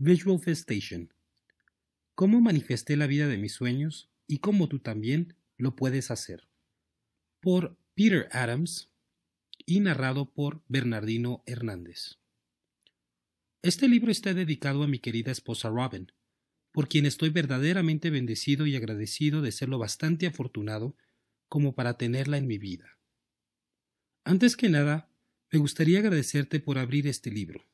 Visual Festation. ¿Cómo manifesté la vida de mis sueños y cómo tú también lo puedes hacer? Por Peter Adams y narrado por Bernardino Hernández. Este libro está dedicado a mi querida esposa Robin, por quien estoy verdaderamente bendecido y agradecido de serlo bastante afortunado como para tenerla en mi vida. Antes que nada, me gustaría agradecerte por abrir este libro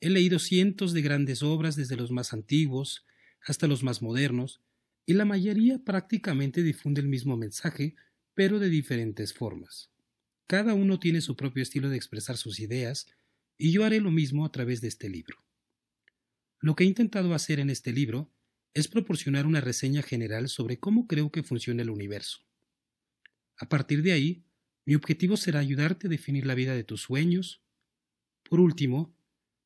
He leído cientos de grandes obras desde los más antiguos hasta los más modernos, y la mayoría prácticamente difunde el mismo mensaje, pero de diferentes formas. Cada uno tiene su propio estilo de expresar sus ideas, y yo haré lo mismo a través de este libro. Lo que he intentado hacer en este libro es proporcionar una reseña general sobre cómo creo que funciona el universo. A partir de ahí, mi objetivo será ayudarte a definir la vida de tus sueños. Por último,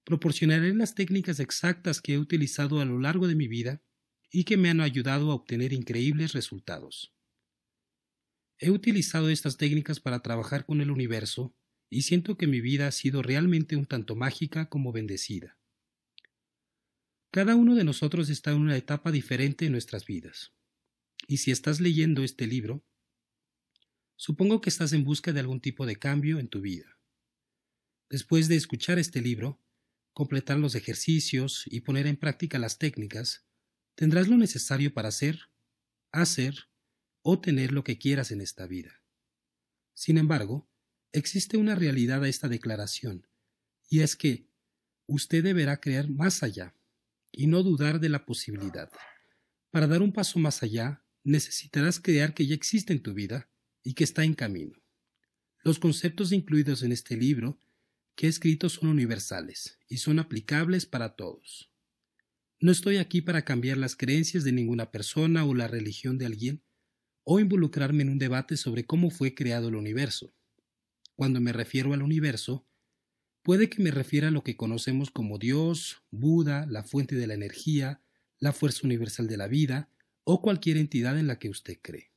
proporcionaré las técnicas exactas que he utilizado a lo largo de mi vida y que me han ayudado a obtener increíbles resultados. He utilizado estas técnicas para trabajar con el universo y siento que mi vida ha sido realmente un tanto mágica como bendecida. Cada uno de nosotros está en una etapa diferente en nuestras vidas. Y si estás leyendo este libro, supongo que estás en busca de algún tipo de cambio en tu vida. Después de escuchar este libro, completar los ejercicios y poner en práctica las técnicas, tendrás lo necesario para hacer, hacer o tener lo que quieras en esta vida. Sin embargo, existe una realidad a esta declaración, y es que usted deberá creer más allá y no dudar de la posibilidad. Para dar un paso más allá, necesitarás crear que ya existe en tu vida y que está en camino. Los conceptos incluidos en este libro que escritos son universales y son aplicables para todos. No estoy aquí para cambiar las creencias de ninguna persona o la religión de alguien, o involucrarme en un debate sobre cómo fue creado el universo. Cuando me refiero al universo, puede que me refiera a lo que conocemos como Dios, Buda, la fuente de la energía, la fuerza universal de la vida, o cualquier entidad en la que usted cree.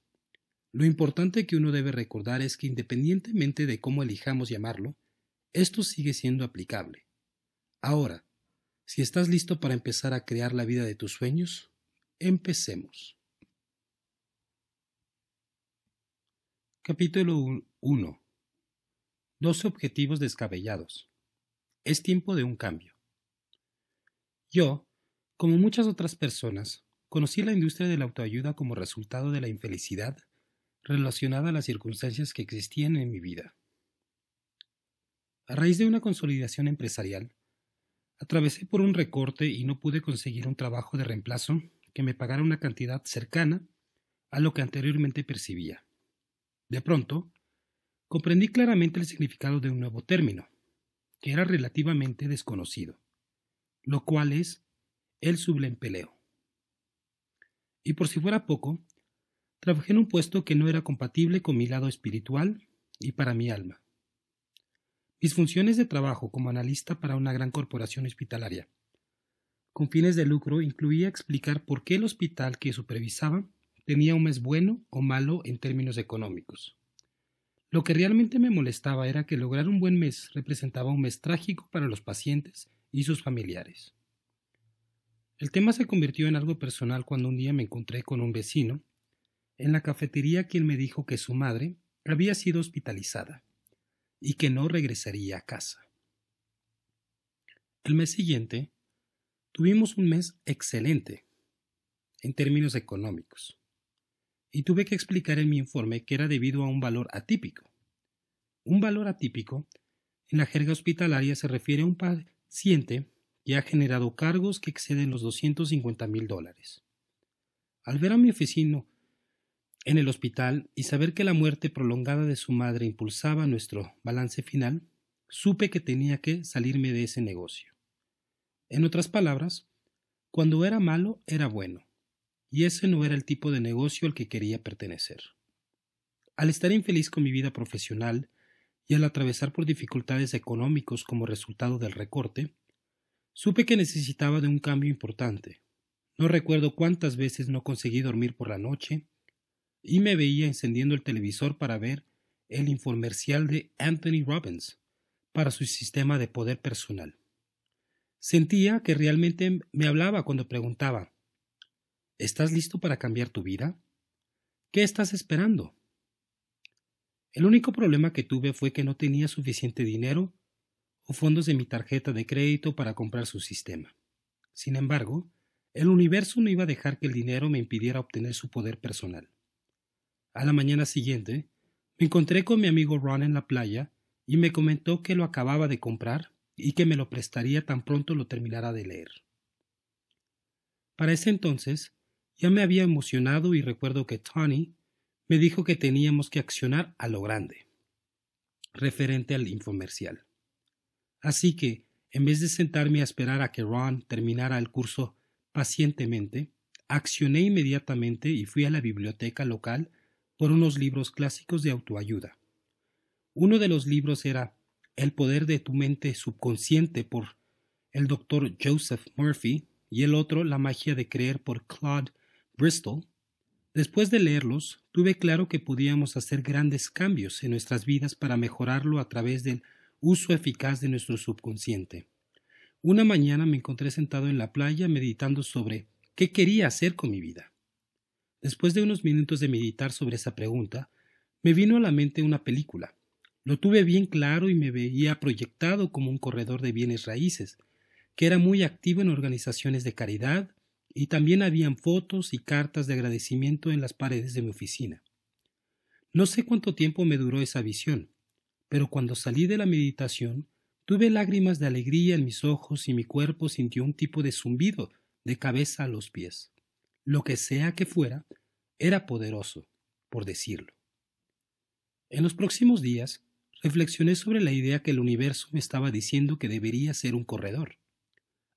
Lo importante que uno debe recordar es que independientemente de cómo elijamos llamarlo, esto sigue siendo aplicable. Ahora, si estás listo para empezar a crear la vida de tus sueños, empecemos. Capítulo 1. 12 objetivos descabellados. Es tiempo de un cambio. Yo, como muchas otras personas, conocí la industria de la autoayuda como resultado de la infelicidad relacionada a las circunstancias que existían en mi vida. A raíz de una consolidación empresarial, atravesé por un recorte y no pude conseguir un trabajo de reemplazo que me pagara una cantidad cercana a lo que anteriormente percibía. De pronto, comprendí claramente el significado de un nuevo término, que era relativamente desconocido, lo cual es el sublempeleo. Y por si fuera poco, trabajé en un puesto que no era compatible con mi lado espiritual y para mi alma. Mis funciones de trabajo como analista para una gran corporación hospitalaria con fines de lucro incluía explicar por qué el hospital que supervisaba tenía un mes bueno o malo en términos económicos. Lo que realmente me molestaba era que lograr un buen mes representaba un mes trágico para los pacientes y sus familiares. El tema se convirtió en algo personal cuando un día me encontré con un vecino en la cafetería quien me dijo que su madre había sido hospitalizada y que no regresaría a casa. El mes siguiente, tuvimos un mes excelente en términos económicos, y tuve que explicar en mi informe que era debido a un valor atípico. Un valor atípico en la jerga hospitalaria se refiere a un paciente que ha generado cargos que exceden los 250 mil dólares. Al ver a mi oficina en el hospital y saber que la muerte prolongada de su madre impulsaba nuestro balance final, supe que tenía que salirme de ese negocio. En otras palabras, cuando era malo era bueno, y ese no era el tipo de negocio al que quería pertenecer. Al estar infeliz con mi vida profesional y al atravesar por dificultades económicos como resultado del recorte, supe que necesitaba de un cambio importante. No recuerdo cuántas veces no conseguí dormir por la noche, y me veía encendiendo el televisor para ver el infomercial de Anthony Robbins para su sistema de poder personal. Sentía que realmente me hablaba cuando preguntaba ¿Estás listo para cambiar tu vida? ¿Qué estás esperando? El único problema que tuve fue que no tenía suficiente dinero o fondos de mi tarjeta de crédito para comprar su sistema. Sin embargo, el universo no iba a dejar que el dinero me impidiera obtener su poder personal. A la mañana siguiente, me encontré con mi amigo Ron en la playa y me comentó que lo acababa de comprar y que me lo prestaría tan pronto lo terminara de leer. Para ese entonces, ya me había emocionado y recuerdo que Tony me dijo que teníamos que accionar a lo grande, referente al infomercial. Así que, en vez de sentarme a esperar a que Ron terminara el curso pacientemente, accioné inmediatamente y fui a la biblioteca local por unos libros clásicos de autoayuda. Uno de los libros era El poder de tu mente subconsciente por el doctor Joseph Murphy y el otro La magia de creer por Claude Bristol. Después de leerlos, tuve claro que podíamos hacer grandes cambios en nuestras vidas para mejorarlo a través del uso eficaz de nuestro subconsciente. Una mañana me encontré sentado en la playa meditando sobre qué quería hacer con mi vida. Después de unos minutos de meditar sobre esa pregunta, me vino a la mente una película. Lo tuve bien claro y me veía proyectado como un corredor de bienes raíces, que era muy activo en organizaciones de caridad, y también habían fotos y cartas de agradecimiento en las paredes de mi oficina. No sé cuánto tiempo me duró esa visión, pero cuando salí de la meditación, tuve lágrimas de alegría en mis ojos y mi cuerpo sintió un tipo de zumbido de cabeza a los pies lo que sea que fuera, era poderoso, por decirlo. En los próximos días, reflexioné sobre la idea que el universo me estaba diciendo que debería ser un corredor.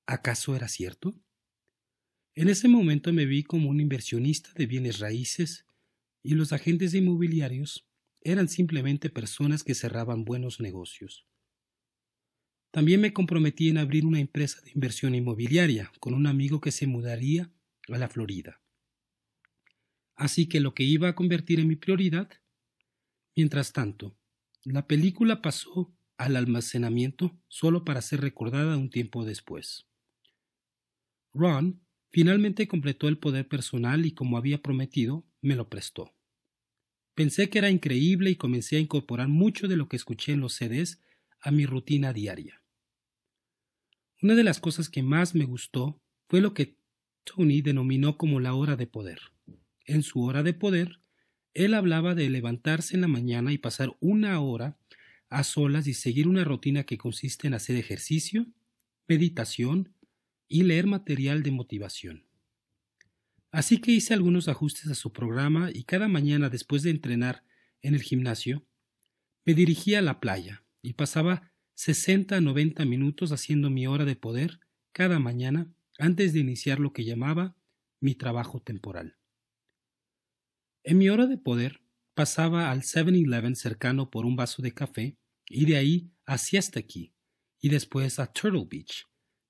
¿Acaso era cierto? En ese momento me vi como un inversionista de bienes raíces y los agentes inmobiliarios eran simplemente personas que cerraban buenos negocios. También me comprometí en abrir una empresa de inversión inmobiliaria con un amigo que se mudaría a la Florida. Así que lo que iba a convertir en mi prioridad, mientras tanto, la película pasó al almacenamiento solo para ser recordada un tiempo después. Ron finalmente completó el poder personal y como había prometido, me lo prestó. Pensé que era increíble y comencé a incorporar mucho de lo que escuché en los CDs a mi rutina diaria. Una de las cosas que más me gustó fue lo que Tony denominó como la hora de poder. En su hora de poder, él hablaba de levantarse en la mañana y pasar una hora a solas y seguir una rutina que consiste en hacer ejercicio, meditación y leer material de motivación. Así que hice algunos ajustes a su programa y cada mañana después de entrenar en el gimnasio, me dirigía a la playa y pasaba 60 a 90 minutos haciendo mi hora de poder cada mañana antes de iniciar lo que llamaba mi trabajo temporal. En mi hora de poder pasaba al 7-Eleven cercano por un vaso de café y de ahí hacia hasta aquí y después a Turtle Beach,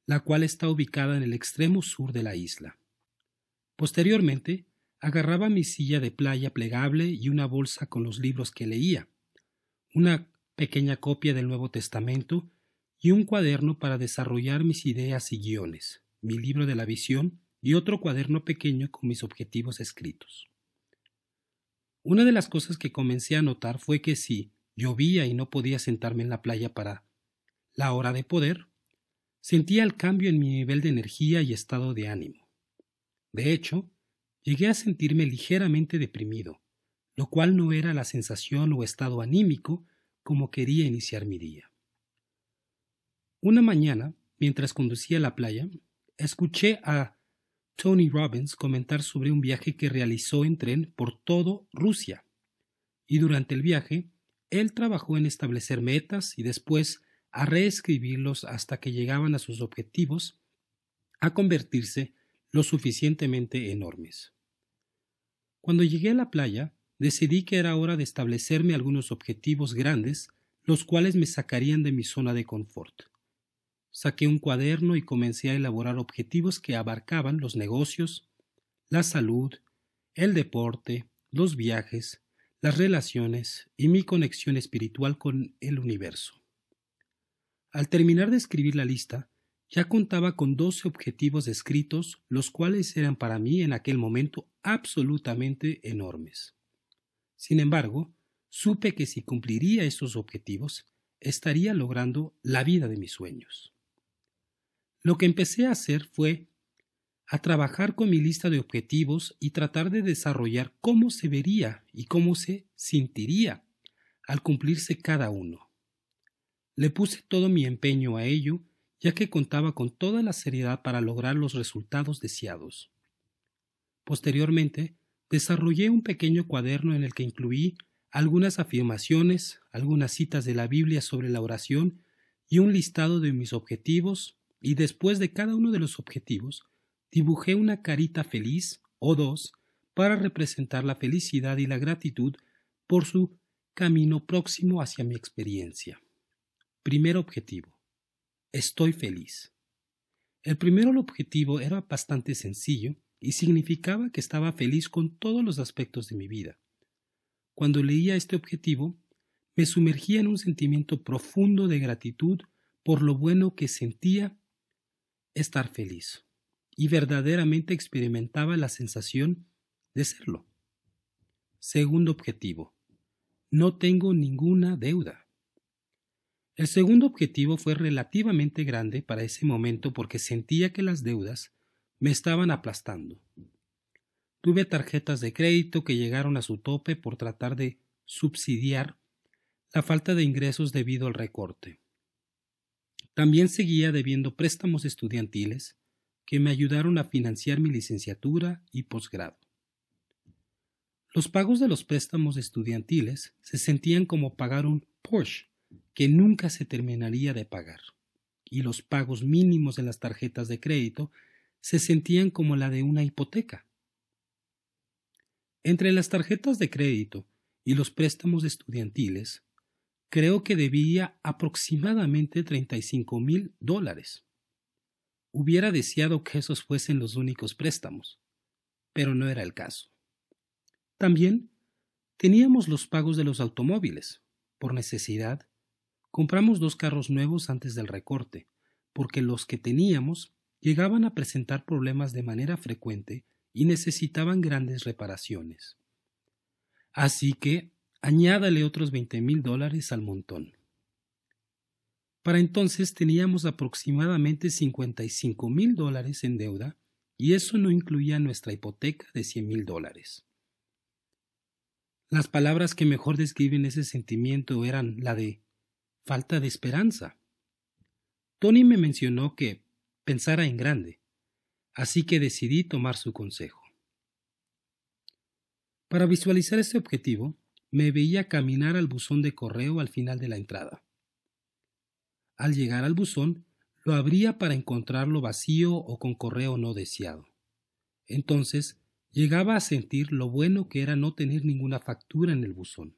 la cual está ubicada en el extremo sur de la isla. Posteriormente, agarraba mi silla de playa plegable y una bolsa con los libros que leía, una pequeña copia del Nuevo Testamento y un cuaderno para desarrollar mis ideas y guiones mi libro de la visión y otro cuaderno pequeño con mis objetivos escritos. Una de las cosas que comencé a notar fue que si llovía y no podía sentarme en la playa para la hora de poder, sentía el cambio en mi nivel de energía y estado de ánimo. De hecho, llegué a sentirme ligeramente deprimido, lo cual no era la sensación o estado anímico como quería iniciar mi día. Una mañana, mientras conducía a la playa, escuché a Tony Robbins comentar sobre un viaje que realizó en tren por todo Rusia. Y durante el viaje, él trabajó en establecer metas y después a reescribirlos hasta que llegaban a sus objetivos a convertirse lo suficientemente enormes. Cuando llegué a la playa, decidí que era hora de establecerme algunos objetivos grandes, los cuales me sacarían de mi zona de confort. Saqué un cuaderno y comencé a elaborar objetivos que abarcaban los negocios, la salud, el deporte, los viajes, las relaciones y mi conexión espiritual con el universo. Al terminar de escribir la lista, ya contaba con doce objetivos escritos, los cuales eran para mí en aquel momento absolutamente enormes. Sin embargo, supe que si cumpliría esos objetivos, estaría logrando la vida de mis sueños. Lo que empecé a hacer fue a trabajar con mi lista de objetivos y tratar de desarrollar cómo se vería y cómo se sentiría al cumplirse cada uno. Le puse todo mi empeño a ello, ya que contaba con toda la seriedad para lograr los resultados deseados. Posteriormente, desarrollé un pequeño cuaderno en el que incluí algunas afirmaciones, algunas citas de la Biblia sobre la oración y un listado de mis objetivos, y después de cada uno de los objetivos dibujé una carita feliz o dos para representar la felicidad y la gratitud por su camino próximo hacia mi experiencia. Primer objetivo. Estoy feliz. El primero el objetivo era bastante sencillo y significaba que estaba feliz con todos los aspectos de mi vida. Cuando leía este objetivo, me sumergía en un sentimiento profundo de gratitud por lo bueno que sentía estar feliz y verdaderamente experimentaba la sensación de serlo. Segundo objetivo. No tengo ninguna deuda. El segundo objetivo fue relativamente grande para ese momento porque sentía que las deudas me estaban aplastando. Tuve tarjetas de crédito que llegaron a su tope por tratar de subsidiar la falta de ingresos debido al recorte. También seguía debiendo préstamos estudiantiles que me ayudaron a financiar mi licenciatura y posgrado. Los pagos de los préstamos estudiantiles se sentían como pagar un Porsche que nunca se terminaría de pagar, y los pagos mínimos de las tarjetas de crédito se sentían como la de una hipoteca. Entre las tarjetas de crédito y los préstamos estudiantiles creo que debía aproximadamente 35 mil dólares. Hubiera deseado que esos fuesen los únicos préstamos, pero no era el caso. También teníamos los pagos de los automóviles. Por necesidad, compramos dos carros nuevos antes del recorte, porque los que teníamos llegaban a presentar problemas de manera frecuente y necesitaban grandes reparaciones. Así que Añádale otros veinte mil dólares al montón. Para entonces teníamos aproximadamente 55 mil dólares en deuda y eso no incluía nuestra hipoteca de 100 mil dólares. Las palabras que mejor describen ese sentimiento eran la de falta de esperanza. Tony me mencionó que pensara en grande, así que decidí tomar su consejo. Para visualizar ese objetivo, me veía caminar al buzón de correo al final de la entrada. Al llegar al buzón, lo abría para encontrarlo vacío o con correo no deseado. Entonces, llegaba a sentir lo bueno que era no tener ninguna factura en el buzón.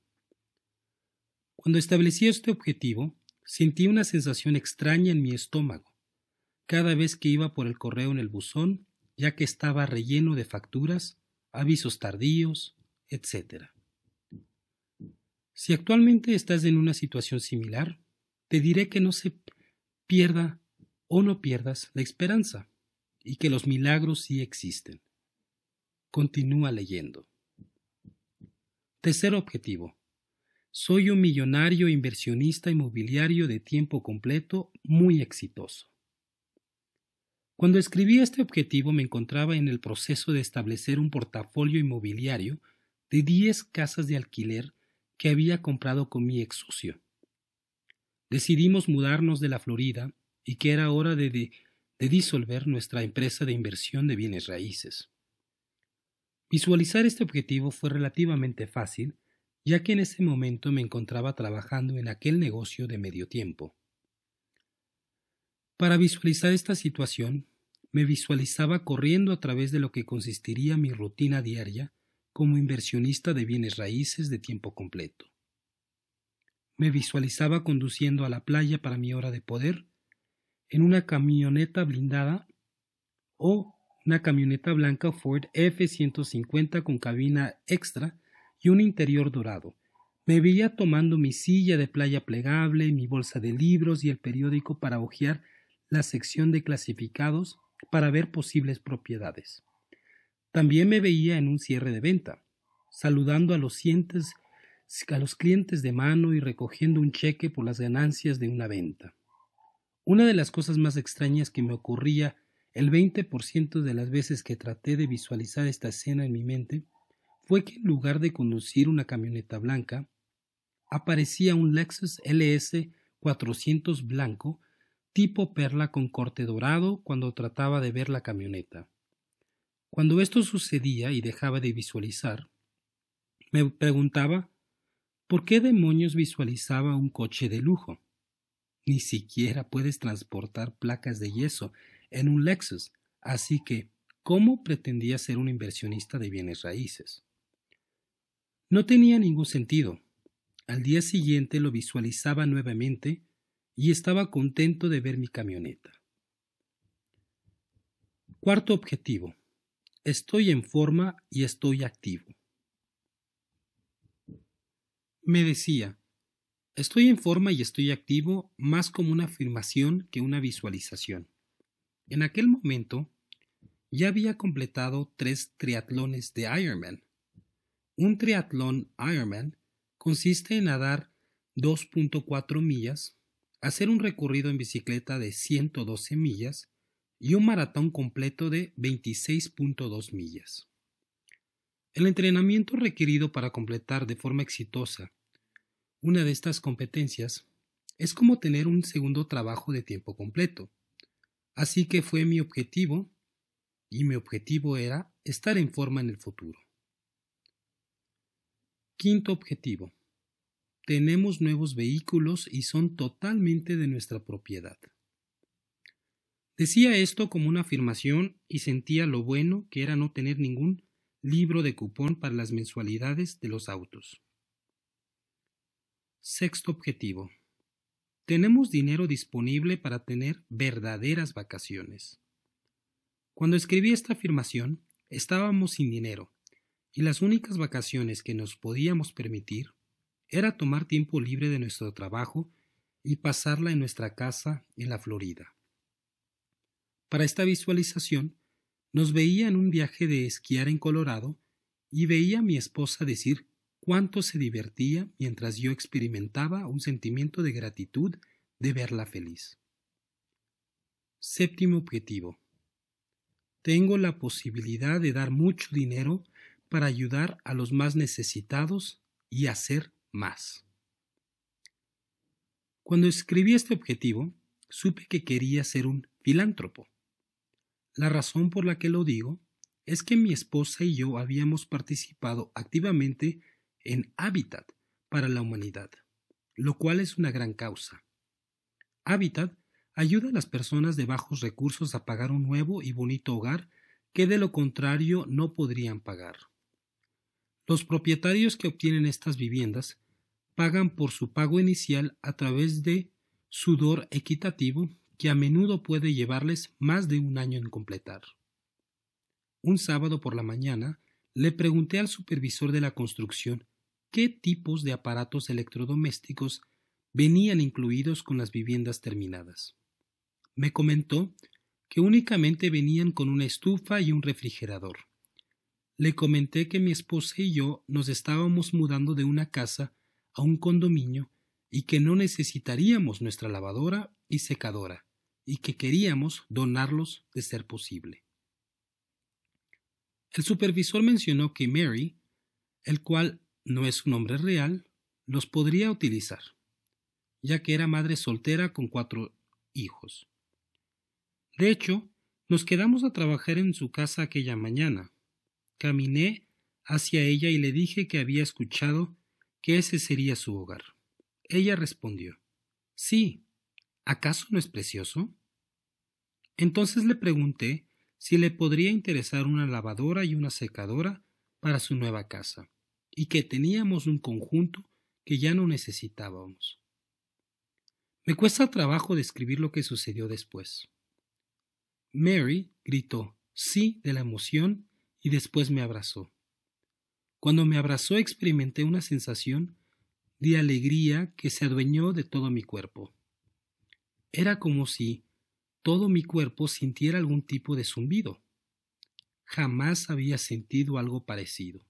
Cuando establecí este objetivo, sentí una sensación extraña en mi estómago, cada vez que iba por el correo en el buzón, ya que estaba relleno de facturas, avisos tardíos, etc. Si actualmente estás en una situación similar, te diré que no se pierda o no pierdas la esperanza y que los milagros sí existen. Continúa leyendo. Tercer objetivo. Soy un millonario inversionista inmobiliario de tiempo completo muy exitoso. Cuando escribí este objetivo me encontraba en el proceso de establecer un portafolio inmobiliario de 10 casas de alquiler que había comprado con mi ex Decidimos mudarnos de la Florida y que era hora de, de disolver nuestra empresa de inversión de bienes raíces. Visualizar este objetivo fue relativamente fácil, ya que en ese momento me encontraba trabajando en aquel negocio de medio tiempo. Para visualizar esta situación, me visualizaba corriendo a través de lo que consistiría mi rutina diaria como inversionista de bienes raíces de tiempo completo. Me visualizaba conduciendo a la playa para mi hora de poder en una camioneta blindada o una camioneta blanca Ford F-150 con cabina extra y un interior dorado. Me veía tomando mi silla de playa plegable, mi bolsa de libros y el periódico para hojear la sección de clasificados para ver posibles propiedades. También me veía en un cierre de venta, saludando a los, a los clientes de mano y recogiendo un cheque por las ganancias de una venta. Una de las cosas más extrañas que me ocurría el 20% de las veces que traté de visualizar esta escena en mi mente fue que en lugar de conducir una camioneta blanca, aparecía un Lexus LS 400 blanco tipo perla con corte dorado cuando trataba de ver la camioneta. Cuando esto sucedía y dejaba de visualizar, me preguntaba ¿por qué demonios visualizaba un coche de lujo? Ni siquiera puedes transportar placas de yeso en un Lexus, así que, ¿cómo pretendía ser un inversionista de bienes raíces? No tenía ningún sentido. Al día siguiente lo visualizaba nuevamente y estaba contento de ver mi camioneta. Cuarto objetivo. Estoy en forma y estoy activo. Me decía, estoy en forma y estoy activo más como una afirmación que una visualización. En aquel momento, ya había completado tres triatlones de Ironman. Un triatlón Ironman consiste en nadar 2.4 millas, hacer un recorrido en bicicleta de 112 millas y un maratón completo de 26.2 millas. El entrenamiento requerido para completar de forma exitosa una de estas competencias es como tener un segundo trabajo de tiempo completo. Así que fue mi objetivo, y mi objetivo era estar en forma en el futuro. Quinto objetivo. Tenemos nuevos vehículos y son totalmente de nuestra propiedad. Decía esto como una afirmación y sentía lo bueno que era no tener ningún libro de cupón para las mensualidades de los autos. Sexto objetivo. Tenemos dinero disponible para tener verdaderas vacaciones. Cuando escribí esta afirmación, estábamos sin dinero, y las únicas vacaciones que nos podíamos permitir era tomar tiempo libre de nuestro trabajo y pasarla en nuestra casa en la Florida. Para esta visualización, nos veía en un viaje de esquiar en Colorado y veía a mi esposa decir cuánto se divertía mientras yo experimentaba un sentimiento de gratitud de verla feliz. Séptimo objetivo. Tengo la posibilidad de dar mucho dinero para ayudar a los más necesitados y hacer más. Cuando escribí este objetivo, supe que quería ser un filántropo. La razón por la que lo digo es que mi esposa y yo habíamos participado activamente en Hábitat para la Humanidad, lo cual es una gran causa. Hábitat ayuda a las personas de bajos recursos a pagar un nuevo y bonito hogar que de lo contrario no podrían pagar. Los propietarios que obtienen estas viviendas pagan por su pago inicial a través de sudor equitativo que a menudo puede llevarles más de un año en completar. Un sábado por la mañana le pregunté al supervisor de la construcción qué tipos de aparatos electrodomésticos venían incluidos con las viviendas terminadas. Me comentó que únicamente venían con una estufa y un refrigerador. Le comenté que mi esposa y yo nos estábamos mudando de una casa a un condominio y que no necesitaríamos nuestra lavadora y secadora, y que queríamos donarlos de ser posible. El supervisor mencionó que Mary, el cual no es un nombre real, los podría utilizar, ya que era madre soltera con cuatro hijos. De hecho, nos quedamos a trabajar en su casa aquella mañana. Caminé hacia ella y le dije que había escuchado que ese sería su hogar. Ella respondió, Sí, ¿Acaso no es precioso? Entonces le pregunté si le podría interesar una lavadora y una secadora para su nueva casa, y que teníamos un conjunto que ya no necesitábamos. Me cuesta trabajo describir lo que sucedió después. Mary gritó sí de la emoción y después me abrazó. Cuando me abrazó experimenté una sensación de alegría que se adueñó de todo mi cuerpo. Era como si todo mi cuerpo sintiera algún tipo de zumbido. Jamás había sentido algo parecido.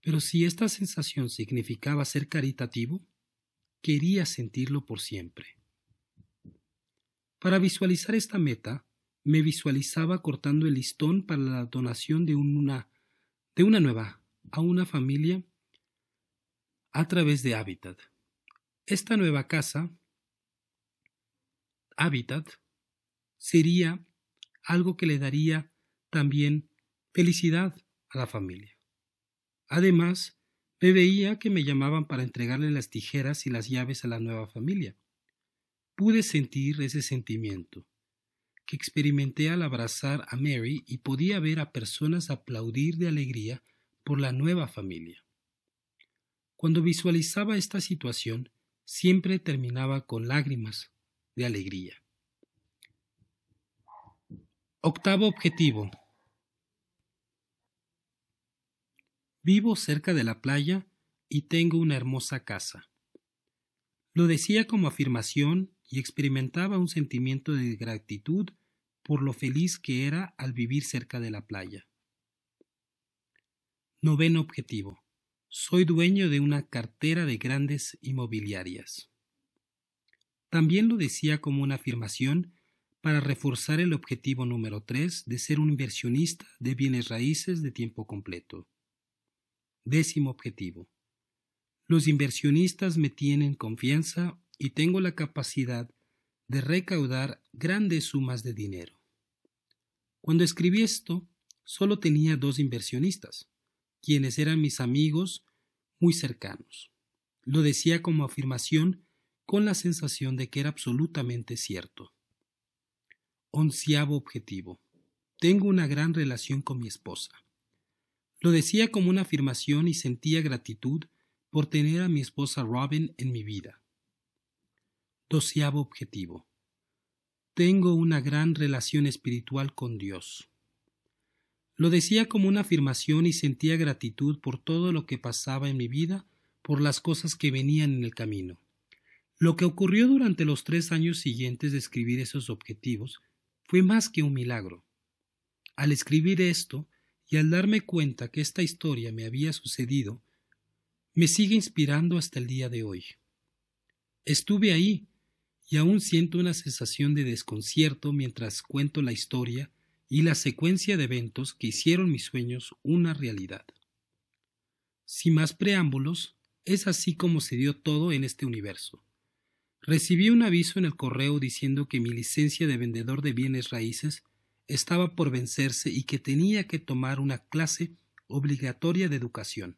Pero si esta sensación significaba ser caritativo, quería sentirlo por siempre. Para visualizar esta meta, me visualizaba cortando el listón para la donación de una, de una nueva a una familia a través de Habitat. Esta nueva casa Habitat, sería algo que le daría también felicidad a la familia. Además, me veía que me llamaban para entregarle las tijeras y las llaves a la nueva familia. Pude sentir ese sentimiento que experimenté al abrazar a Mary y podía ver a personas aplaudir de alegría por la nueva familia. Cuando visualizaba esta situación, siempre terminaba con lágrimas, de alegría. Octavo objetivo. Vivo cerca de la playa y tengo una hermosa casa. Lo decía como afirmación y experimentaba un sentimiento de gratitud por lo feliz que era al vivir cerca de la playa. Noveno objetivo. Soy dueño de una cartera de grandes inmobiliarias. También lo decía como una afirmación para reforzar el objetivo número 3 de ser un inversionista de bienes raíces de tiempo completo. Décimo objetivo. Los inversionistas me tienen confianza y tengo la capacidad de recaudar grandes sumas de dinero. Cuando escribí esto, solo tenía dos inversionistas, quienes eran mis amigos muy cercanos. Lo decía como afirmación con la sensación de que era absolutamente cierto. Onceavo objetivo. Tengo una gran relación con mi esposa. Lo decía como una afirmación y sentía gratitud por tener a mi esposa Robin en mi vida. Doceavo objetivo. Tengo una gran relación espiritual con Dios. Lo decía como una afirmación y sentía gratitud por todo lo que pasaba en mi vida, por las cosas que venían en el camino. Lo que ocurrió durante los tres años siguientes de escribir esos objetivos fue más que un milagro. Al escribir esto y al darme cuenta que esta historia me había sucedido, me sigue inspirando hasta el día de hoy. Estuve ahí y aún siento una sensación de desconcierto mientras cuento la historia y la secuencia de eventos que hicieron mis sueños una realidad. Sin más preámbulos, es así como se dio todo en este universo. Recibí un aviso en el correo diciendo que mi licencia de vendedor de bienes raíces estaba por vencerse y que tenía que tomar una clase obligatoria de educación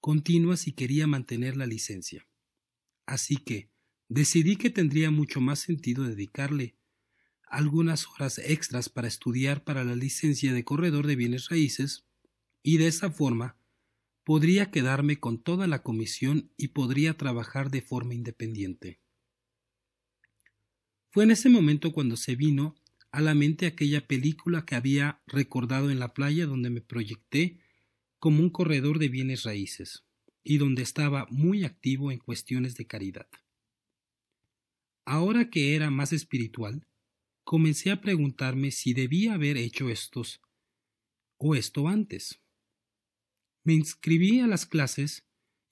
continua si quería mantener la licencia. Así que decidí que tendría mucho más sentido dedicarle algunas horas extras para estudiar para la licencia de corredor de bienes raíces y de esa forma podría quedarme con toda la comisión y podría trabajar de forma independiente. Fue en ese momento cuando se vino a la mente aquella película que había recordado en la playa donde me proyecté como un corredor de bienes raíces y donde estaba muy activo en cuestiones de caridad. Ahora que era más espiritual, comencé a preguntarme si debía haber hecho estos o esto antes. Me inscribí a las clases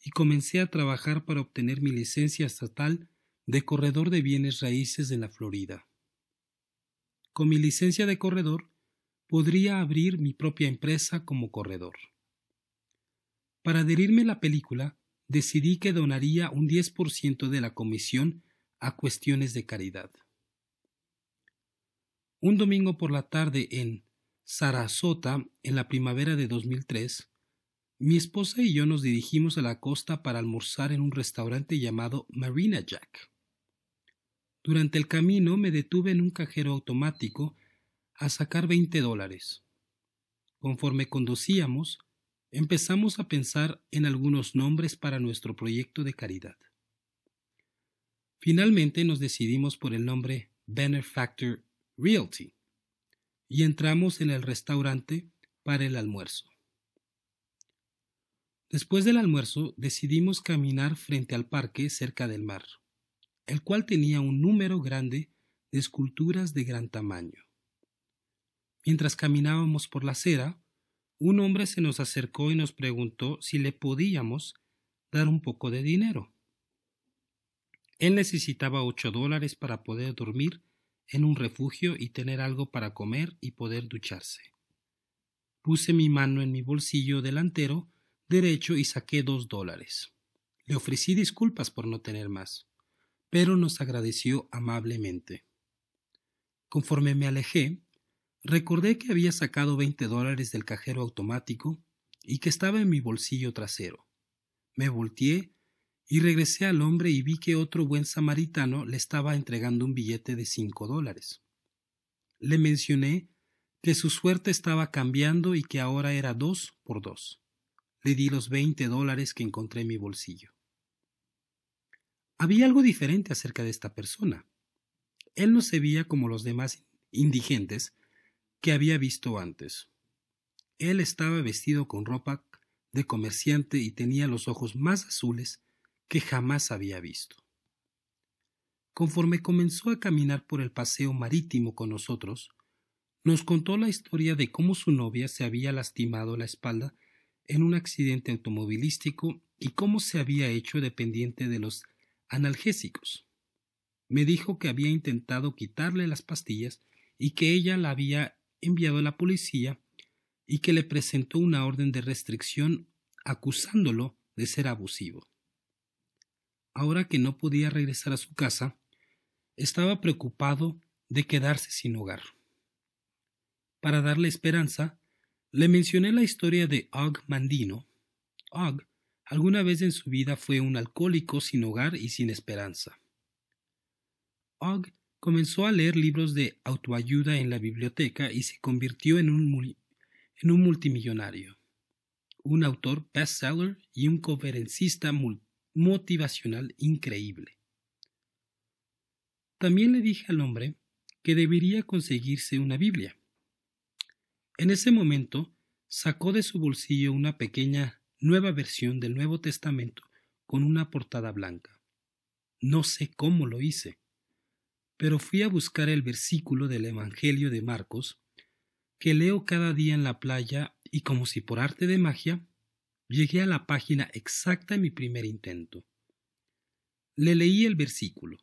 y comencé a trabajar para obtener mi licencia estatal de corredor de bienes raíces de la Florida. Con mi licencia de corredor, podría abrir mi propia empresa como corredor. Para adherirme a la película, decidí que donaría un 10% de la comisión a cuestiones de caridad. Un domingo por la tarde en Sarasota, en la primavera de 2003, mi esposa y yo nos dirigimos a la costa para almorzar en un restaurante llamado Marina Jack. Durante el camino me detuve en un cajero automático a sacar 20 dólares. Conforme conducíamos, empezamos a pensar en algunos nombres para nuestro proyecto de caridad. Finalmente nos decidimos por el nombre Benefactor Realty y entramos en el restaurante para el almuerzo. Después del almuerzo decidimos caminar frente al parque cerca del mar el cual tenía un número grande de esculturas de gran tamaño. Mientras caminábamos por la acera, un hombre se nos acercó y nos preguntó si le podíamos dar un poco de dinero. Él necesitaba ocho dólares para poder dormir en un refugio y tener algo para comer y poder ducharse. Puse mi mano en mi bolsillo delantero derecho y saqué dos dólares. Le ofrecí disculpas por no tener más pero nos agradeció amablemente. Conforme me alejé, recordé que había sacado 20 dólares del cajero automático y que estaba en mi bolsillo trasero. Me volteé y regresé al hombre y vi que otro buen samaritano le estaba entregando un billete de cinco dólares. Le mencioné que su suerte estaba cambiando y que ahora era dos por dos. Le di los veinte dólares que encontré en mi bolsillo. Había algo diferente acerca de esta persona. Él no se veía como los demás indigentes que había visto antes. Él estaba vestido con ropa de comerciante y tenía los ojos más azules que jamás había visto. Conforme comenzó a caminar por el paseo marítimo con nosotros, nos contó la historia de cómo su novia se había lastimado la espalda en un accidente automovilístico y cómo se había hecho dependiente de los analgésicos. Me dijo que había intentado quitarle las pastillas y que ella la había enviado a la policía y que le presentó una orden de restricción acusándolo de ser abusivo. Ahora que no podía regresar a su casa, estaba preocupado de quedarse sin hogar. Para darle esperanza, le mencioné la historia de Og Mandino. Og Alguna vez en su vida fue un alcohólico sin hogar y sin esperanza. Og comenzó a leer libros de autoayuda en la biblioteca y se convirtió en un, en un multimillonario, un autor bestseller y un conferencista motivacional increíble. También le dije al hombre que debería conseguirse una Biblia. En ese momento sacó de su bolsillo una pequeña nueva versión del Nuevo Testamento con una portada blanca. No sé cómo lo hice, pero fui a buscar el versículo del Evangelio de Marcos, que leo cada día en la playa y como si por arte de magia, llegué a la página exacta en mi primer intento. Le leí el versículo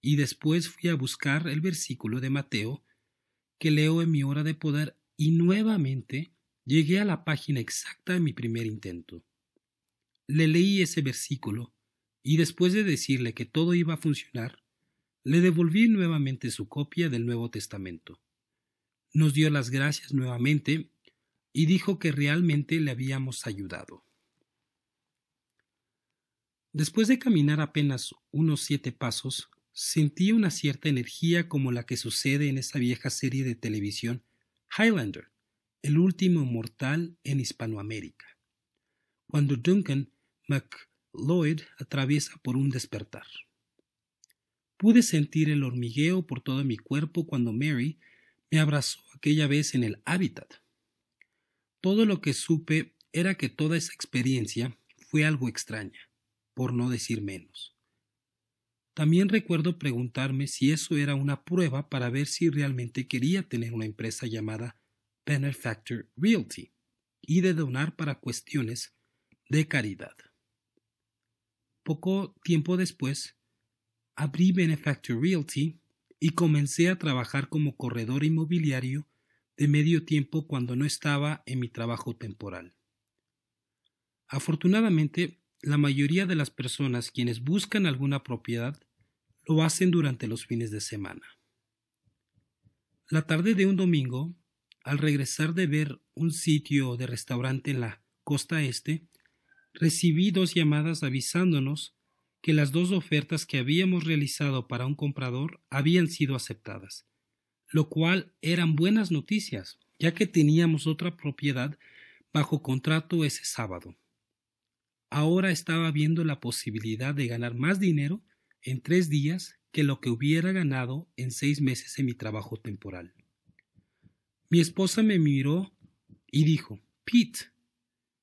y después fui a buscar el versículo de Mateo que leo en mi hora de poder y nuevamente Llegué a la página exacta de mi primer intento. Le leí ese versículo y después de decirle que todo iba a funcionar, le devolví nuevamente su copia del Nuevo Testamento. Nos dio las gracias nuevamente y dijo que realmente le habíamos ayudado. Después de caminar apenas unos siete pasos, sentí una cierta energía como la que sucede en esa vieja serie de televisión Highlander, el último mortal en Hispanoamérica. Cuando Duncan McLloyd atraviesa por un despertar. Pude sentir el hormigueo por todo mi cuerpo cuando Mary me abrazó aquella vez en el hábitat. Todo lo que supe era que toda esa experiencia fue algo extraña, por no decir menos. También recuerdo preguntarme si eso era una prueba para ver si realmente quería tener una empresa llamada Benefactor Realty y de donar para cuestiones de caridad. Poco tiempo después, abrí Benefactor Realty y comencé a trabajar como corredor inmobiliario de medio tiempo cuando no estaba en mi trabajo temporal. Afortunadamente, la mayoría de las personas quienes buscan alguna propiedad lo hacen durante los fines de semana. La tarde de un domingo al regresar de ver un sitio de restaurante en la costa este, recibí dos llamadas avisándonos que las dos ofertas que habíamos realizado para un comprador habían sido aceptadas, lo cual eran buenas noticias, ya que teníamos otra propiedad bajo contrato ese sábado. Ahora estaba viendo la posibilidad de ganar más dinero en tres días que lo que hubiera ganado en seis meses en mi trabajo temporal. Mi esposa me miró y dijo, Pete,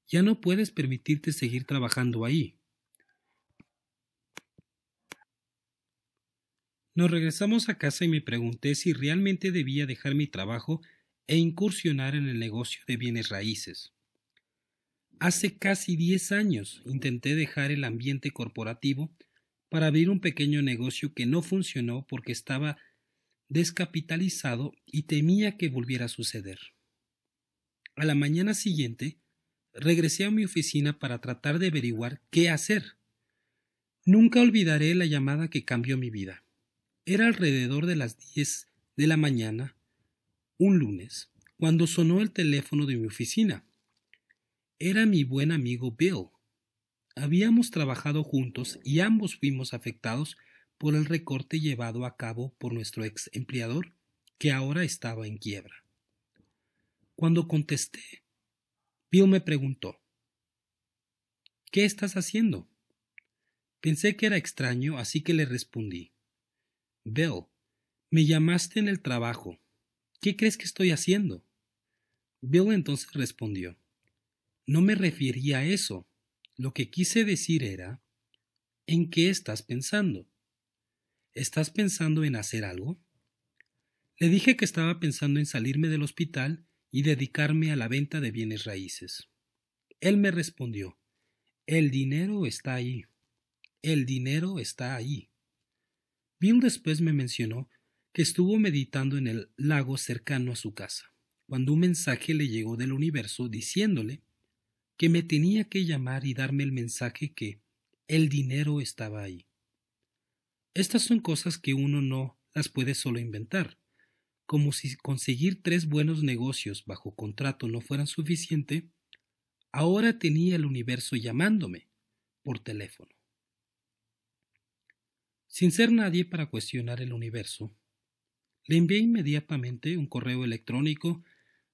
ya no puedes permitirte seguir trabajando ahí. Nos regresamos a casa y me pregunté si realmente debía dejar mi trabajo e incursionar en el negocio de bienes raíces. Hace casi 10 años intenté dejar el ambiente corporativo para abrir un pequeño negocio que no funcionó porque estaba descapitalizado y temía que volviera a suceder. A la mañana siguiente, regresé a mi oficina para tratar de averiguar qué hacer. Nunca olvidaré la llamada que cambió mi vida. Era alrededor de las diez de la mañana, un lunes, cuando sonó el teléfono de mi oficina. Era mi buen amigo Bill. Habíamos trabajado juntos y ambos fuimos afectados por el recorte llevado a cabo por nuestro ex empleador, que ahora estaba en quiebra. Cuando contesté, Bill me preguntó ¿Qué estás haciendo? Pensé que era extraño, así que le respondí Bill, me llamaste en el trabajo. ¿Qué crees que estoy haciendo? Bill entonces respondió No me refería a eso. Lo que quise decir era ¿En qué estás pensando? ¿Estás pensando en hacer algo? Le dije que estaba pensando en salirme del hospital y dedicarme a la venta de bienes raíces. Él me respondió El dinero está ahí. El dinero está ahí. bien después me mencionó que estuvo meditando en el lago cercano a su casa, cuando un mensaje le llegó del universo diciéndole que me tenía que llamar y darme el mensaje que el dinero estaba ahí. Estas son cosas que uno no las puede solo inventar. Como si conseguir tres buenos negocios bajo contrato no fueran suficiente, ahora tenía el universo llamándome por teléfono. Sin ser nadie para cuestionar el universo, le envié inmediatamente un correo electrónico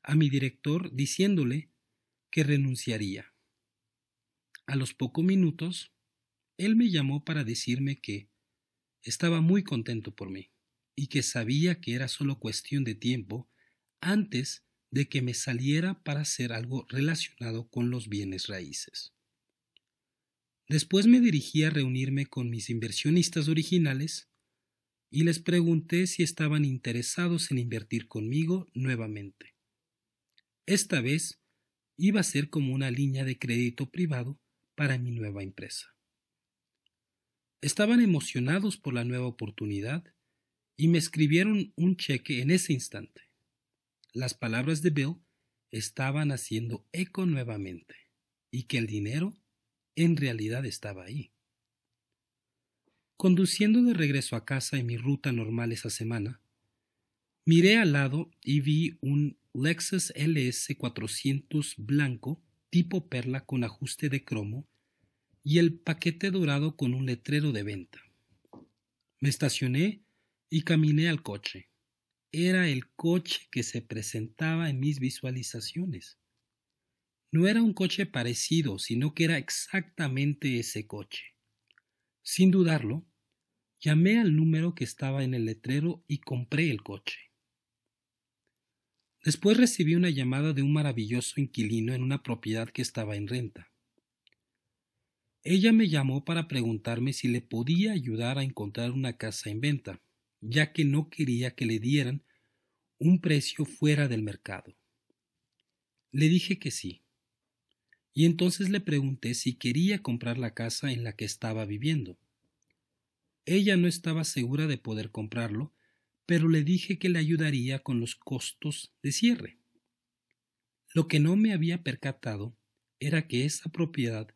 a mi director diciéndole que renunciaría. A los pocos minutos, él me llamó para decirme que estaba muy contento por mí, y que sabía que era solo cuestión de tiempo antes de que me saliera para hacer algo relacionado con los bienes raíces. Después me dirigí a reunirme con mis inversionistas originales y les pregunté si estaban interesados en invertir conmigo nuevamente. Esta vez iba a ser como una línea de crédito privado para mi nueva empresa. Estaban emocionados por la nueva oportunidad y me escribieron un cheque en ese instante. Las palabras de Bill estaban haciendo eco nuevamente y que el dinero en realidad estaba ahí. Conduciendo de regreso a casa en mi ruta normal esa semana, miré al lado y vi un Lexus LS 400 blanco tipo perla con ajuste de cromo y el paquete dorado con un letrero de venta. Me estacioné y caminé al coche. Era el coche que se presentaba en mis visualizaciones. No era un coche parecido, sino que era exactamente ese coche. Sin dudarlo, llamé al número que estaba en el letrero y compré el coche. Después recibí una llamada de un maravilloso inquilino en una propiedad que estaba en renta. Ella me llamó para preguntarme si le podía ayudar a encontrar una casa en venta, ya que no quería que le dieran un precio fuera del mercado. Le dije que sí. Y entonces le pregunté si quería comprar la casa en la que estaba viviendo. Ella no estaba segura de poder comprarlo, pero le dije que le ayudaría con los costos de cierre. Lo que no me había percatado era que esa propiedad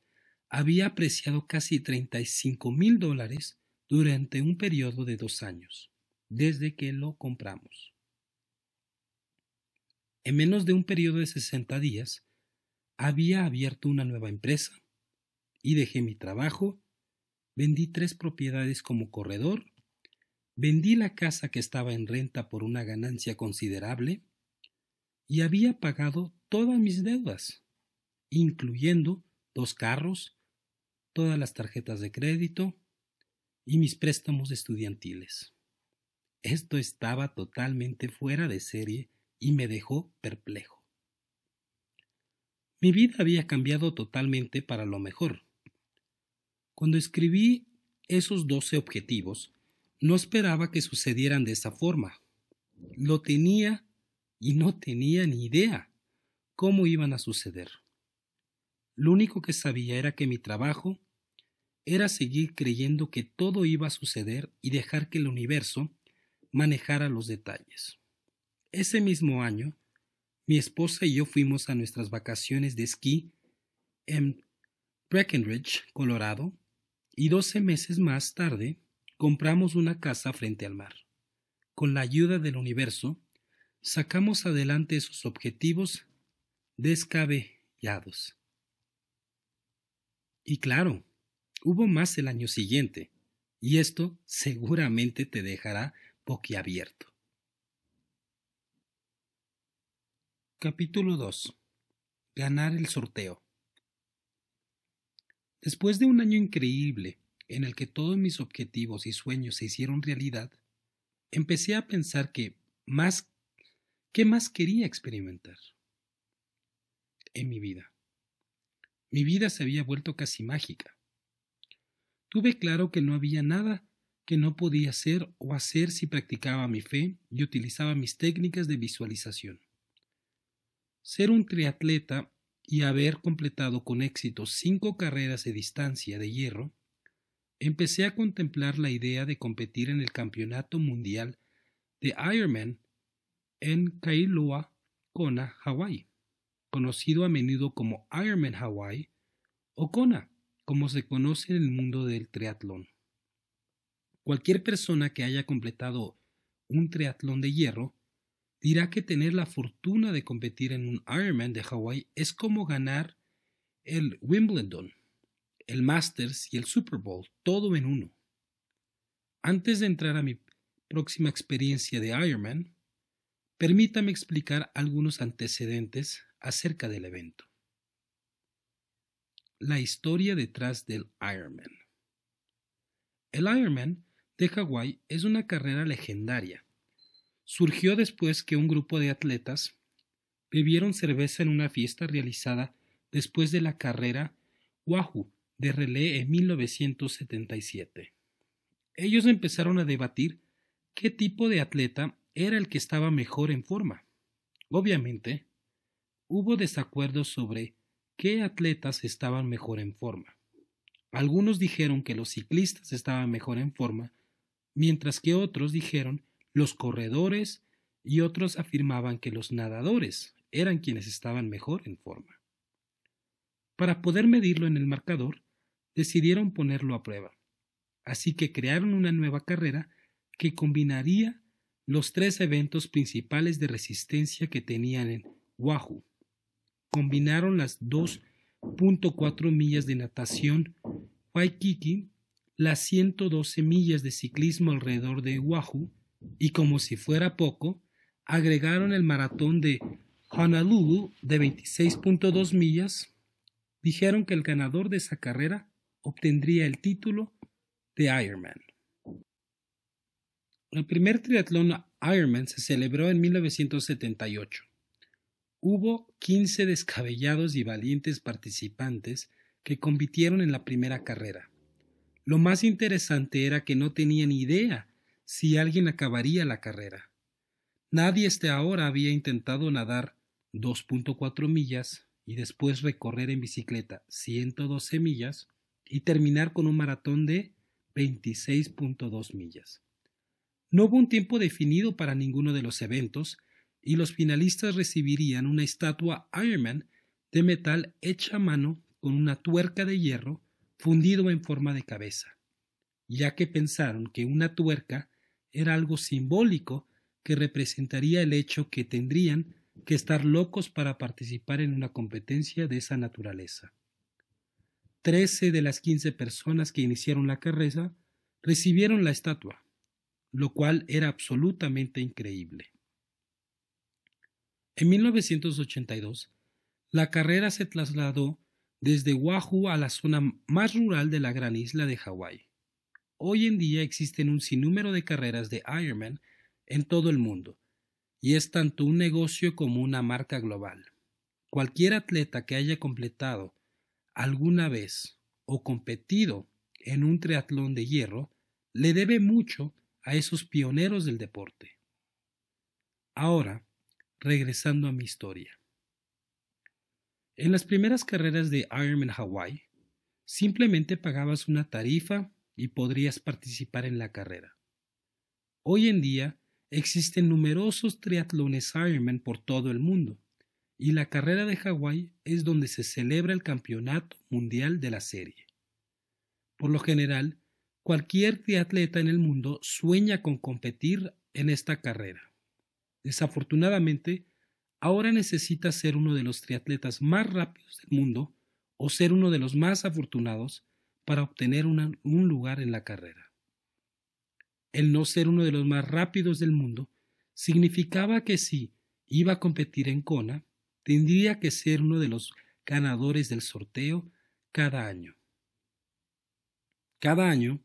había apreciado casi 35 mil dólares durante un periodo de dos años, desde que lo compramos. En menos de un periodo de 60 días, había abierto una nueva empresa y dejé mi trabajo, vendí tres propiedades como corredor, vendí la casa que estaba en renta por una ganancia considerable y había pagado todas mis deudas, incluyendo dos carros todas las tarjetas de crédito y mis préstamos estudiantiles. Esto estaba totalmente fuera de serie y me dejó perplejo. Mi vida había cambiado totalmente para lo mejor. Cuando escribí esos doce objetivos, no esperaba que sucedieran de esa forma. Lo tenía y no tenía ni idea cómo iban a suceder. Lo único que sabía era que mi trabajo era seguir creyendo que todo iba a suceder y dejar que el universo manejara los detalles. Ese mismo año, mi esposa y yo fuimos a nuestras vacaciones de esquí en Breckenridge, Colorado, y doce meses más tarde compramos una casa frente al mar. Con la ayuda del universo, sacamos adelante esos objetivos descabellados. Y claro, hubo más el año siguiente, y esto seguramente te dejará boquiabierto. Capítulo 2. Ganar el sorteo. Después de un año increíble, en el que todos mis objetivos y sueños se hicieron realidad, empecé a pensar que más qué más quería experimentar en mi vida. Mi vida se había vuelto casi mágica. Tuve claro que no había nada que no podía hacer o hacer si practicaba mi fe y utilizaba mis técnicas de visualización. Ser un triatleta y haber completado con éxito cinco carreras de distancia de hierro, empecé a contemplar la idea de competir en el Campeonato Mundial de Ironman en Kailua, Kona, Hawái conocido a menudo como Ironman Hawaii, o Kona, como se conoce en el mundo del triatlón. Cualquier persona que haya completado un triatlón de hierro dirá que tener la fortuna de competir en un Ironman de Hawaii es como ganar el Wimbledon, el Masters y el Super Bowl, todo en uno. Antes de entrar a mi próxima experiencia de Ironman, permítame explicar algunos antecedentes acerca del evento. La historia detrás del Ironman. El Ironman de Hawái es una carrera legendaria. Surgió después que un grupo de atletas bebieron cerveza en una fiesta realizada después de la carrera Wahoo de relé en 1977. Ellos empezaron a debatir qué tipo de atleta era el que estaba mejor en forma. Obviamente, hubo desacuerdos sobre qué atletas estaban mejor en forma. Algunos dijeron que los ciclistas estaban mejor en forma, mientras que otros dijeron los corredores y otros afirmaban que los nadadores eran quienes estaban mejor en forma. Para poder medirlo en el marcador, decidieron ponerlo a prueba. Así que crearon una nueva carrera que combinaría los tres eventos principales de resistencia que tenían en Wahoo, combinaron las 2.4 millas de natación Waikiki, las 112 millas de ciclismo alrededor de Oahu y como si fuera poco, agregaron el maratón de Honolulu de 26.2 millas. Dijeron que el ganador de esa carrera obtendría el título de Ironman. El primer triatlón Ironman se celebró en 1978. Hubo quince descabellados y valientes participantes que compitieron en la primera carrera. Lo más interesante era que no tenían idea si alguien acabaría la carrera. Nadie hasta ahora había intentado nadar 2.4 millas y después recorrer en bicicleta 112 millas y terminar con un maratón de 26.2 millas. No hubo un tiempo definido para ninguno de los eventos y los finalistas recibirían una estatua Man de metal hecha a mano con una tuerca de hierro fundido en forma de cabeza, ya que pensaron que una tuerca era algo simbólico que representaría el hecho que tendrían que estar locos para participar en una competencia de esa naturaleza. Trece de las quince personas que iniciaron la carrera recibieron la estatua, lo cual era absolutamente increíble. En 1982, la carrera se trasladó desde Oahu a la zona más rural de la gran isla de Hawái. Hoy en día existen un sinnúmero de carreras de Ironman en todo el mundo, y es tanto un negocio como una marca global. Cualquier atleta que haya completado alguna vez o competido en un triatlón de hierro le debe mucho a esos pioneros del deporte. Ahora, regresando a mi historia. En las primeras carreras de Ironman Hawaii, simplemente pagabas una tarifa y podrías participar en la carrera. Hoy en día existen numerosos triatlones Ironman por todo el mundo, y la carrera de Hawaii es donde se celebra el campeonato mundial de la serie. Por lo general, cualquier triatleta en el mundo sueña con competir en esta carrera. Desafortunadamente, ahora necesita ser uno de los triatletas más rápidos del mundo o ser uno de los más afortunados para obtener un lugar en la carrera. El no ser uno de los más rápidos del mundo significaba que si iba a competir en Kona, tendría que ser uno de los ganadores del sorteo cada año. Cada año,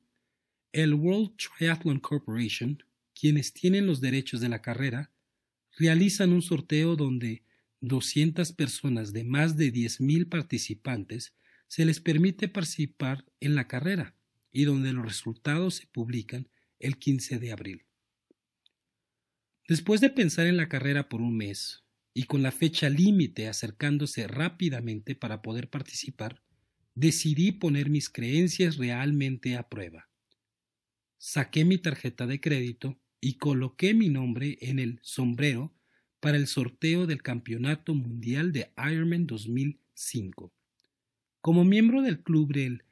el World Triathlon Corporation, quienes tienen los derechos de la carrera, realizan un sorteo donde 200 personas de más de 10.000 participantes se les permite participar en la carrera y donde los resultados se publican el 15 de abril. Después de pensar en la carrera por un mes y con la fecha límite acercándose rápidamente para poder participar, decidí poner mis creencias realmente a prueba. Saqué mi tarjeta de crédito y coloqué mi nombre en el sombrero para el sorteo del Campeonato Mundial de Ironman 2005. Como miembro del club del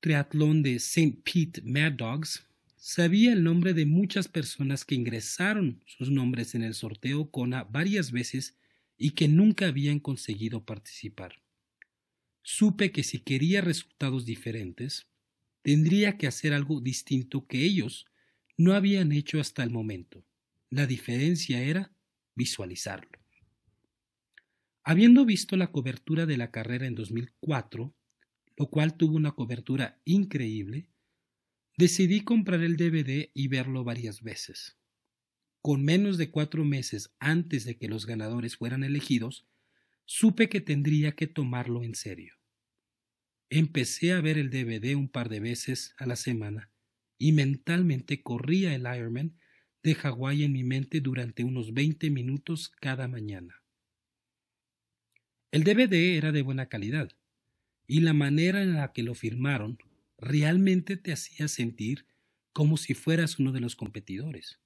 triatlón de St. Pete Mad Dogs, sabía el nombre de muchas personas que ingresaron sus nombres en el sorteo CONA varias veces y que nunca habían conseguido participar. Supe que si quería resultados diferentes, tendría que hacer algo distinto que ellos, no habían hecho hasta el momento. La diferencia era visualizarlo. Habiendo visto la cobertura de la carrera en 2004, lo cual tuvo una cobertura increíble, decidí comprar el DVD y verlo varias veces. Con menos de cuatro meses antes de que los ganadores fueran elegidos, supe que tendría que tomarlo en serio. Empecé a ver el DVD un par de veces a la semana y mentalmente corría el Ironman de Hawái en mi mente durante unos 20 minutos cada mañana. El DVD era de buena calidad y la manera en la que lo firmaron realmente te hacía sentir como si fueras uno de los competidores.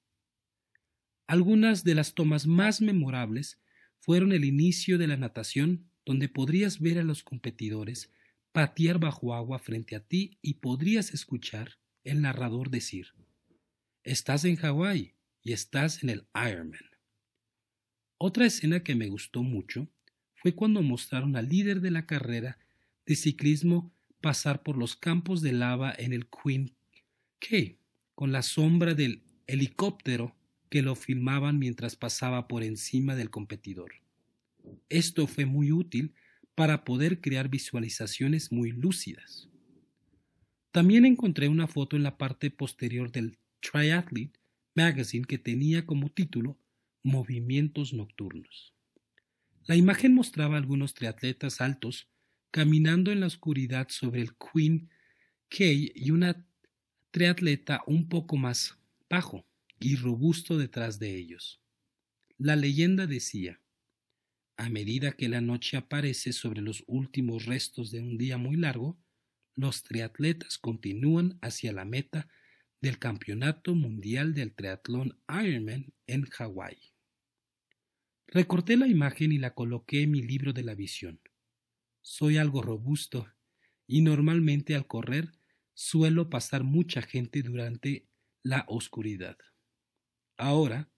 Algunas de las tomas más memorables fueron el inicio de la natación, donde podrías ver a los competidores patear bajo agua frente a ti y podrías escuchar el narrador decir, estás en Hawái y estás en el Ironman. Otra escena que me gustó mucho fue cuando mostraron al líder de la carrera de ciclismo pasar por los campos de lava en el Queen K, con la sombra del helicóptero que lo filmaban mientras pasaba por encima del competidor. Esto fue muy útil para poder crear visualizaciones muy lúcidas. También encontré una foto en la parte posterior del Triathlete Magazine que tenía como título Movimientos Nocturnos. La imagen mostraba algunos triatletas altos caminando en la oscuridad sobre el Queen K y una triatleta un poco más bajo y robusto detrás de ellos. La leyenda decía, a medida que la noche aparece sobre los últimos restos de un día muy largo, los triatletas continúan hacia la meta del Campeonato Mundial del Triatlón Ironman en Hawái. Recorté la imagen y la coloqué en mi libro de la visión. Soy algo robusto y normalmente al correr suelo pasar mucha gente durante la oscuridad. Ahora,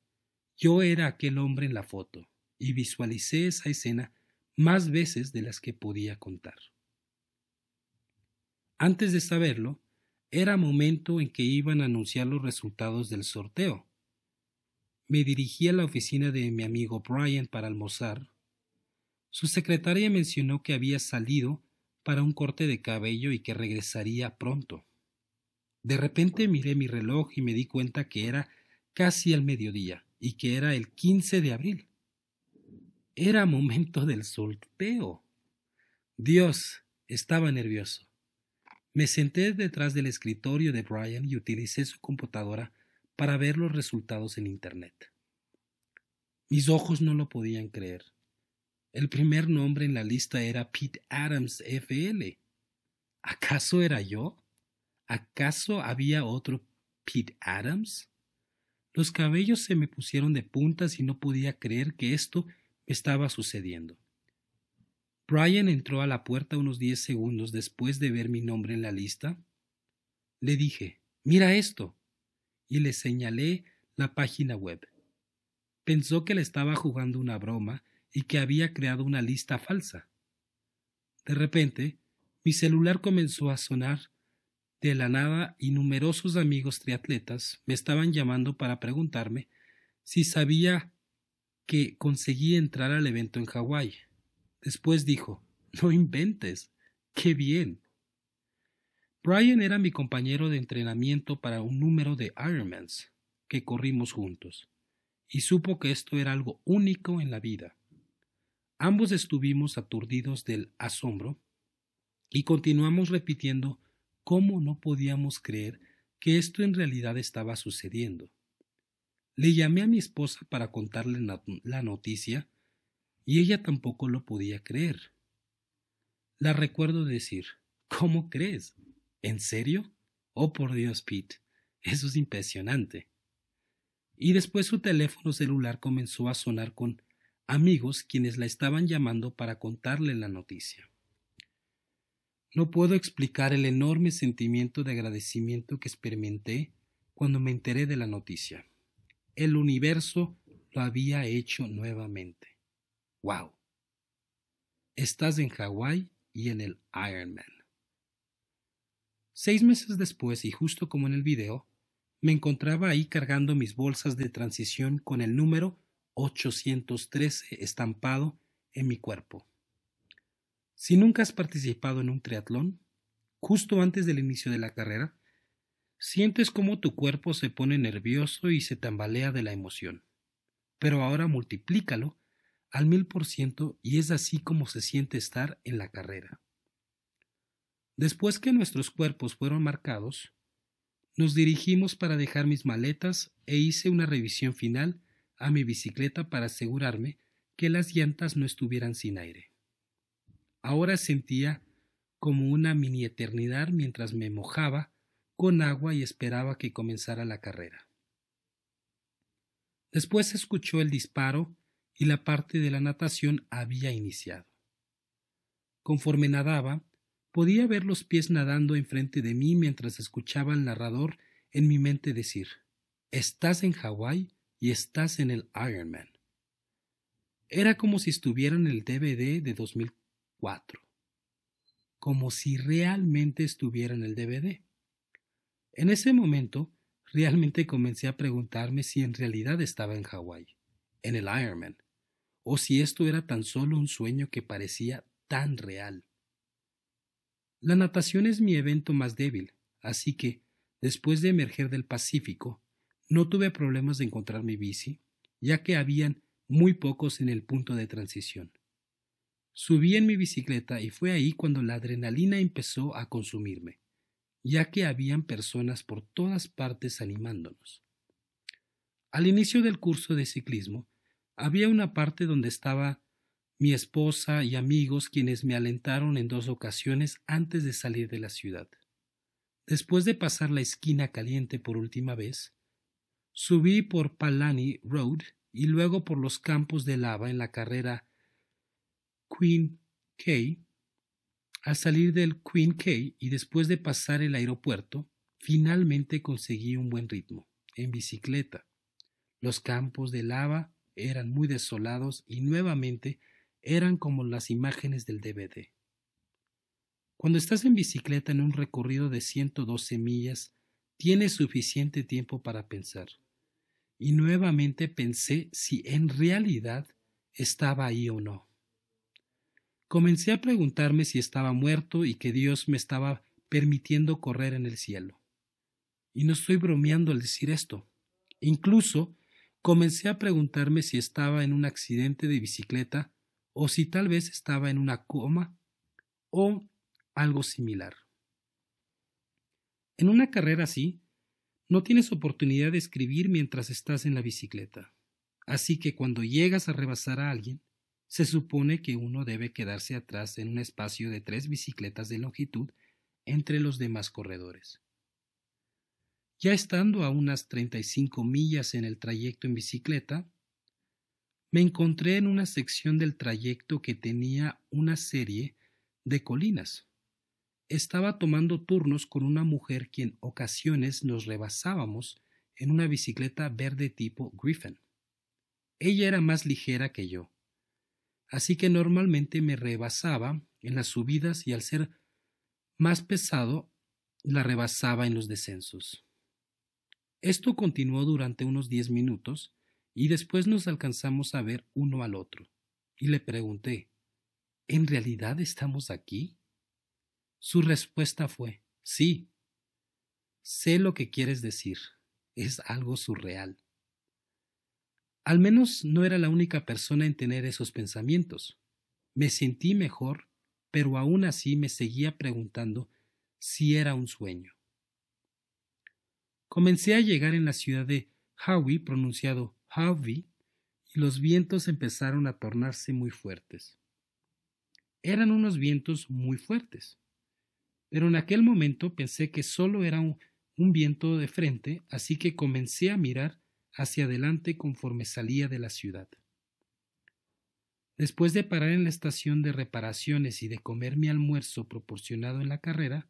yo era aquel hombre en la foto y visualicé esa escena más veces de las que podía contar. Antes de saberlo, era momento en que iban a anunciar los resultados del sorteo. Me dirigí a la oficina de mi amigo Brian para almorzar. Su secretaria mencionó que había salido para un corte de cabello y que regresaría pronto. De repente miré mi reloj y me di cuenta que era casi el mediodía y que era el 15 de abril. Era momento del sorteo. Dios, estaba nervioso. Me senté detrás del escritorio de Brian y utilicé su computadora para ver los resultados en Internet. Mis ojos no lo podían creer. El primer nombre en la lista era Pete Adams FL. ¿Acaso era yo? ¿Acaso había otro Pete Adams? Los cabellos se me pusieron de puntas y no podía creer que esto estaba sucediendo. Brian entró a la puerta unos diez segundos después de ver mi nombre en la lista. Le dije, mira esto, y le señalé la página web. Pensó que le estaba jugando una broma y que había creado una lista falsa. De repente, mi celular comenzó a sonar de la nada y numerosos amigos triatletas me estaban llamando para preguntarme si sabía que conseguí entrar al evento en Hawái. Después dijo, No inventes. ¡Qué bien! Brian era mi compañero de entrenamiento para un número de Ironmans que corrimos juntos, y supo que esto era algo único en la vida. Ambos estuvimos aturdidos del asombro y continuamos repitiendo cómo no podíamos creer que esto en realidad estaba sucediendo. Le llamé a mi esposa para contarle la noticia y ella tampoco lo podía creer. La recuerdo decir, ¿cómo crees? ¿En serio? Oh, por Dios, Pete, eso es impresionante. Y después su teléfono celular comenzó a sonar con amigos quienes la estaban llamando para contarle la noticia. No puedo explicar el enorme sentimiento de agradecimiento que experimenté cuando me enteré de la noticia. El universo lo había hecho nuevamente. ¡Wow! Estás en Hawái y en el Ironman. Seis meses después, y justo como en el video, me encontraba ahí cargando mis bolsas de transición con el número 813 estampado en mi cuerpo. Si nunca has participado en un triatlón, justo antes del inicio de la carrera, sientes cómo tu cuerpo se pone nervioso y se tambalea de la emoción. Pero ahora multiplícalo al mil por ciento y es así como se siente estar en la carrera. Después que nuestros cuerpos fueron marcados, nos dirigimos para dejar mis maletas e hice una revisión final a mi bicicleta para asegurarme que las llantas no estuvieran sin aire. Ahora sentía como una mini eternidad mientras me mojaba con agua y esperaba que comenzara la carrera. Después escuchó el disparo y la parte de la natación había iniciado. Conforme nadaba, podía ver los pies nadando enfrente de mí mientras escuchaba al narrador en mi mente decir Estás en Hawái y estás en el Ironman. Era como si estuviera en el DVD de 2004. Como si realmente estuviera en el DVD. En ese momento, realmente comencé a preguntarme si en realidad estaba en Hawái, en el Ironman, o si esto era tan solo un sueño que parecía tan real. La natación es mi evento más débil, así que, después de emerger del Pacífico, no tuve problemas de encontrar mi bici, ya que habían muy pocos en el punto de transición. Subí en mi bicicleta y fue ahí cuando la adrenalina empezó a consumirme, ya que habían personas por todas partes animándonos. Al inicio del curso de ciclismo, había una parte donde estaba mi esposa y amigos quienes me alentaron en dos ocasiones antes de salir de la ciudad. Después de pasar la esquina caliente por última vez, subí por Palani Road y luego por los campos de lava en la carrera Queen K. Al salir del Queen K y después de pasar el aeropuerto, finalmente conseguí un buen ritmo, en bicicleta. Los campos de lava eran muy desolados y nuevamente eran como las imágenes del DVD. Cuando estás en bicicleta en un recorrido de 112 millas, tienes suficiente tiempo para pensar. Y nuevamente pensé si en realidad estaba ahí o no. Comencé a preguntarme si estaba muerto y que Dios me estaba permitiendo correr en el cielo. Y no estoy bromeando al decir esto. Incluso comencé a preguntarme si estaba en un accidente de bicicleta o si tal vez estaba en una coma o algo similar. En una carrera así, no tienes oportunidad de escribir mientras estás en la bicicleta. Así que cuando llegas a rebasar a alguien, se supone que uno debe quedarse atrás en un espacio de tres bicicletas de longitud entre los demás corredores. Ya estando a unas 35 millas en el trayecto en bicicleta, me encontré en una sección del trayecto que tenía una serie de colinas. Estaba tomando turnos con una mujer quien ocasiones nos rebasábamos en una bicicleta verde tipo Griffin. Ella era más ligera que yo, así que normalmente me rebasaba en las subidas y al ser más pesado, la rebasaba en los descensos. Esto continuó durante unos diez minutos y después nos alcanzamos a ver uno al otro. Y le pregunté ¿En realidad estamos aquí? Su respuesta fue sí. Sé lo que quieres decir. Es algo surreal. Al menos no era la única persona en tener esos pensamientos. Me sentí mejor, pero aún así me seguía preguntando si era un sueño. Comencé a llegar en la ciudad de Hawi, pronunciado Hawi, y los vientos empezaron a tornarse muy fuertes. Eran unos vientos muy fuertes. Pero en aquel momento pensé que solo era un viento de frente, así que comencé a mirar hacia adelante conforme salía de la ciudad. Después de parar en la estación de reparaciones y de comer mi almuerzo proporcionado en la carrera,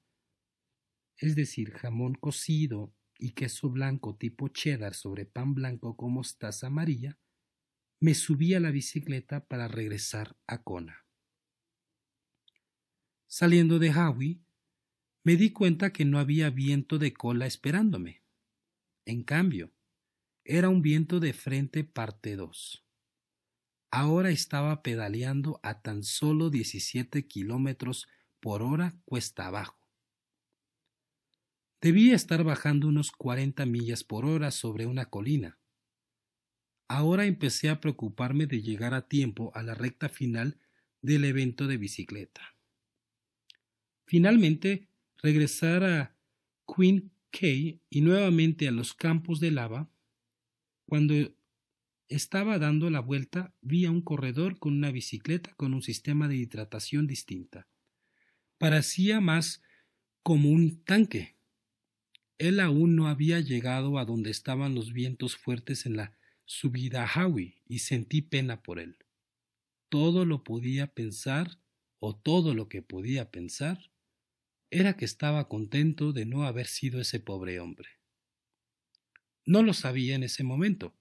es decir, jamón cocido y queso blanco tipo cheddar sobre pan blanco como mostaza amarilla, me subí a la bicicleta para regresar a Kona. Saliendo de Hawi, me di cuenta que no había viento de cola esperándome. En cambio, era un viento de frente parte 2. Ahora estaba pedaleando a tan solo 17 kilómetros por hora cuesta abajo. Debía estar bajando unos 40 millas por hora sobre una colina. Ahora empecé a preocuparme de llegar a tiempo a la recta final del evento de bicicleta. Finalmente, regresar a Queen Cay y nuevamente a los campos de lava. Cuando estaba dando la vuelta, vi a un corredor con una bicicleta con un sistema de hidratación distinta. Parecía más como un tanque. Él aún no había llegado a donde estaban los vientos fuertes en la subida a y sentí pena por él. Todo lo podía pensar, o todo lo que podía pensar, era que estaba contento de no haber sido ese pobre hombre. No lo sabía en ese momento,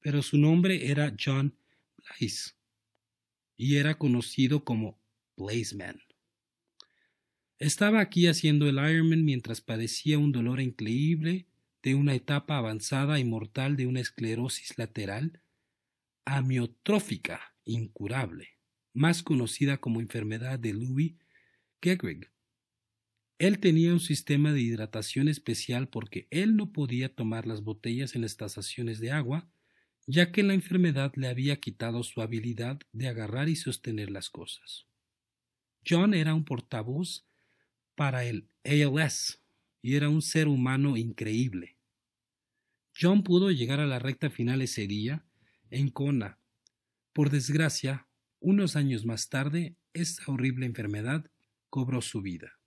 pero su nombre era John Blaze y era conocido como Blazeman. Estaba aquí haciendo el Ironman mientras padecía un dolor increíble de una etapa avanzada y mortal de una esclerosis lateral amiotrófica incurable, más conocida como enfermedad de Louis Gehrig. Él tenía un sistema de hidratación especial porque él no podía tomar las botellas en las estaciones de agua, ya que la enfermedad le había quitado su habilidad de agarrar y sostener las cosas. John era un portavoz para el ALS y era un ser humano increíble. John pudo llegar a la recta final ese día en Kona. Por desgracia, unos años más tarde, esta horrible enfermedad cobró su vida.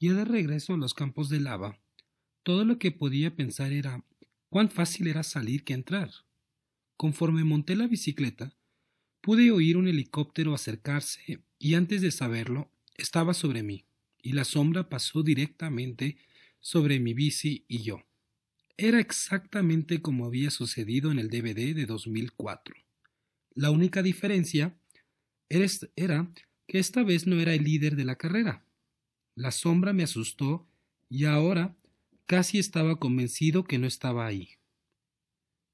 Ya de regreso a los campos de lava, todo lo que podía pensar era cuán fácil era salir que entrar. Conforme monté la bicicleta, pude oír un helicóptero acercarse y antes de saberlo estaba sobre mí, y la sombra pasó directamente sobre mi bici y yo. Era exactamente como había sucedido en el DVD de 2004. La única diferencia era que esta vez no era el líder de la carrera. La sombra me asustó y ahora casi estaba convencido que no estaba ahí.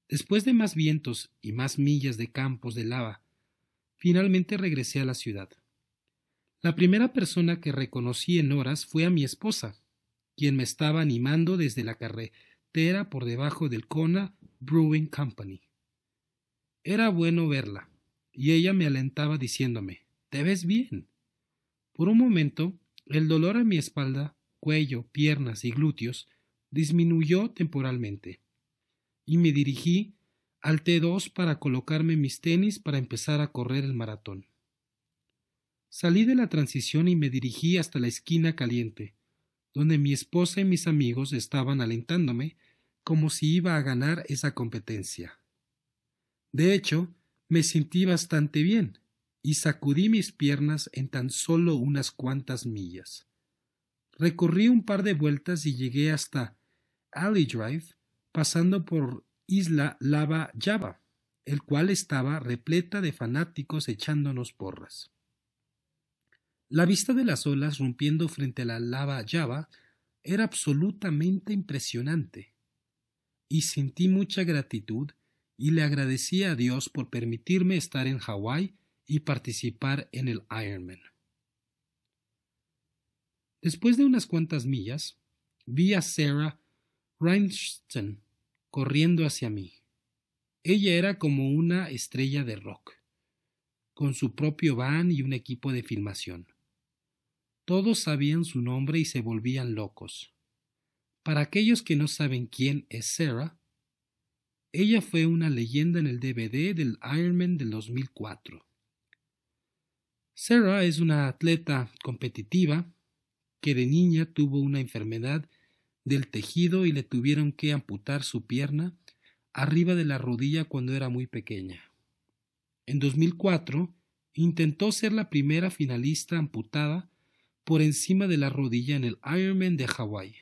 Después de más vientos y más millas de campos de lava, finalmente regresé a la ciudad. La primera persona que reconocí en horas fue a mi esposa, quien me estaba animando desde la carretera por debajo del Kona Brewing Company. Era bueno verla, y ella me alentaba diciéndome Te ves bien. Por un momento, el dolor en mi espalda, cuello, piernas y glúteos disminuyó temporalmente, y me dirigí al T2 para colocarme mis tenis para empezar a correr el maratón. Salí de la transición y me dirigí hasta la esquina caliente, donde mi esposa y mis amigos estaban alentándome como si iba a ganar esa competencia. De hecho, me sentí bastante bien y sacudí mis piernas en tan solo unas cuantas millas. Recorrí un par de vueltas y llegué hasta Alley Drive, pasando por Isla Lava Java, el cual estaba repleta de fanáticos echándonos porras. La vista de las olas rompiendo frente a la lava Java era absolutamente impresionante. Y sentí mucha gratitud y le agradecí a Dios por permitirme estar en Hawái y participar en el Ironman. Después de unas cuantas millas, vi a Sarah Reinsten corriendo hacia mí. Ella era como una estrella de rock, con su propio van y un equipo de filmación. Todos sabían su nombre y se volvían locos. Para aquellos que no saben quién es Sarah, ella fue una leyenda en el DVD del Ironman del 2004. Sarah es una atleta competitiva que de niña tuvo una enfermedad del tejido y le tuvieron que amputar su pierna arriba de la rodilla cuando era muy pequeña. En 2004 intentó ser la primera finalista amputada por encima de la rodilla en el Ironman de Hawái.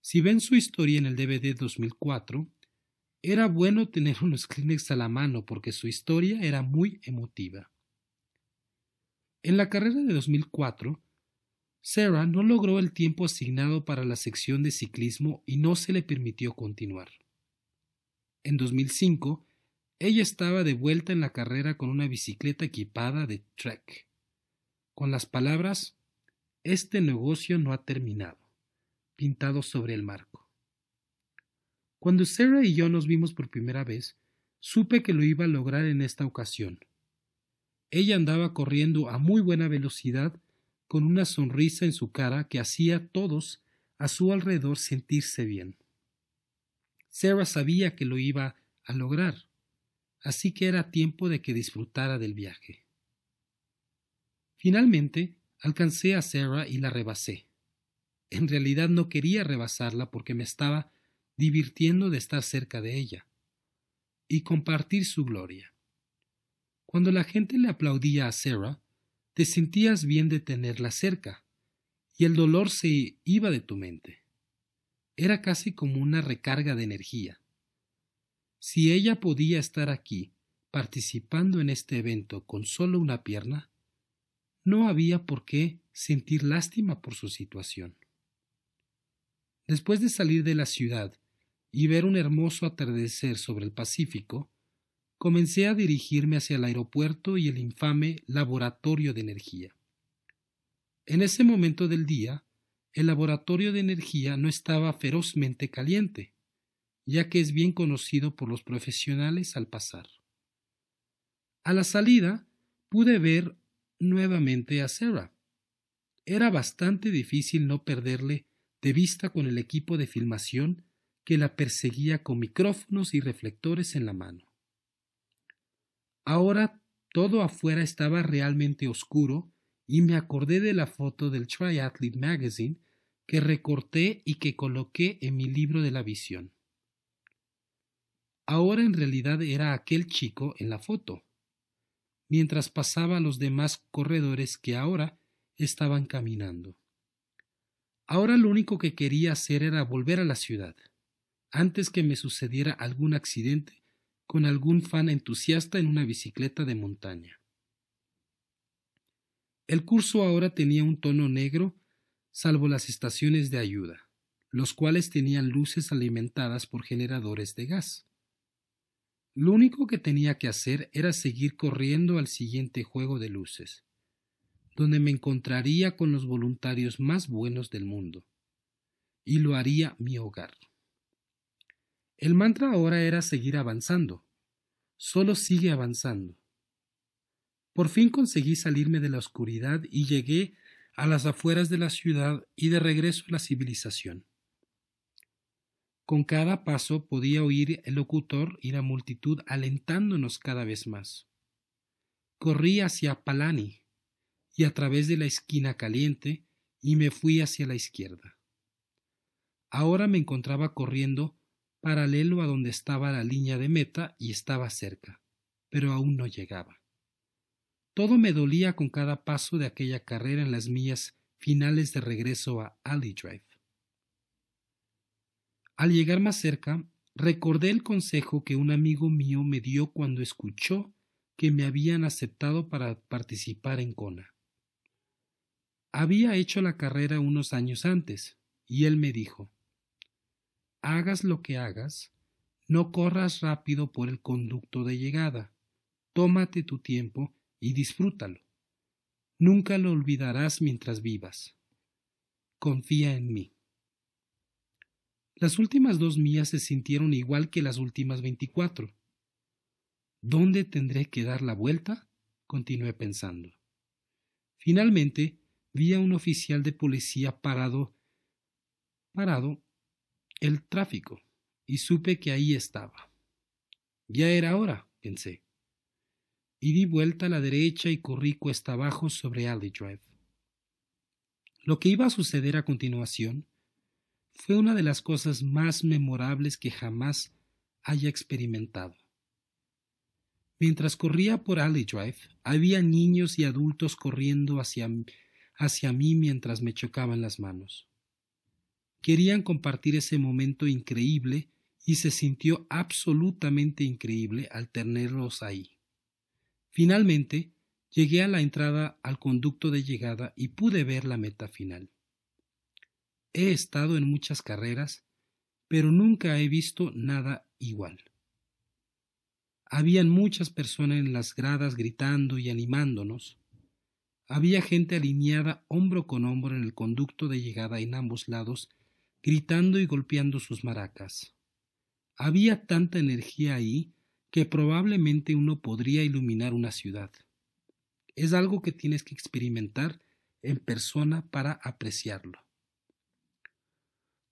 Si ven su historia en el DVD 2004, era bueno tener unos Kleenex a la mano porque su historia era muy emotiva. En la carrera de 2004, Sarah no logró el tiempo asignado para la sección de ciclismo y no se le permitió continuar. En 2005, ella estaba de vuelta en la carrera con una bicicleta equipada de Trek, con las palabras este negocio no ha terminado. Pintado sobre el marco. Cuando Sarah y yo nos vimos por primera vez, supe que lo iba a lograr en esta ocasión. Ella andaba corriendo a muy buena velocidad, con una sonrisa en su cara que hacía a todos a su alrededor sentirse bien. Sarah sabía que lo iba a lograr, así que era tiempo de que disfrutara del viaje. Finalmente, Alcancé a Sarah y la rebasé. En realidad no quería rebasarla porque me estaba divirtiendo de estar cerca de ella y compartir su gloria. Cuando la gente le aplaudía a Sarah, te sentías bien de tenerla cerca, y el dolor se iba de tu mente. Era casi como una recarga de energía. Si ella podía estar aquí, participando en este evento con solo una pierna, no había por qué sentir lástima por su situación. Después de salir de la ciudad y ver un hermoso atardecer sobre el Pacífico, comencé a dirigirme hacia el aeropuerto y el infame laboratorio de energía. En ese momento del día, el laboratorio de energía no estaba ferozmente caliente, ya que es bien conocido por los profesionales al pasar. A la salida pude ver nuevamente a Sarah. Era bastante difícil no perderle de vista con el equipo de filmación que la perseguía con micrófonos y reflectores en la mano. Ahora todo afuera estaba realmente oscuro y me acordé de la foto del Triathlete Magazine que recorté y que coloqué en mi libro de la visión. Ahora en realidad era aquel chico en la foto mientras pasaba los demás corredores que ahora estaban caminando. Ahora lo único que quería hacer era volver a la ciudad, antes que me sucediera algún accidente con algún fan entusiasta en una bicicleta de montaña. El curso ahora tenía un tono negro, salvo las estaciones de ayuda, los cuales tenían luces alimentadas por generadores de gas. Lo único que tenía que hacer era seguir corriendo al siguiente juego de luces, donde me encontraría con los voluntarios más buenos del mundo, y lo haría mi hogar. El mantra ahora era seguir avanzando, solo sigue avanzando. Por fin conseguí salirme de la oscuridad y llegué a las afueras de la ciudad y de regreso a la civilización. Con cada paso podía oír el locutor y la multitud alentándonos cada vez más. Corrí hacia Palani y a través de la esquina caliente y me fui hacia la izquierda. Ahora me encontraba corriendo paralelo a donde estaba la línea de meta y estaba cerca, pero aún no llegaba. Todo me dolía con cada paso de aquella carrera en las millas finales de regreso a Alley Drive. Al llegar más cerca, recordé el consejo que un amigo mío me dio cuando escuchó que me habían aceptado para participar en Kona. Había hecho la carrera unos años antes, y él me dijo Hagas lo que hagas, no corras rápido por el conducto de llegada, tómate tu tiempo y disfrútalo. Nunca lo olvidarás mientras vivas. Confía en mí. Las últimas dos mías se sintieron igual que las últimas veinticuatro. ¿Dónde tendré que dar la vuelta? continué pensando. Finalmente vi a un oficial de policía parado, parado el tráfico, y supe que ahí estaba. Ya era hora, pensé. Y di vuelta a la derecha y corrí cuesta abajo sobre Alley Drive. Lo que iba a suceder a continuación fue una de las cosas más memorables que jamás haya experimentado. Mientras corría por Alley Drive, había niños y adultos corriendo hacia, mí mientras me chocaban las manos. Querían compartir ese momento increíble y se sintió absolutamente increíble al tenerlos ahí. Finalmente, llegué a la entrada al conducto de llegada y pude ver la meta final. He estado en muchas carreras, pero nunca he visto nada igual. Habían muchas personas en las gradas gritando y animándonos. Había gente alineada hombro con hombro en el conducto de llegada en ambos lados, gritando y golpeando sus maracas. Había tanta energía ahí que probablemente uno podría iluminar una ciudad. Es algo que tienes que experimentar en persona para apreciarlo.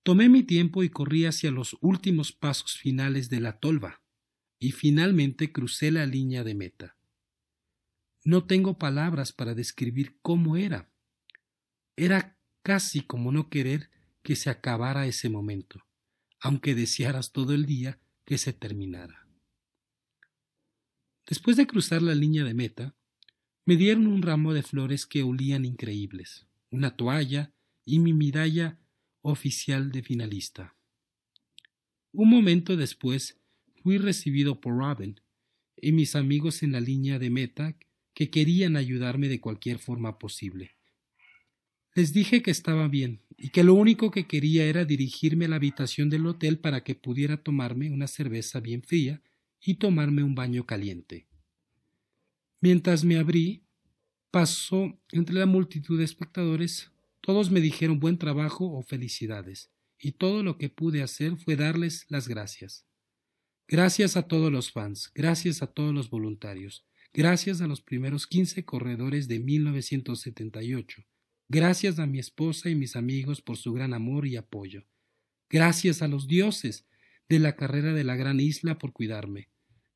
Tomé mi tiempo y corrí hacia los últimos pasos finales de la tolva, y finalmente crucé la línea de meta. No tengo palabras para describir cómo era. Era casi como no querer que se acabara ese momento, aunque desearas todo el día que se terminara. Después de cruzar la línea de meta, me dieron un ramo de flores que olían increíbles, una toalla y mi medalla oficial de finalista. Un momento después fui recibido por Robin y mis amigos en la línea de meta que querían ayudarme de cualquier forma posible. Les dije que estaba bien y que lo único que quería era dirigirme a la habitación del hotel para que pudiera tomarme una cerveza bien fría y tomarme un baño caliente. Mientras me abrí, pasó entre la multitud de espectadores todos me dijeron buen trabajo o felicidades, y todo lo que pude hacer fue darles las gracias. Gracias a todos los fans, gracias a todos los voluntarios, gracias a los primeros 15 corredores de 1978, gracias a mi esposa y mis amigos por su gran amor y apoyo, gracias a los dioses de la carrera de la gran isla por cuidarme.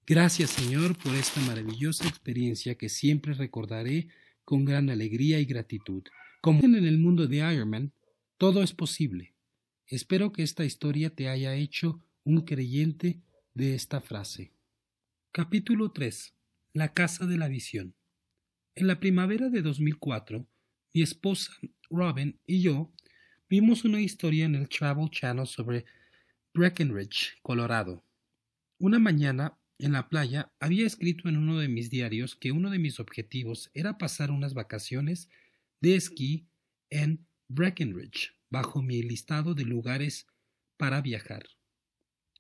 Gracias Señor por esta maravillosa experiencia que siempre recordaré con gran alegría y gratitud. Como en el mundo de Iron Man, todo es posible. Espero que esta historia te haya hecho un creyente de esta frase. Capítulo 3. La Casa de la Visión. En la primavera de 2004, mi esposa, Robin, y yo vimos una historia en el Travel Channel sobre Breckenridge, Colorado. Una mañana, en la playa, había escrito en uno de mis diarios que uno de mis objetivos era pasar unas vacaciones de en Breckenridge, bajo mi listado de lugares para viajar.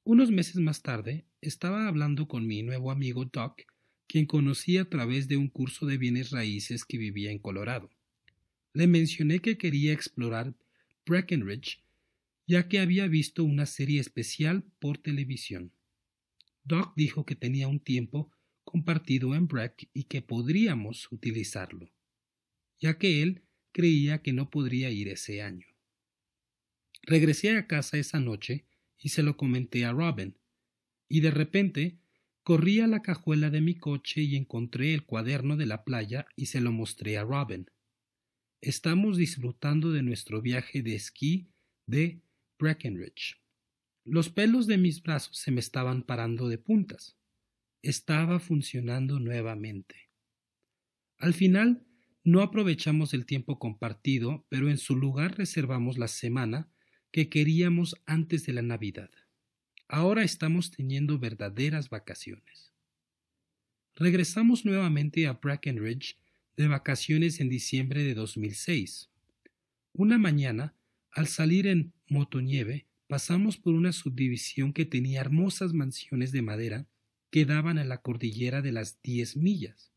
Unos meses más tarde, estaba hablando con mi nuevo amigo Doc, quien conocí a través de un curso de bienes raíces que vivía en Colorado. Le mencioné que quería explorar Breckenridge, ya que había visto una serie especial por televisión. Doc dijo que tenía un tiempo compartido en Breck y que podríamos utilizarlo ya que él creía que no podría ir ese año. Regresé a casa esa noche y se lo comenté a Robin, y de repente corrí a la cajuela de mi coche y encontré el cuaderno de la playa y se lo mostré a Robin. Estamos disfrutando de nuestro viaje de esquí de Breckenridge. Los pelos de mis brazos se me estaban parando de puntas. Estaba funcionando nuevamente. Al final no aprovechamos el tiempo compartido, pero en su lugar reservamos la semana que queríamos antes de la Navidad. Ahora estamos teniendo verdaderas vacaciones. Regresamos nuevamente a Brackenridge de vacaciones en diciembre de 2006. Una mañana, al salir en motonieve, pasamos por una subdivisión que tenía hermosas mansiones de madera que daban a la cordillera de las diez millas.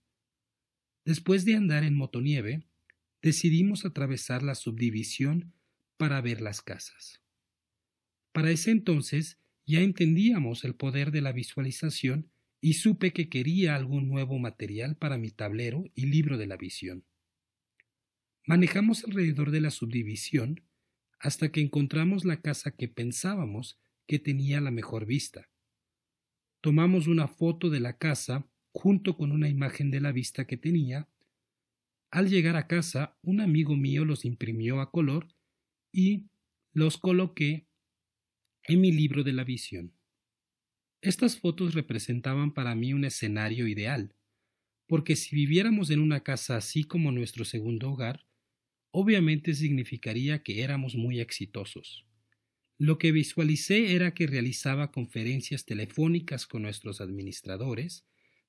Después de andar en motonieve, decidimos atravesar la subdivisión para ver las casas. Para ese entonces ya entendíamos el poder de la visualización y supe que quería algún nuevo material para mi tablero y libro de la visión. Manejamos alrededor de la subdivisión hasta que encontramos la casa que pensábamos que tenía la mejor vista. Tomamos una foto de la casa junto con una imagen de la vista que tenía. Al llegar a casa, un amigo mío los imprimió a color y los coloqué en mi libro de la visión. Estas fotos representaban para mí un escenario ideal, porque si viviéramos en una casa así como nuestro segundo hogar, obviamente significaría que éramos muy exitosos. Lo que visualicé era que realizaba conferencias telefónicas con nuestros administradores,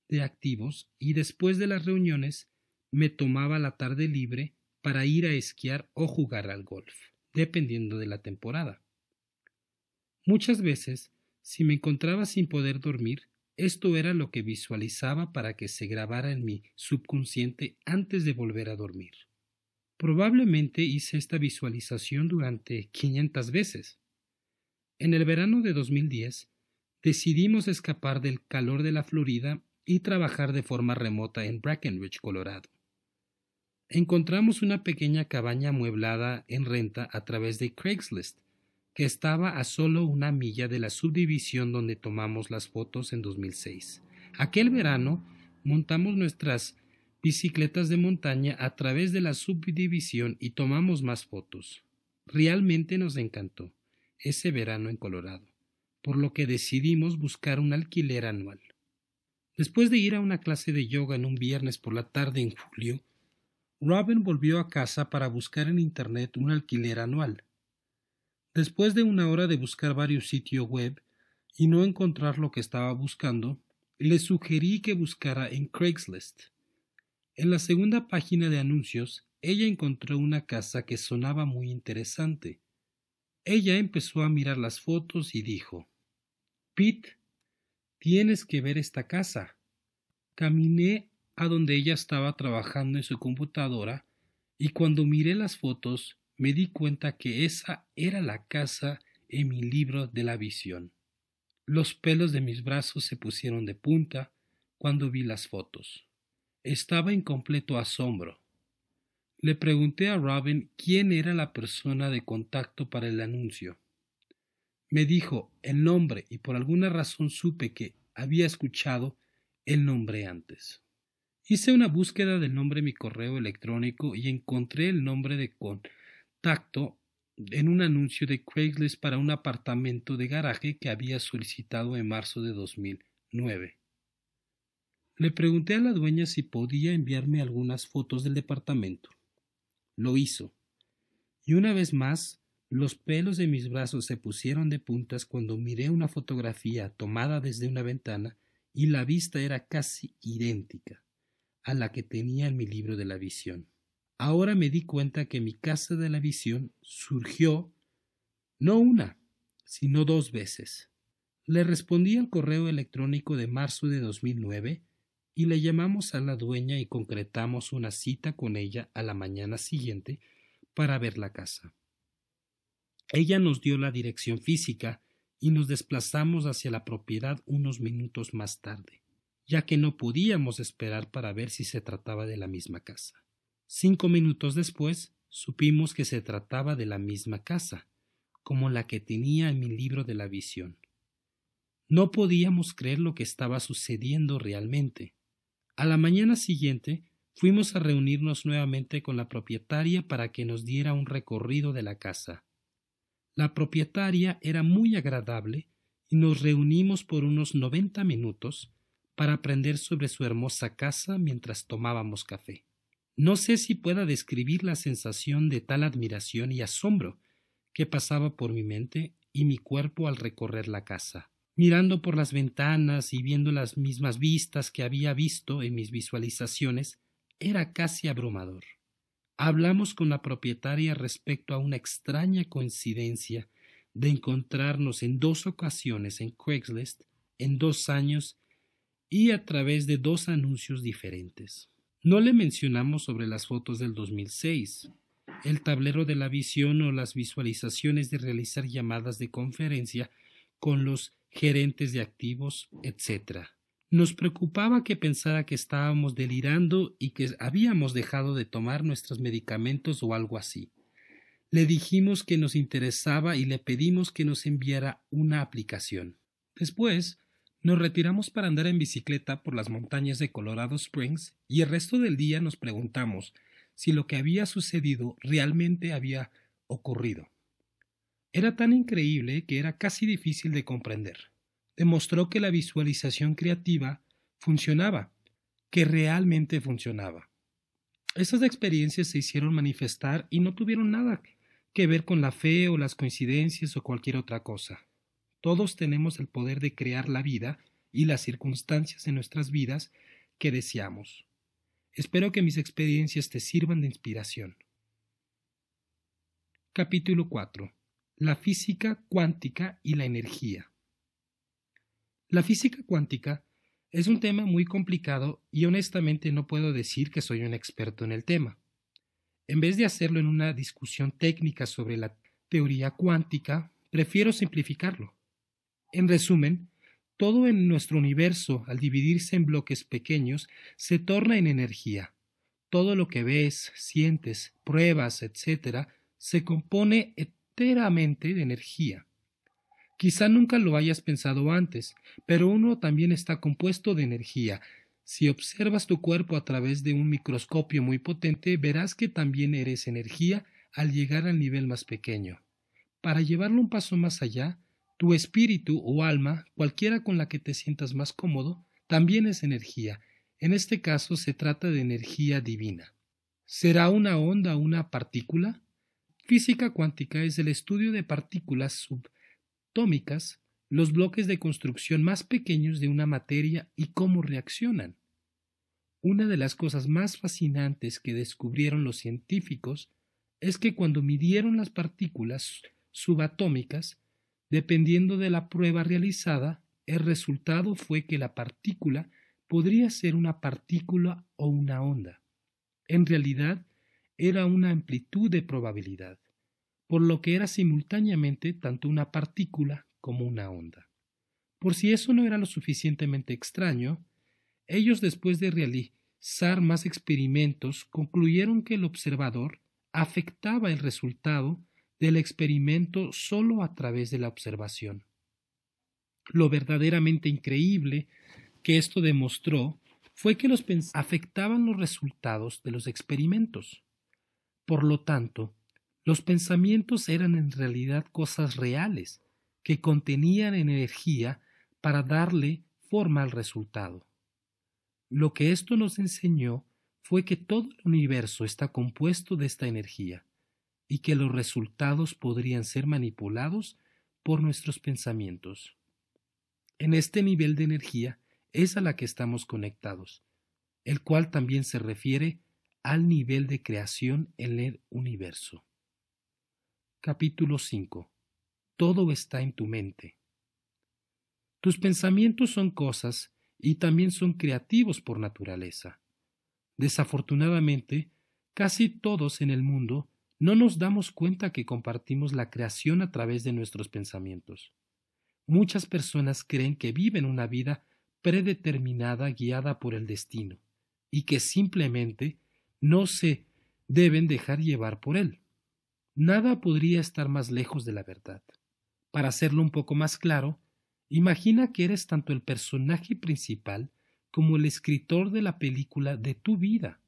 de activos y después de las reuniones me tomaba la tarde libre para ir a esquiar o jugar al golf, dependiendo de la temporada. Muchas veces, si me encontraba sin poder dormir, esto era lo que visualizaba para que se grabara en mi subconsciente antes de volver a dormir. Probablemente hice esta visualización durante 500 veces. En el verano de 2010, decidimos escapar del calor de la Florida y trabajar de forma remota en Brackenridge, Colorado. Encontramos una pequeña cabaña amueblada en renta a través de Craigslist, que estaba a solo una milla de la subdivisión donde tomamos las fotos en 2006. Aquel verano montamos nuestras bicicletas de montaña a través de la subdivisión y tomamos más fotos. Realmente nos encantó ese verano en Colorado, por lo que decidimos buscar un alquiler anual. Después de ir a una clase de yoga en un viernes por la tarde en julio, Robin volvió a casa para buscar en Internet un alquiler anual. Después de una hora de buscar varios sitios web y no encontrar lo que estaba buscando, le sugerí que buscara en Craigslist. En la segunda página de anuncios, ella encontró una casa que sonaba muy interesante. Ella empezó a mirar las fotos y dijo Pete Tienes que ver esta casa. Caminé a donde ella estaba trabajando en su computadora y cuando miré las fotos me di cuenta que esa era la casa en mi libro de la visión. Los pelos de mis brazos se pusieron de punta cuando vi las fotos. Estaba en completo asombro. Le pregunté a Robin quién era la persona de contacto para el anuncio. Me dijo el nombre y por alguna razón supe que había escuchado el nombre antes. Hice una búsqueda del nombre en mi correo electrónico y encontré el nombre de contacto en un anuncio de Craigslist para un apartamento de garaje que había solicitado en marzo de 2009. Le pregunté a la dueña si podía enviarme algunas fotos del departamento. Lo hizo. Y una vez más los pelos de mis brazos se pusieron de puntas cuando miré una fotografía tomada desde una ventana y la vista era casi idéntica a la que tenía en mi libro de la visión. Ahora me di cuenta que mi casa de la visión surgió no una, sino dos veces. Le respondí al correo electrónico de marzo de 2009 y le llamamos a la dueña y concretamos una cita con ella a la mañana siguiente para ver la casa. Ella nos dio la dirección física y nos desplazamos hacia la propiedad unos minutos más tarde, ya que no podíamos esperar para ver si se trataba de la misma casa. Cinco minutos después supimos que se trataba de la misma casa, como la que tenía en mi libro de la visión. No podíamos creer lo que estaba sucediendo realmente. A la mañana siguiente fuimos a reunirnos nuevamente con la propietaria para que nos diera un recorrido de la casa. La propietaria era muy agradable y nos reunimos por unos noventa minutos para aprender sobre su hermosa casa mientras tomábamos café. No sé si pueda describir la sensación de tal admiración y asombro que pasaba por mi mente y mi cuerpo al recorrer la casa, mirando por las ventanas y viendo las mismas vistas que había visto en mis visualizaciones, era casi abrumador. Hablamos con la propietaria respecto a una extraña coincidencia de encontrarnos en dos ocasiones en Craigslist en dos años y a través de dos anuncios diferentes. No le mencionamos sobre las fotos del 2006, el tablero de la visión o las visualizaciones de realizar llamadas de conferencia con los gerentes de activos, etc. Nos preocupaba que pensara que estábamos delirando y que habíamos dejado de tomar nuestros medicamentos o algo así. Le dijimos que nos interesaba y le pedimos que nos enviara una aplicación. Después, nos retiramos para andar en bicicleta por las montañas de Colorado Springs y el resto del día nos preguntamos si lo que había sucedido realmente había ocurrido. Era tan increíble que era casi difícil de comprender demostró que la visualización creativa funcionaba, que realmente funcionaba. Estas experiencias se hicieron manifestar y no tuvieron nada que ver con la fe o las coincidencias o cualquier otra cosa. Todos tenemos el poder de crear la vida y las circunstancias en nuestras vidas que deseamos. Espero que mis experiencias te sirvan de inspiración. Capítulo 4. La física cuántica y la energía. La física cuántica es un tema muy complicado y honestamente no puedo decir que soy un experto en el tema. En vez de hacerlo en una discusión técnica sobre la teoría cuántica, prefiero simplificarlo. En resumen, todo en nuestro universo, al dividirse en bloques pequeños, se torna en energía. Todo lo que ves, sientes, pruebas, etc., se compone enteramente de energía. Quizá nunca lo hayas pensado antes, pero uno también está compuesto de energía. Si observas tu cuerpo a través de un microscopio muy potente, verás que también eres energía al llegar al nivel más pequeño. Para llevarlo un paso más allá, tu espíritu o alma, cualquiera con la que te sientas más cómodo, también es energía. En este caso se trata de energía divina. ¿Será una onda una partícula? Física cuántica es el estudio de partículas sub los bloques de construcción más pequeños de una materia y cómo reaccionan. Una de las cosas más fascinantes que descubrieron los científicos es que cuando midieron las partículas subatómicas, dependiendo de la prueba realizada, el resultado fue que la partícula podría ser una partícula o una onda. En realidad, era una amplitud de probabilidad por lo que era simultáneamente tanto una partícula como una onda. Por si eso no era lo suficientemente extraño, ellos después de realizar más experimentos concluyeron que el observador afectaba el resultado del experimento solo a través de la observación. Lo verdaderamente increíble que esto demostró fue que los afectaban los resultados de los experimentos. Por lo tanto, los pensamientos eran en realidad cosas reales, que contenían energía para darle forma al resultado. Lo que esto nos enseñó fue que todo el universo está compuesto de esta energía y que los resultados podrían ser manipulados por nuestros pensamientos. En este nivel de energía es a la que estamos conectados, el cual también se refiere al nivel de creación en el universo. Capítulo 5. Todo está en tu mente. Tus pensamientos son cosas y también son creativos por naturaleza. Desafortunadamente, casi todos en el mundo no nos damos cuenta que compartimos la creación a través de nuestros pensamientos. Muchas personas creen que viven una vida predeterminada guiada por el destino y que simplemente no se deben dejar llevar por él. Nada podría estar más lejos de la verdad. Para hacerlo un poco más claro, imagina que eres tanto el personaje principal como el escritor de la película de tu vida.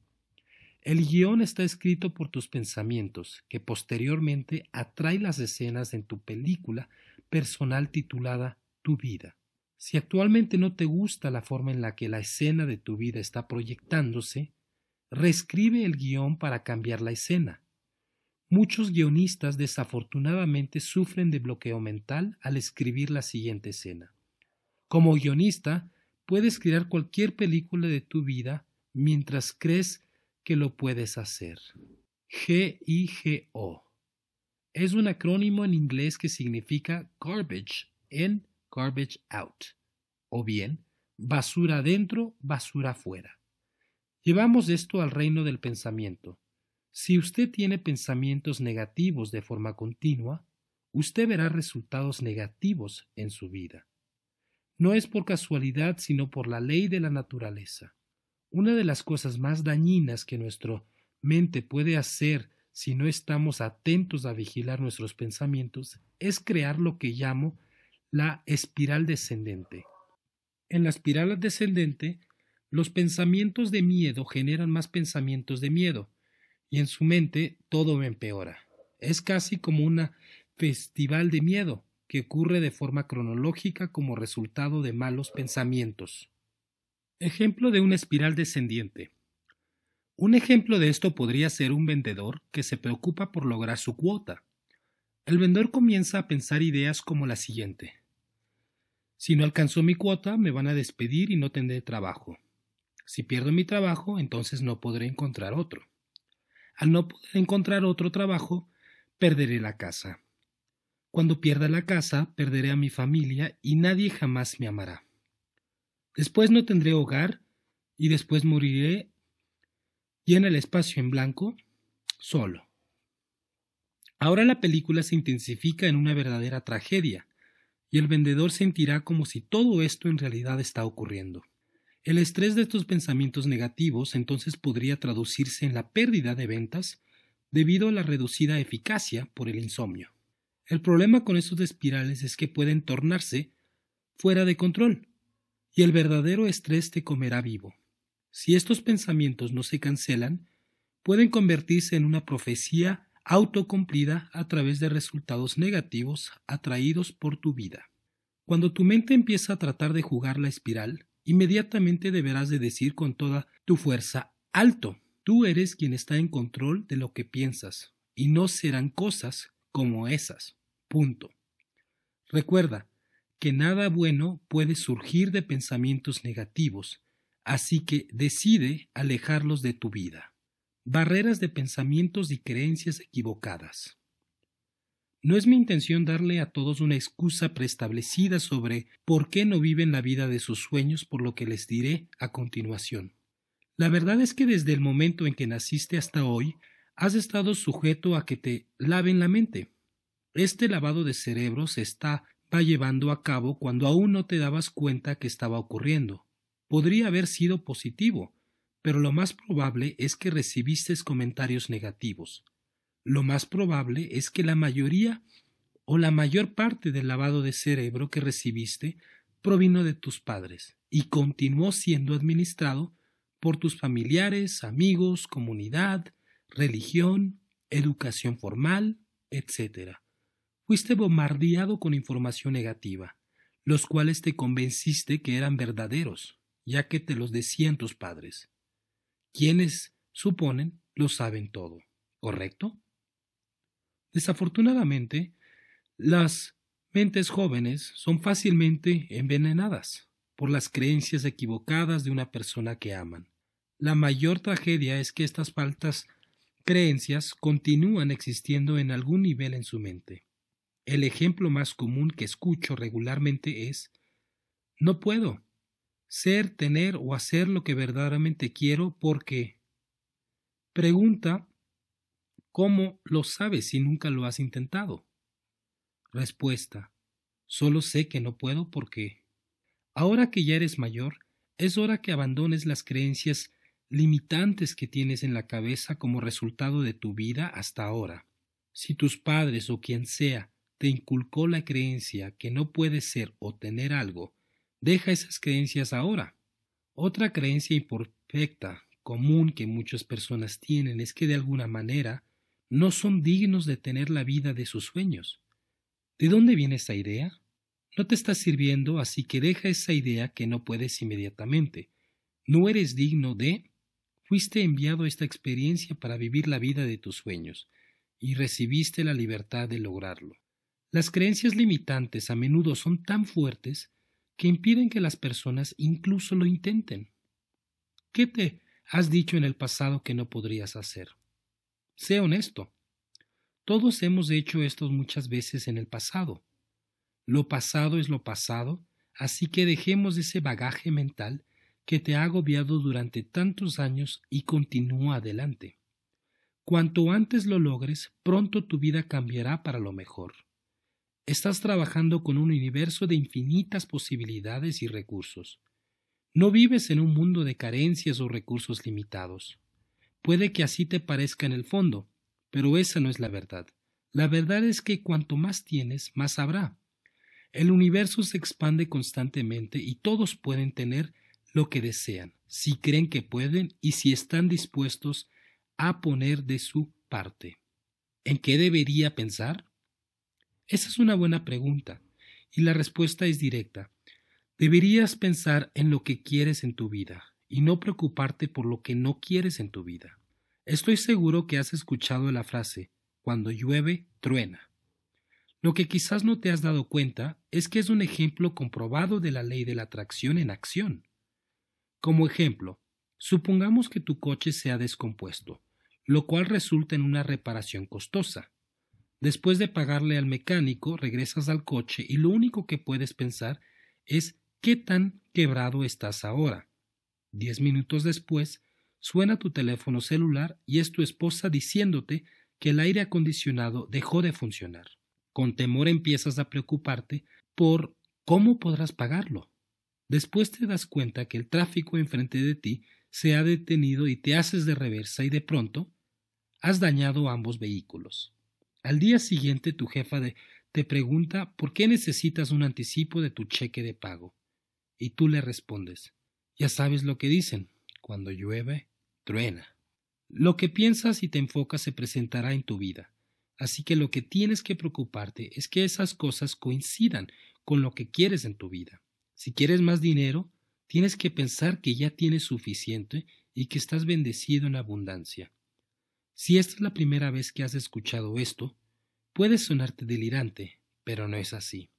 El guión está escrito por tus pensamientos, que posteriormente atrae las escenas en tu película personal titulada Tu vida. Si actualmente no te gusta la forma en la que la escena de tu vida está proyectándose, reescribe el guión para cambiar la escena, Muchos guionistas desafortunadamente sufren de bloqueo mental al escribir la siguiente escena. Como guionista, puedes crear cualquier película de tu vida mientras crees que lo puedes hacer. G-I-G-O. Es un acrónimo en inglés que significa garbage in, garbage out, o bien basura adentro, basura afuera. Llevamos esto al reino del pensamiento. Si usted tiene pensamientos negativos de forma continua, usted verá resultados negativos en su vida. No es por casualidad, sino por la ley de la naturaleza. Una de las cosas más dañinas que nuestra mente puede hacer si no estamos atentos a vigilar nuestros pensamientos es crear lo que llamo la espiral descendente. En la espiral descendente, los pensamientos de miedo generan más pensamientos de miedo, y en su mente todo empeora. Es casi como un festival de miedo que ocurre de forma cronológica como resultado de malos pensamientos. Ejemplo de una espiral descendiente. Un ejemplo de esto podría ser un vendedor que se preocupa por lograr su cuota. El vendedor comienza a pensar ideas como la siguiente. Si no alcanzó mi cuota, me van a despedir y no tendré trabajo. Si pierdo mi trabajo, entonces no podré encontrar otro. Al no poder encontrar otro trabajo, perderé la casa. Cuando pierda la casa, perderé a mi familia y nadie jamás me amará. Después no tendré hogar y después moriré y en el espacio en blanco, solo. Ahora la película se intensifica en una verdadera tragedia, y el vendedor sentirá como si todo esto en realidad está ocurriendo. El estrés de estos pensamientos negativos entonces podría traducirse en la pérdida de ventas debido a la reducida eficacia por el insomnio. El problema con estos espirales es que pueden tornarse fuera de control y el verdadero estrés te comerá vivo. Si estos pensamientos no se cancelan, pueden convertirse en una profecía autocumplida a través de resultados negativos atraídos por tu vida. Cuando tu mente empieza a tratar de jugar la espiral, inmediatamente deberás de decir con toda tu fuerza alto. Tú eres quien está en control de lo que piensas, y no serán cosas como esas. Punto. Recuerda que nada bueno puede surgir de pensamientos negativos, así que decide alejarlos de tu vida. Barreras de pensamientos y creencias equivocadas. No es mi intención darle a todos una excusa preestablecida sobre por qué no viven la vida de sus sueños por lo que les diré a continuación. La verdad es que desde el momento en que naciste hasta hoy, has estado sujeto a que te laven la mente. Este lavado de cerebro se está va llevando a cabo cuando aún no te dabas cuenta que estaba ocurriendo. Podría haber sido positivo, pero lo más probable es que recibiste comentarios negativos, lo más probable es que la mayoría o la mayor parte del lavado de cerebro que recibiste provino de tus padres y continuó siendo administrado por tus familiares, amigos, comunidad, religión, educación formal, etc. Fuiste bombardeado con información negativa, los cuales te convenciste que eran verdaderos, ya que te los decían tus padres, quienes, suponen, lo saben todo, ¿correcto? Desafortunadamente, las mentes jóvenes son fácilmente envenenadas por las creencias equivocadas de una persona que aman. La mayor tragedia es que estas faltas creencias continúan existiendo en algún nivel en su mente. El ejemplo más común que escucho regularmente es no puedo ser, tener o hacer lo que verdaderamente quiero porque pregunta ¿Cómo lo sabes si nunca lo has intentado? Respuesta. Solo sé que no puedo porque. Ahora que ya eres mayor, es hora que abandones las creencias limitantes que tienes en la cabeza como resultado de tu vida hasta ahora. Si tus padres o quien sea te inculcó la creencia que no puedes ser o tener algo, deja esas creencias ahora. Otra creencia imperfecta común que muchas personas tienen es que de alguna manera no son dignos de tener la vida de sus sueños. ¿De dónde viene esa idea? No te está sirviendo, así que deja esa idea que no puedes inmediatamente. No eres digno de... Fuiste enviado a esta experiencia para vivir la vida de tus sueños, y recibiste la libertad de lograrlo. Las creencias limitantes a menudo son tan fuertes que impiden que las personas incluso lo intenten. ¿Qué te has dicho en el pasado que no podrías hacer? Sé honesto. Todos hemos hecho esto muchas veces en el pasado. Lo pasado es lo pasado, así que dejemos ese bagaje mental que te ha agobiado durante tantos años y continúa adelante. Cuanto antes lo logres, pronto tu vida cambiará para lo mejor. Estás trabajando con un universo de infinitas posibilidades y recursos. No vives en un mundo de carencias o recursos limitados. Puede que así te parezca en el fondo, pero esa no es la verdad. La verdad es que cuanto más tienes, más habrá. El universo se expande constantemente y todos pueden tener lo que desean, si creen que pueden y si están dispuestos a poner de su parte. ¿En qué debería pensar? Esa es una buena pregunta, y la respuesta es directa. Deberías pensar en lo que quieres en tu vida, y no preocuparte por lo que no quieres en tu vida. Estoy seguro que has escuchado la frase cuando llueve, truena. Lo que quizás no te has dado cuenta es que es un ejemplo comprobado de la ley de la atracción en acción. Como ejemplo, supongamos que tu coche se ha descompuesto, lo cual resulta en una reparación costosa. Después de pagarle al mecánico, regresas al coche y lo único que puedes pensar es qué tan quebrado estás ahora. Diez minutos después, suena tu teléfono celular y es tu esposa diciéndote que el aire acondicionado dejó de funcionar. Con temor empiezas a preocuparte por cómo podrás pagarlo. Después te das cuenta que el tráfico enfrente de ti se ha detenido y te haces de reversa y de pronto has dañado ambos vehículos. Al día siguiente tu jefa te pregunta por qué necesitas un anticipo de tu cheque de pago y tú le respondes ya sabes lo que dicen, cuando llueve, truena. Lo que piensas y te enfocas se presentará en tu vida, así que lo que tienes que preocuparte es que esas cosas coincidan con lo que quieres en tu vida. Si quieres más dinero, tienes que pensar que ya tienes suficiente y que estás bendecido en abundancia. Si esta es la primera vez que has escuchado esto, puede sonarte delirante, pero no es así.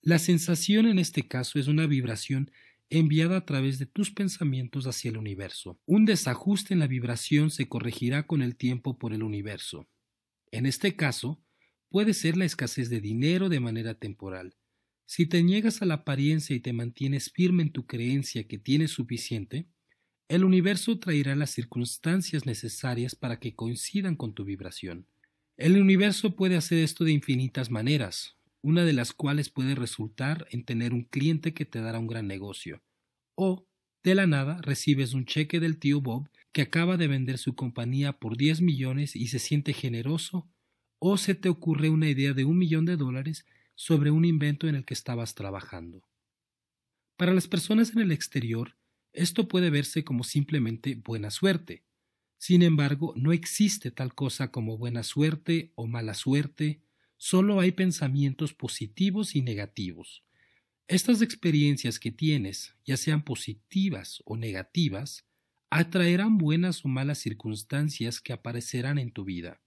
La sensación en este caso es una vibración enviada a través de tus pensamientos hacia el universo. Un desajuste en la vibración se corregirá con el tiempo por el universo. En este caso, puede ser la escasez de dinero de manera temporal. Si te niegas a la apariencia y te mantienes firme en tu creencia que tienes suficiente, el universo traerá las circunstancias necesarias para que coincidan con tu vibración. El universo puede hacer esto de infinitas maneras, una de las cuales puede resultar en tener un cliente que te dará un gran negocio. O, de la nada, recibes un cheque del tío Bob que acaba de vender su compañía por 10 millones y se siente generoso, o se te ocurre una idea de un millón de dólares sobre un invento en el que estabas trabajando. Para las personas en el exterior, esto puede verse como simplemente buena suerte. Sin embargo, no existe tal cosa como buena suerte o mala suerte solo hay pensamientos positivos y negativos. Estas experiencias que tienes, ya sean positivas o negativas, atraerán buenas o malas circunstancias que aparecerán en tu vida.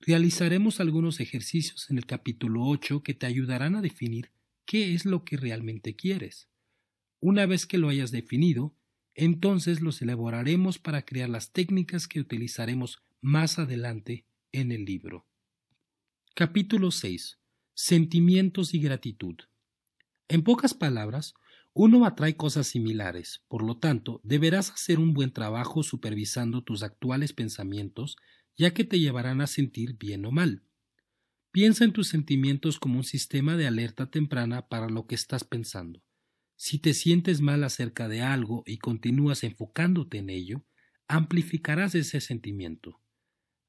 Realizaremos algunos ejercicios en el capítulo 8 que te ayudarán a definir qué es lo que realmente quieres. Una vez que lo hayas definido, entonces los elaboraremos para crear las técnicas que utilizaremos más adelante en el libro. Capítulo 6. Sentimientos y gratitud. En pocas palabras, uno atrae cosas similares, por lo tanto, deberás hacer un buen trabajo supervisando tus actuales pensamientos, ya que te llevarán a sentir bien o mal. Piensa en tus sentimientos como un sistema de alerta temprana para lo que estás pensando. Si te sientes mal acerca de algo y continúas enfocándote en ello, amplificarás ese sentimiento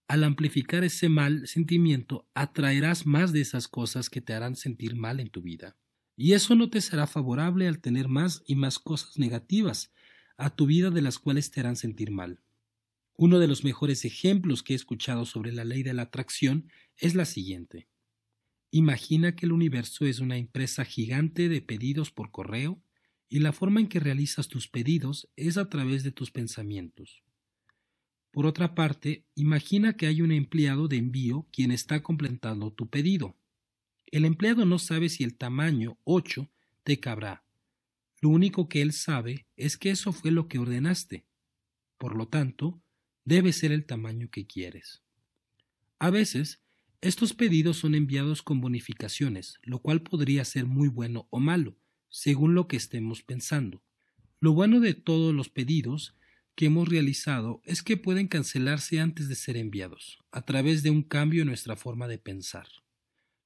al amplificar ese mal sentimiento, atraerás más de esas cosas que te harán sentir mal en tu vida. Y eso no te será favorable al tener más y más cosas negativas a tu vida de las cuales te harán sentir mal. Uno de los mejores ejemplos que he escuchado sobre la ley de la atracción es la siguiente. Imagina que el universo es una empresa gigante de pedidos por correo y la forma en que realizas tus pedidos es a través de tus pensamientos. Por otra parte, imagina que hay un empleado de envío quien está completando tu pedido. El empleado no sabe si el tamaño 8 te cabrá. Lo único que él sabe es que eso fue lo que ordenaste. Por lo tanto, debe ser el tamaño que quieres. A veces, estos pedidos son enviados con bonificaciones, lo cual podría ser muy bueno o malo, según lo que estemos pensando. Lo bueno de todos los pedidos que hemos realizado es que pueden cancelarse antes de ser enviados, a través de un cambio en nuestra forma de pensar.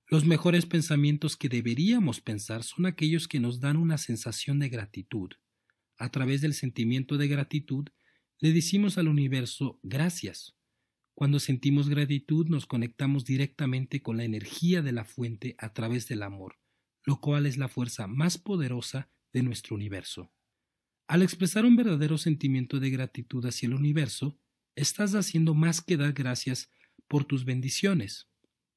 Los mejores pensamientos que deberíamos pensar son aquellos que nos dan una sensación de gratitud. A través del sentimiento de gratitud, le decimos al universo gracias. Cuando sentimos gratitud nos conectamos directamente con la energía de la fuente a través del amor, lo cual es la fuerza más poderosa de nuestro universo. Al expresar un verdadero sentimiento de gratitud hacia el universo, estás haciendo más que dar gracias por tus bendiciones.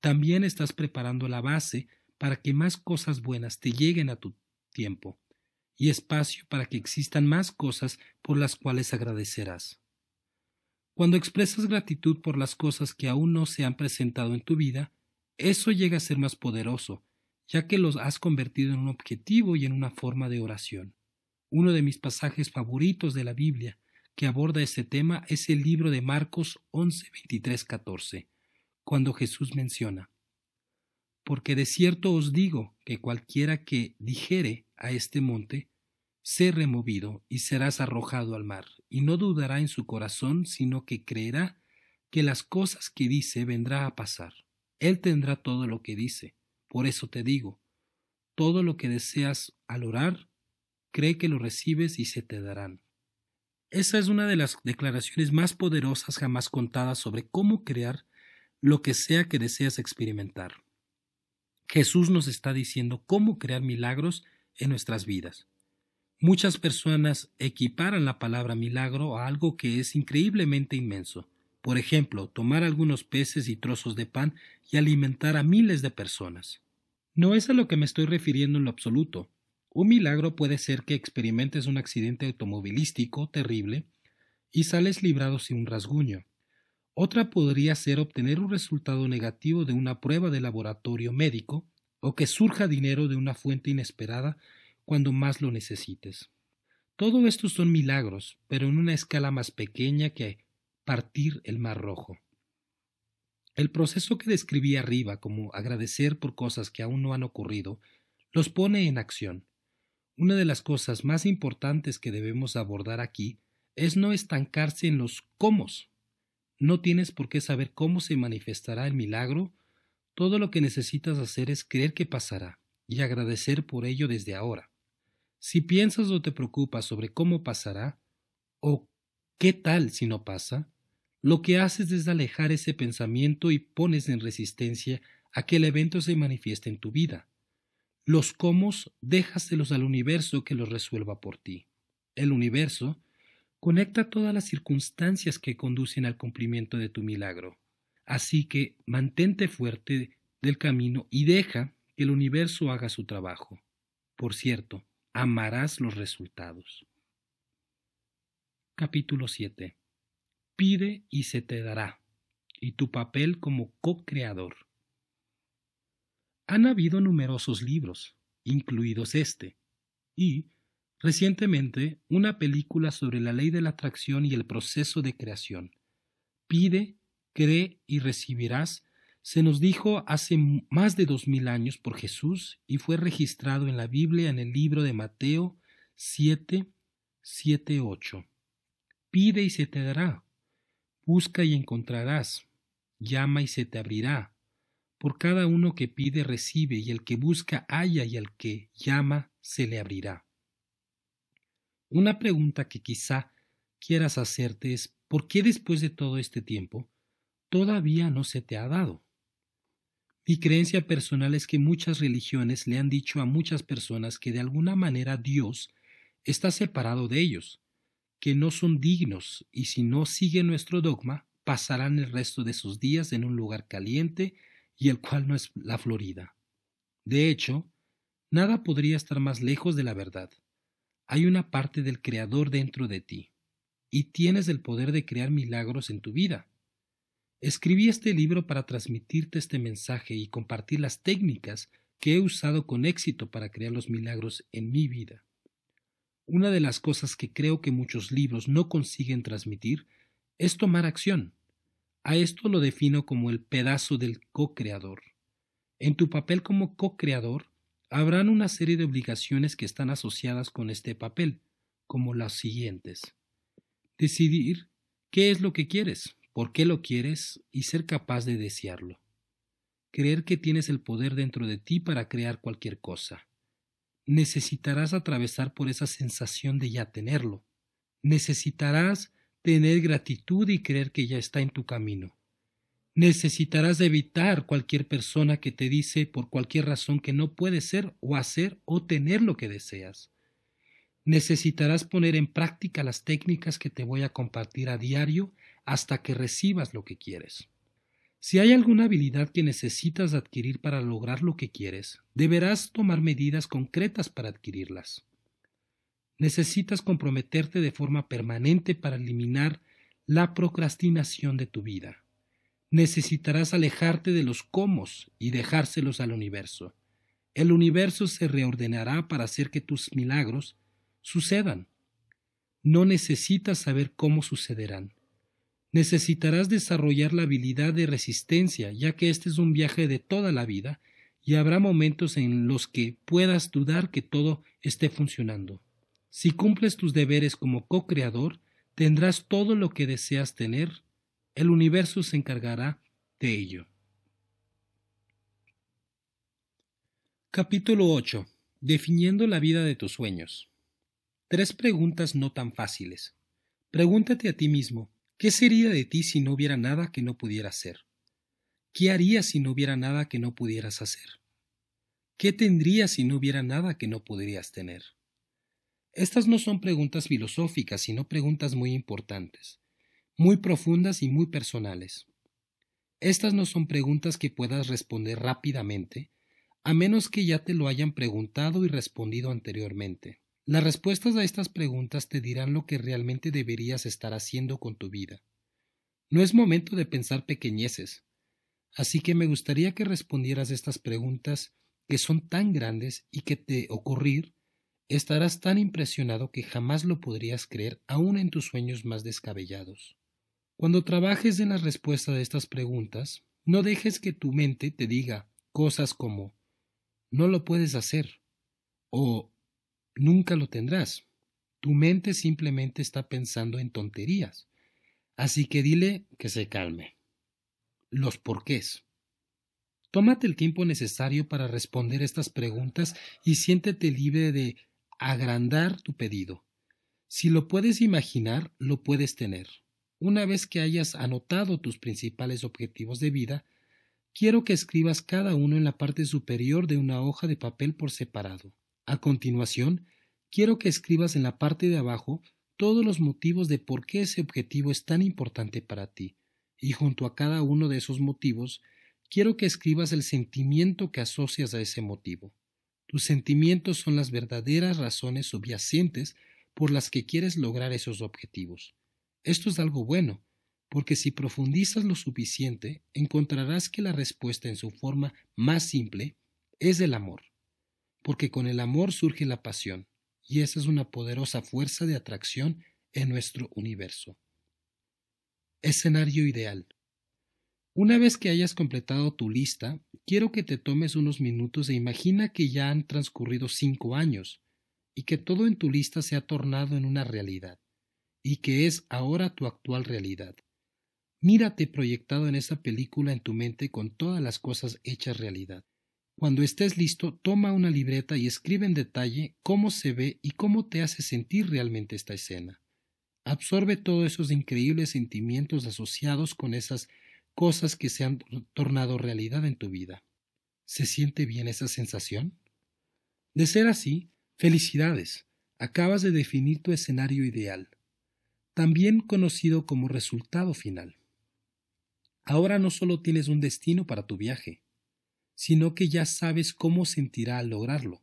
También estás preparando la base para que más cosas buenas te lleguen a tu tiempo y espacio para que existan más cosas por las cuales agradecerás. Cuando expresas gratitud por las cosas que aún no se han presentado en tu vida, eso llega a ser más poderoso, ya que los has convertido en un objetivo y en una forma de oración. Uno de mis pasajes favoritos de la Biblia que aborda este tema es el libro de Marcos 11, cuando Jesús menciona, Porque de cierto os digo que cualquiera que dijere a este monte, sé removido y serás arrojado al mar, y no dudará en su corazón, sino que creerá que las cosas que dice vendrá a pasar. Él tendrá todo lo que dice. Por eso te digo, todo lo que deseas al orar, cree que lo recibes y se te darán. Esa es una de las declaraciones más poderosas jamás contadas sobre cómo crear lo que sea que deseas experimentar. Jesús nos está diciendo cómo crear milagros en nuestras vidas. Muchas personas equiparan la palabra milagro a algo que es increíblemente inmenso. Por ejemplo, tomar algunos peces y trozos de pan y alimentar a miles de personas. No es a lo que me estoy refiriendo en lo absoluto. Un milagro puede ser que experimentes un accidente automovilístico terrible y sales librado sin un rasguño. Otra podría ser obtener un resultado negativo de una prueba de laboratorio médico o que surja dinero de una fuente inesperada cuando más lo necesites. Todo esto son milagros, pero en una escala más pequeña que partir el mar rojo. El proceso que describí arriba como agradecer por cosas que aún no han ocurrido los pone en acción. Una de las cosas más importantes que debemos abordar aquí es no estancarse en los cómo. No tienes por qué saber cómo se manifestará el milagro, todo lo que necesitas hacer es creer que pasará y agradecer por ello desde ahora. Si piensas o te preocupas sobre cómo pasará, o qué tal si no pasa, lo que haces es alejar ese pensamiento y pones en resistencia a que el evento se manifieste en tu vida. Los cómo déjaselos al universo que los resuelva por ti. El universo conecta todas las circunstancias que conducen al cumplimiento de tu milagro. Así que mantente fuerte del camino y deja que el universo haga su trabajo. Por cierto, amarás los resultados. Capítulo 7. Pide y se te dará, y tu papel como co-creador. Han habido numerosos libros, incluidos este, y, recientemente, una película sobre la ley de la atracción y el proceso de creación. Pide, cree y recibirás se nos dijo hace más de dos mil años por Jesús y fue registrado en la Biblia en el libro de Mateo 7, 7, 8. Pide y se te dará, busca y encontrarás, llama y se te abrirá, por cada uno que pide recibe, y el que busca haya y el que llama se le abrirá. Una pregunta que quizá quieras hacerte es ¿por qué después de todo este tiempo todavía no se te ha dado? Mi creencia personal es que muchas religiones le han dicho a muchas personas que de alguna manera Dios está separado de ellos, que no son dignos y si no siguen nuestro dogma pasarán el resto de sus días en un lugar caliente y el cual no es la Florida. De hecho, nada podría estar más lejos de la verdad. Hay una parte del Creador dentro de ti, y tienes el poder de crear milagros en tu vida. Escribí este libro para transmitirte este mensaje y compartir las técnicas que he usado con éxito para crear los milagros en mi vida. Una de las cosas que creo que muchos libros no consiguen transmitir es tomar acción. A esto lo defino como el pedazo del co-creador. En tu papel como co-creador, habrán una serie de obligaciones que están asociadas con este papel, como las siguientes. Decidir qué es lo que quieres, por qué lo quieres y ser capaz de desearlo. Creer que tienes el poder dentro de ti para crear cualquier cosa. Necesitarás atravesar por esa sensación de ya tenerlo. Necesitarás tener gratitud y creer que ya está en tu camino. Necesitarás evitar cualquier persona que te dice por cualquier razón que no puede ser o hacer o tener lo que deseas. Necesitarás poner en práctica las técnicas que te voy a compartir a diario hasta que recibas lo que quieres. Si hay alguna habilidad que necesitas adquirir para lograr lo que quieres, deberás tomar medidas concretas para adquirirlas necesitas comprometerte de forma permanente para eliminar la procrastinación de tu vida. Necesitarás alejarte de los cómo y dejárselos al universo. El universo se reordenará para hacer que tus milagros sucedan. No necesitas saber cómo sucederán. Necesitarás desarrollar la habilidad de resistencia, ya que este es un viaje de toda la vida y habrá momentos en los que puedas dudar que todo esté funcionando. Si cumples tus deberes como co-creador, tendrás todo lo que deseas tener. El universo se encargará de ello. Capítulo 8. Definiendo la vida de tus sueños. Tres preguntas no tan fáciles. Pregúntate a ti mismo, ¿qué sería de ti si no hubiera nada que no pudieras hacer? ¿Qué harías si no hubiera nada que no pudieras hacer? ¿Qué tendrías si no hubiera nada que no podrías tener? Estas no son preguntas filosóficas, sino preguntas muy importantes, muy profundas y muy personales. Estas no son preguntas que puedas responder rápidamente, a menos que ya te lo hayan preguntado y respondido anteriormente. Las respuestas a estas preguntas te dirán lo que realmente deberías estar haciendo con tu vida. No es momento de pensar pequeñeces, así que me gustaría que respondieras estas preguntas que son tan grandes y que te ocurrir Estarás tan impresionado que jamás lo podrías creer aún en tus sueños más descabellados. Cuando trabajes en la respuesta de estas preguntas, no dejes que tu mente te diga cosas como no lo puedes hacer o nunca lo tendrás. Tu mente simplemente está pensando en tonterías. Así que dile que se calme. Los porqués. Tómate el tiempo necesario para responder estas preguntas y siéntete libre de agrandar tu pedido. Si lo puedes imaginar, lo puedes tener. Una vez que hayas anotado tus principales objetivos de vida, quiero que escribas cada uno en la parte superior de una hoja de papel por separado. A continuación, quiero que escribas en la parte de abajo todos los motivos de por qué ese objetivo es tan importante para ti, y junto a cada uno de esos motivos, quiero que escribas el sentimiento que asocias a ese motivo. Tus sentimientos son las verdaderas razones subyacentes por las que quieres lograr esos objetivos. Esto es algo bueno, porque si profundizas lo suficiente, encontrarás que la respuesta en su forma más simple es el amor, porque con el amor surge la pasión, y esa es una poderosa fuerza de atracción en nuestro universo. Escenario ideal. Una vez que hayas completado tu lista, quiero que te tomes unos minutos e imagina que ya han transcurrido cinco años y que todo en tu lista se ha tornado en una realidad y que es ahora tu actual realidad. Mírate proyectado en esa película en tu mente con todas las cosas hechas realidad. Cuando estés listo, toma una libreta y escribe en detalle cómo se ve y cómo te hace sentir realmente esta escena. Absorbe todos esos increíbles sentimientos asociados con esas cosas que se han tornado realidad en tu vida. ¿Se siente bien esa sensación? De ser así, felicidades, acabas de definir tu escenario ideal, también conocido como resultado final. Ahora no solo tienes un destino para tu viaje, sino que ya sabes cómo sentirá al lograrlo.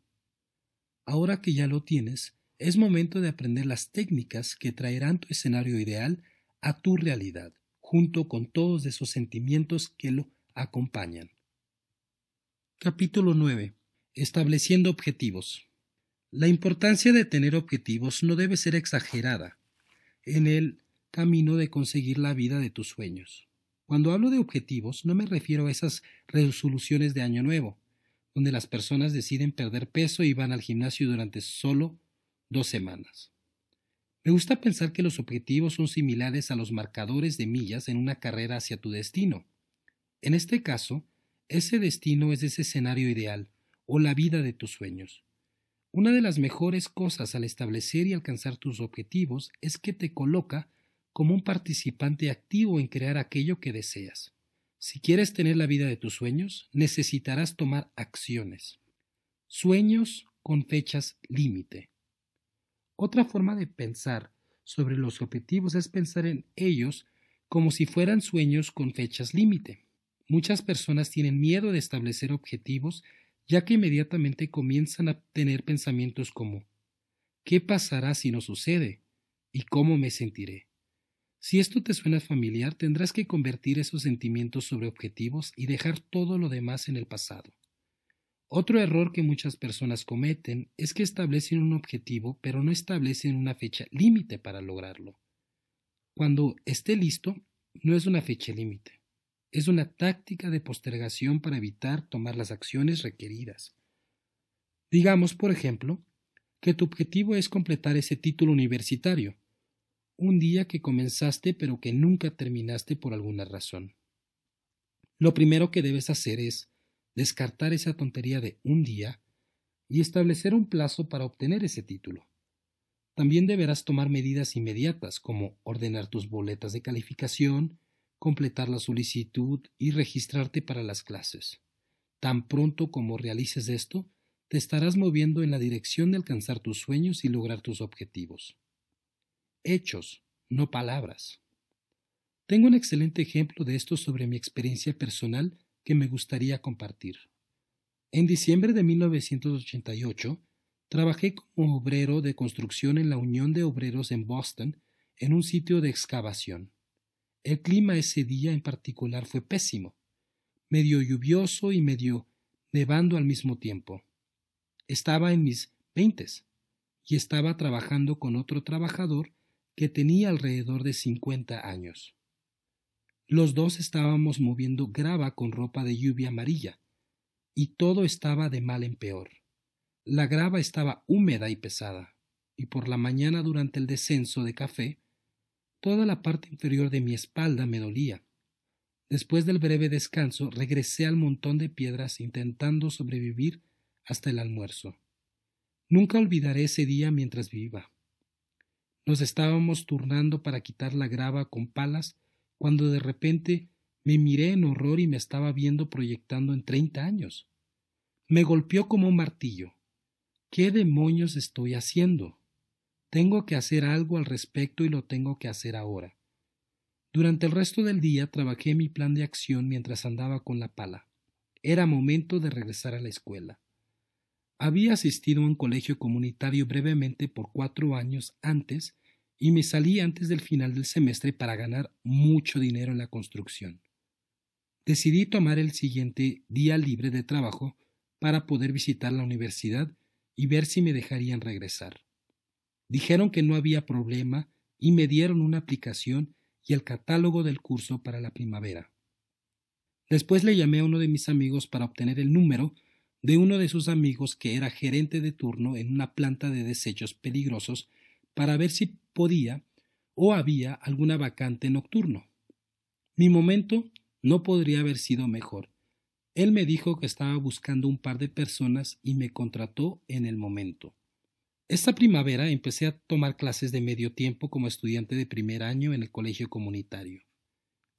Ahora que ya lo tienes, es momento de aprender las técnicas que traerán tu escenario ideal a tu realidad junto con todos esos sentimientos que lo acompañan. Capítulo 9. Estableciendo objetivos. La importancia de tener objetivos no debe ser exagerada en el camino de conseguir la vida de tus sueños. Cuando hablo de objetivos, no me refiero a esas resoluciones de año nuevo, donde las personas deciden perder peso y van al gimnasio durante solo dos semanas. Me gusta pensar que los objetivos son similares a los marcadores de millas en una carrera hacia tu destino. En este caso, ese destino es ese escenario ideal o la vida de tus sueños. Una de las mejores cosas al establecer y alcanzar tus objetivos es que te coloca como un participante activo en crear aquello que deseas. Si quieres tener la vida de tus sueños, necesitarás tomar acciones. Sueños con fechas límite. Otra forma de pensar sobre los objetivos es pensar en ellos como si fueran sueños con fechas límite. Muchas personas tienen miedo de establecer objetivos ya que inmediatamente comienzan a tener pensamientos como ¿qué pasará si no sucede? ¿Y cómo me sentiré? Si esto te suena familiar, tendrás que convertir esos sentimientos sobre objetivos y dejar todo lo demás en el pasado. Otro error que muchas personas cometen es que establecen un objetivo pero no establecen una fecha límite para lograrlo. Cuando esté listo, no es una fecha límite, es una táctica de postergación para evitar tomar las acciones requeridas. Digamos, por ejemplo, que tu objetivo es completar ese título universitario, un día que comenzaste pero que nunca terminaste por alguna razón. Lo primero que debes hacer es descartar esa tontería de un día y establecer un plazo para obtener ese título. También deberás tomar medidas inmediatas como ordenar tus boletas de calificación, completar la solicitud y registrarte para las clases. Tan pronto como realices esto, te estarás moviendo en la dirección de alcanzar tus sueños y lograr tus objetivos. Hechos, no palabras. Tengo un excelente ejemplo de esto sobre mi experiencia personal que me gustaría compartir. En diciembre de 1988, trabajé como obrero de construcción en la Unión de Obreros en Boston, en un sitio de excavación. El clima ese día en particular fue pésimo, medio lluvioso y medio nevando al mismo tiempo. Estaba en mis veintes y estaba trabajando con otro trabajador que tenía alrededor de cincuenta años. Los dos estábamos moviendo grava con ropa de lluvia amarilla, y todo estaba de mal en peor. La grava estaba húmeda y pesada, y por la mañana durante el descenso de café, toda la parte inferior de mi espalda me dolía. Después del breve descanso regresé al montón de piedras intentando sobrevivir hasta el almuerzo. Nunca olvidaré ese día mientras viva. Nos estábamos turnando para quitar la grava con palas cuando de repente me miré en horror y me estaba viendo proyectando en treinta años. Me golpeó como un martillo. ¿Qué demonios estoy haciendo? Tengo que hacer algo al respecto y lo tengo que hacer ahora. Durante el resto del día trabajé mi plan de acción mientras andaba con la pala. Era momento de regresar a la escuela. Había asistido a un colegio comunitario brevemente por cuatro años antes y me salí antes del final del semestre para ganar mucho dinero en la construcción. Decidí tomar el siguiente día libre de trabajo para poder visitar la universidad y ver si me dejarían regresar. Dijeron que no había problema y me dieron una aplicación y el catálogo del curso para la primavera. Después le llamé a uno de mis amigos para obtener el número de uno de sus amigos que era gerente de turno en una planta de desechos peligrosos para ver si podía o había alguna vacante nocturno. Mi momento no podría haber sido mejor. Él me dijo que estaba buscando un par de personas y me contrató en el momento. Esta primavera empecé a tomar clases de medio tiempo como estudiante de primer año en el colegio comunitario.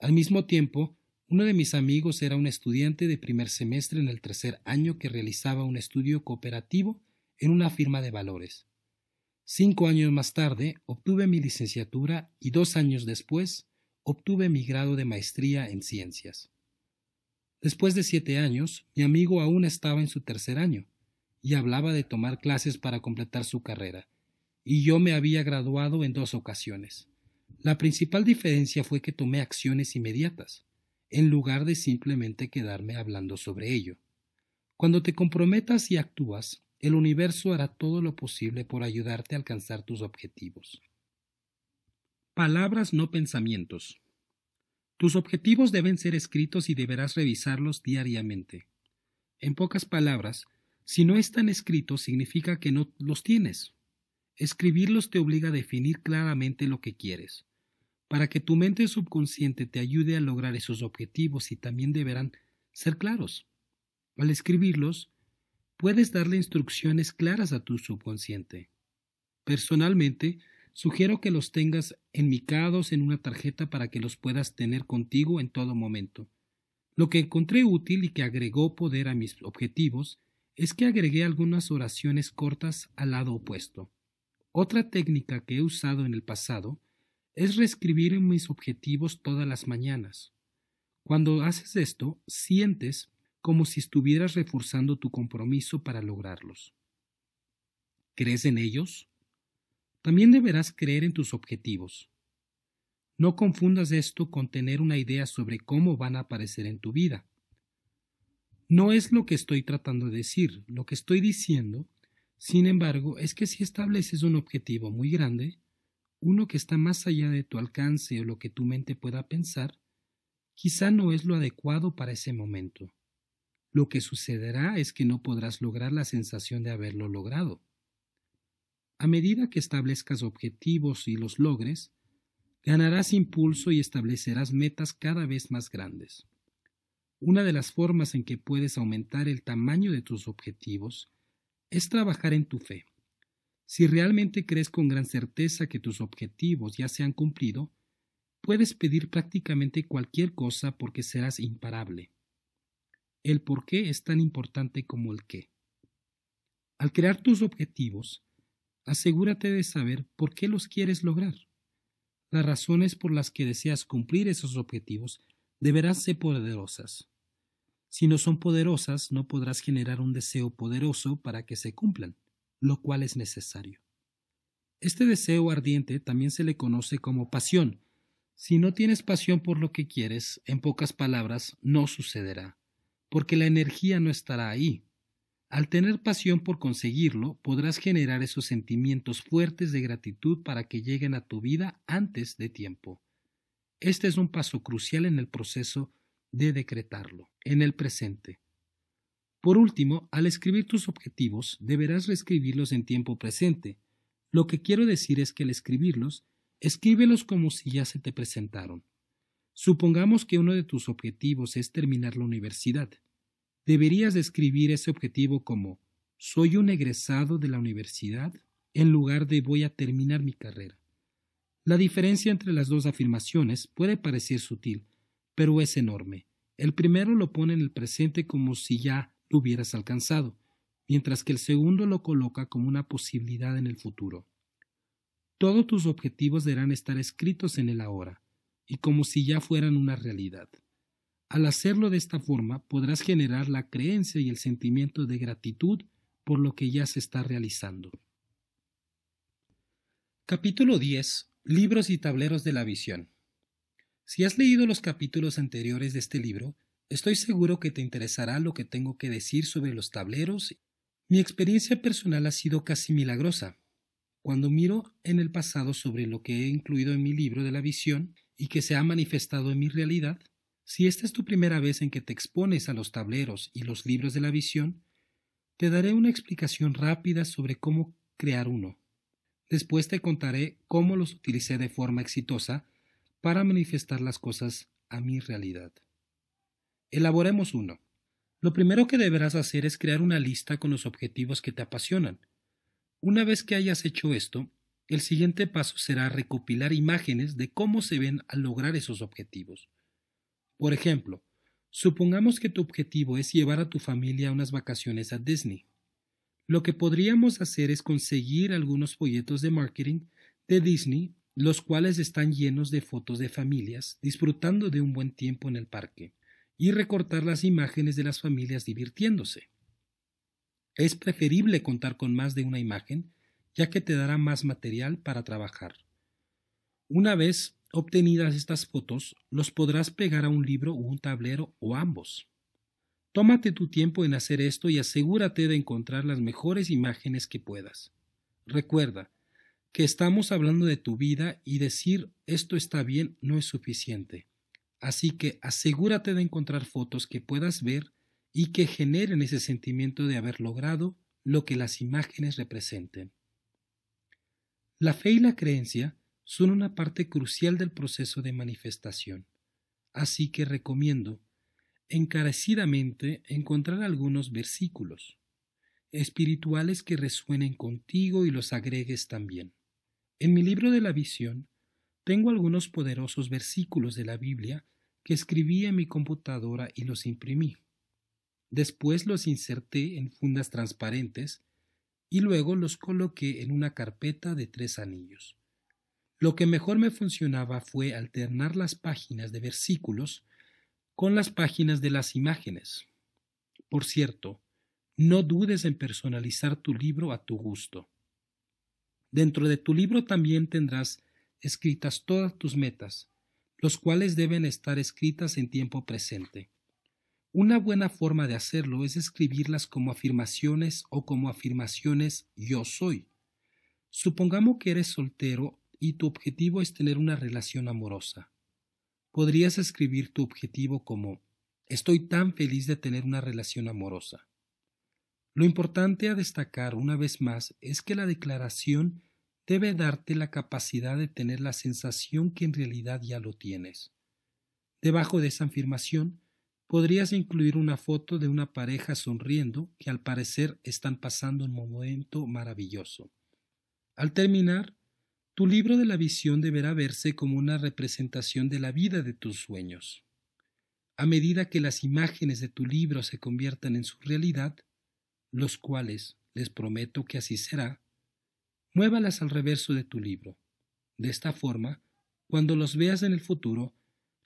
Al mismo tiempo, uno de mis amigos era un estudiante de primer semestre en el tercer año que realizaba un estudio cooperativo en una firma de valores. Cinco años más tarde obtuve mi licenciatura y dos años después obtuve mi grado de maestría en ciencias. Después de siete años, mi amigo aún estaba en su tercer año y hablaba de tomar clases para completar su carrera, y yo me había graduado en dos ocasiones. La principal diferencia fue que tomé acciones inmediatas, en lugar de simplemente quedarme hablando sobre ello. Cuando te comprometas y actúas, el universo hará todo lo posible por ayudarte a alcanzar tus objetivos. Palabras no pensamientos. Tus objetivos deben ser escritos y deberás revisarlos diariamente. En pocas palabras, si no están escritos significa que no los tienes. Escribirlos te obliga a definir claramente lo que quieres. Para que tu mente subconsciente te ayude a lograr esos objetivos y también deberán ser claros. Al escribirlos, puedes darle instrucciones claras a tu subconsciente. Personalmente, sugiero que los tengas enmicados en una tarjeta para que los puedas tener contigo en todo momento. Lo que encontré útil y que agregó poder a mis objetivos es que agregué algunas oraciones cortas al lado opuesto. Otra técnica que he usado en el pasado es reescribir mis objetivos todas las mañanas. Cuando haces esto, sientes como si estuvieras reforzando tu compromiso para lograrlos. ¿Crees en ellos? También deberás creer en tus objetivos. No confundas esto con tener una idea sobre cómo van a aparecer en tu vida. No es lo que estoy tratando de decir. Lo que estoy diciendo, sin embargo, es que si estableces un objetivo muy grande, uno que está más allá de tu alcance o lo que tu mente pueda pensar, quizá no es lo adecuado para ese momento lo que sucederá es que no podrás lograr la sensación de haberlo logrado. A medida que establezcas objetivos y los logres, ganarás impulso y establecerás metas cada vez más grandes. Una de las formas en que puedes aumentar el tamaño de tus objetivos es trabajar en tu fe. Si realmente crees con gran certeza que tus objetivos ya se han cumplido, puedes pedir prácticamente cualquier cosa porque serás imparable el por qué es tan importante como el qué. Al crear tus objetivos, asegúrate de saber por qué los quieres lograr. Las razones por las que deseas cumplir esos objetivos deberán ser poderosas. Si no son poderosas, no podrás generar un deseo poderoso para que se cumplan, lo cual es necesario. Este deseo ardiente también se le conoce como pasión. Si no tienes pasión por lo que quieres, en pocas palabras, no sucederá porque la energía no estará ahí. Al tener pasión por conseguirlo, podrás generar esos sentimientos fuertes de gratitud para que lleguen a tu vida antes de tiempo. Este es un paso crucial en el proceso de decretarlo, en el presente. Por último, al escribir tus objetivos, deberás reescribirlos en tiempo presente. Lo que quiero decir es que al escribirlos, escríbelos como si ya se te presentaron. Supongamos que uno de tus objetivos es terminar la universidad deberías describir ese objetivo como soy un egresado de la universidad en lugar de voy a terminar mi carrera. La diferencia entre las dos afirmaciones puede parecer sutil, pero es enorme. El primero lo pone en el presente como si ya lo hubieras alcanzado, mientras que el segundo lo coloca como una posibilidad en el futuro. Todos tus objetivos deberán estar escritos en el ahora, y como si ya fueran una realidad. Al hacerlo de esta forma podrás generar la creencia y el sentimiento de gratitud por lo que ya se está realizando. Capítulo 10. Libros y tableros de la visión. Si has leído los capítulos anteriores de este libro, estoy seguro que te interesará lo que tengo que decir sobre los tableros. Mi experiencia personal ha sido casi milagrosa. Cuando miro en el pasado sobre lo que he incluido en mi libro de la visión y que se ha manifestado en mi realidad, si esta es tu primera vez en que te expones a los tableros y los libros de la visión, te daré una explicación rápida sobre cómo crear uno. Después te contaré cómo los utilicé de forma exitosa para manifestar las cosas a mi realidad. Elaboremos uno. Lo primero que deberás hacer es crear una lista con los objetivos que te apasionan. Una vez que hayas hecho esto, el siguiente paso será recopilar imágenes de cómo se ven al lograr esos objetivos. Por ejemplo, supongamos que tu objetivo es llevar a tu familia a unas vacaciones a Disney. Lo que podríamos hacer es conseguir algunos folletos de marketing de Disney, los cuales están llenos de fotos de familias disfrutando de un buen tiempo en el parque, y recortar las imágenes de las familias divirtiéndose. Es preferible contar con más de una imagen, ya que te dará más material para trabajar. Una vez obtenidas estas fotos, los podrás pegar a un libro o un tablero o ambos. Tómate tu tiempo en hacer esto y asegúrate de encontrar las mejores imágenes que puedas. Recuerda que estamos hablando de tu vida y decir esto está bien no es suficiente. Así que asegúrate de encontrar fotos que puedas ver y que generen ese sentimiento de haber logrado lo que las imágenes representen. La fe y la creencia son una parte crucial del proceso de manifestación, así que recomiendo encarecidamente encontrar algunos versículos espirituales que resuenen contigo y los agregues también. En mi libro de la visión tengo algunos poderosos versículos de la Biblia que escribí en mi computadora y los imprimí. Después los inserté en fundas transparentes y luego los coloqué en una carpeta de tres anillos. Lo que mejor me funcionaba fue alternar las páginas de versículos con las páginas de las imágenes. Por cierto, no dudes en personalizar tu libro a tu gusto. Dentro de tu libro también tendrás escritas todas tus metas, los cuales deben estar escritas en tiempo presente. Una buena forma de hacerlo es escribirlas como afirmaciones o como afirmaciones yo soy. Supongamos que eres soltero tu objetivo es tener una relación amorosa. Podrías escribir tu objetivo como Estoy tan feliz de tener una relación amorosa. Lo importante a destacar una vez más es que la declaración debe darte la capacidad de tener la sensación que en realidad ya lo tienes. Debajo de esa afirmación, podrías incluir una foto de una pareja sonriendo que al parecer están pasando un momento maravilloso. Al terminar, tu libro de la visión deberá verse como una representación de la vida de tus sueños. A medida que las imágenes de tu libro se conviertan en su realidad, los cuales, les prometo que así será, muévalas al reverso de tu libro. De esta forma, cuando los veas en el futuro,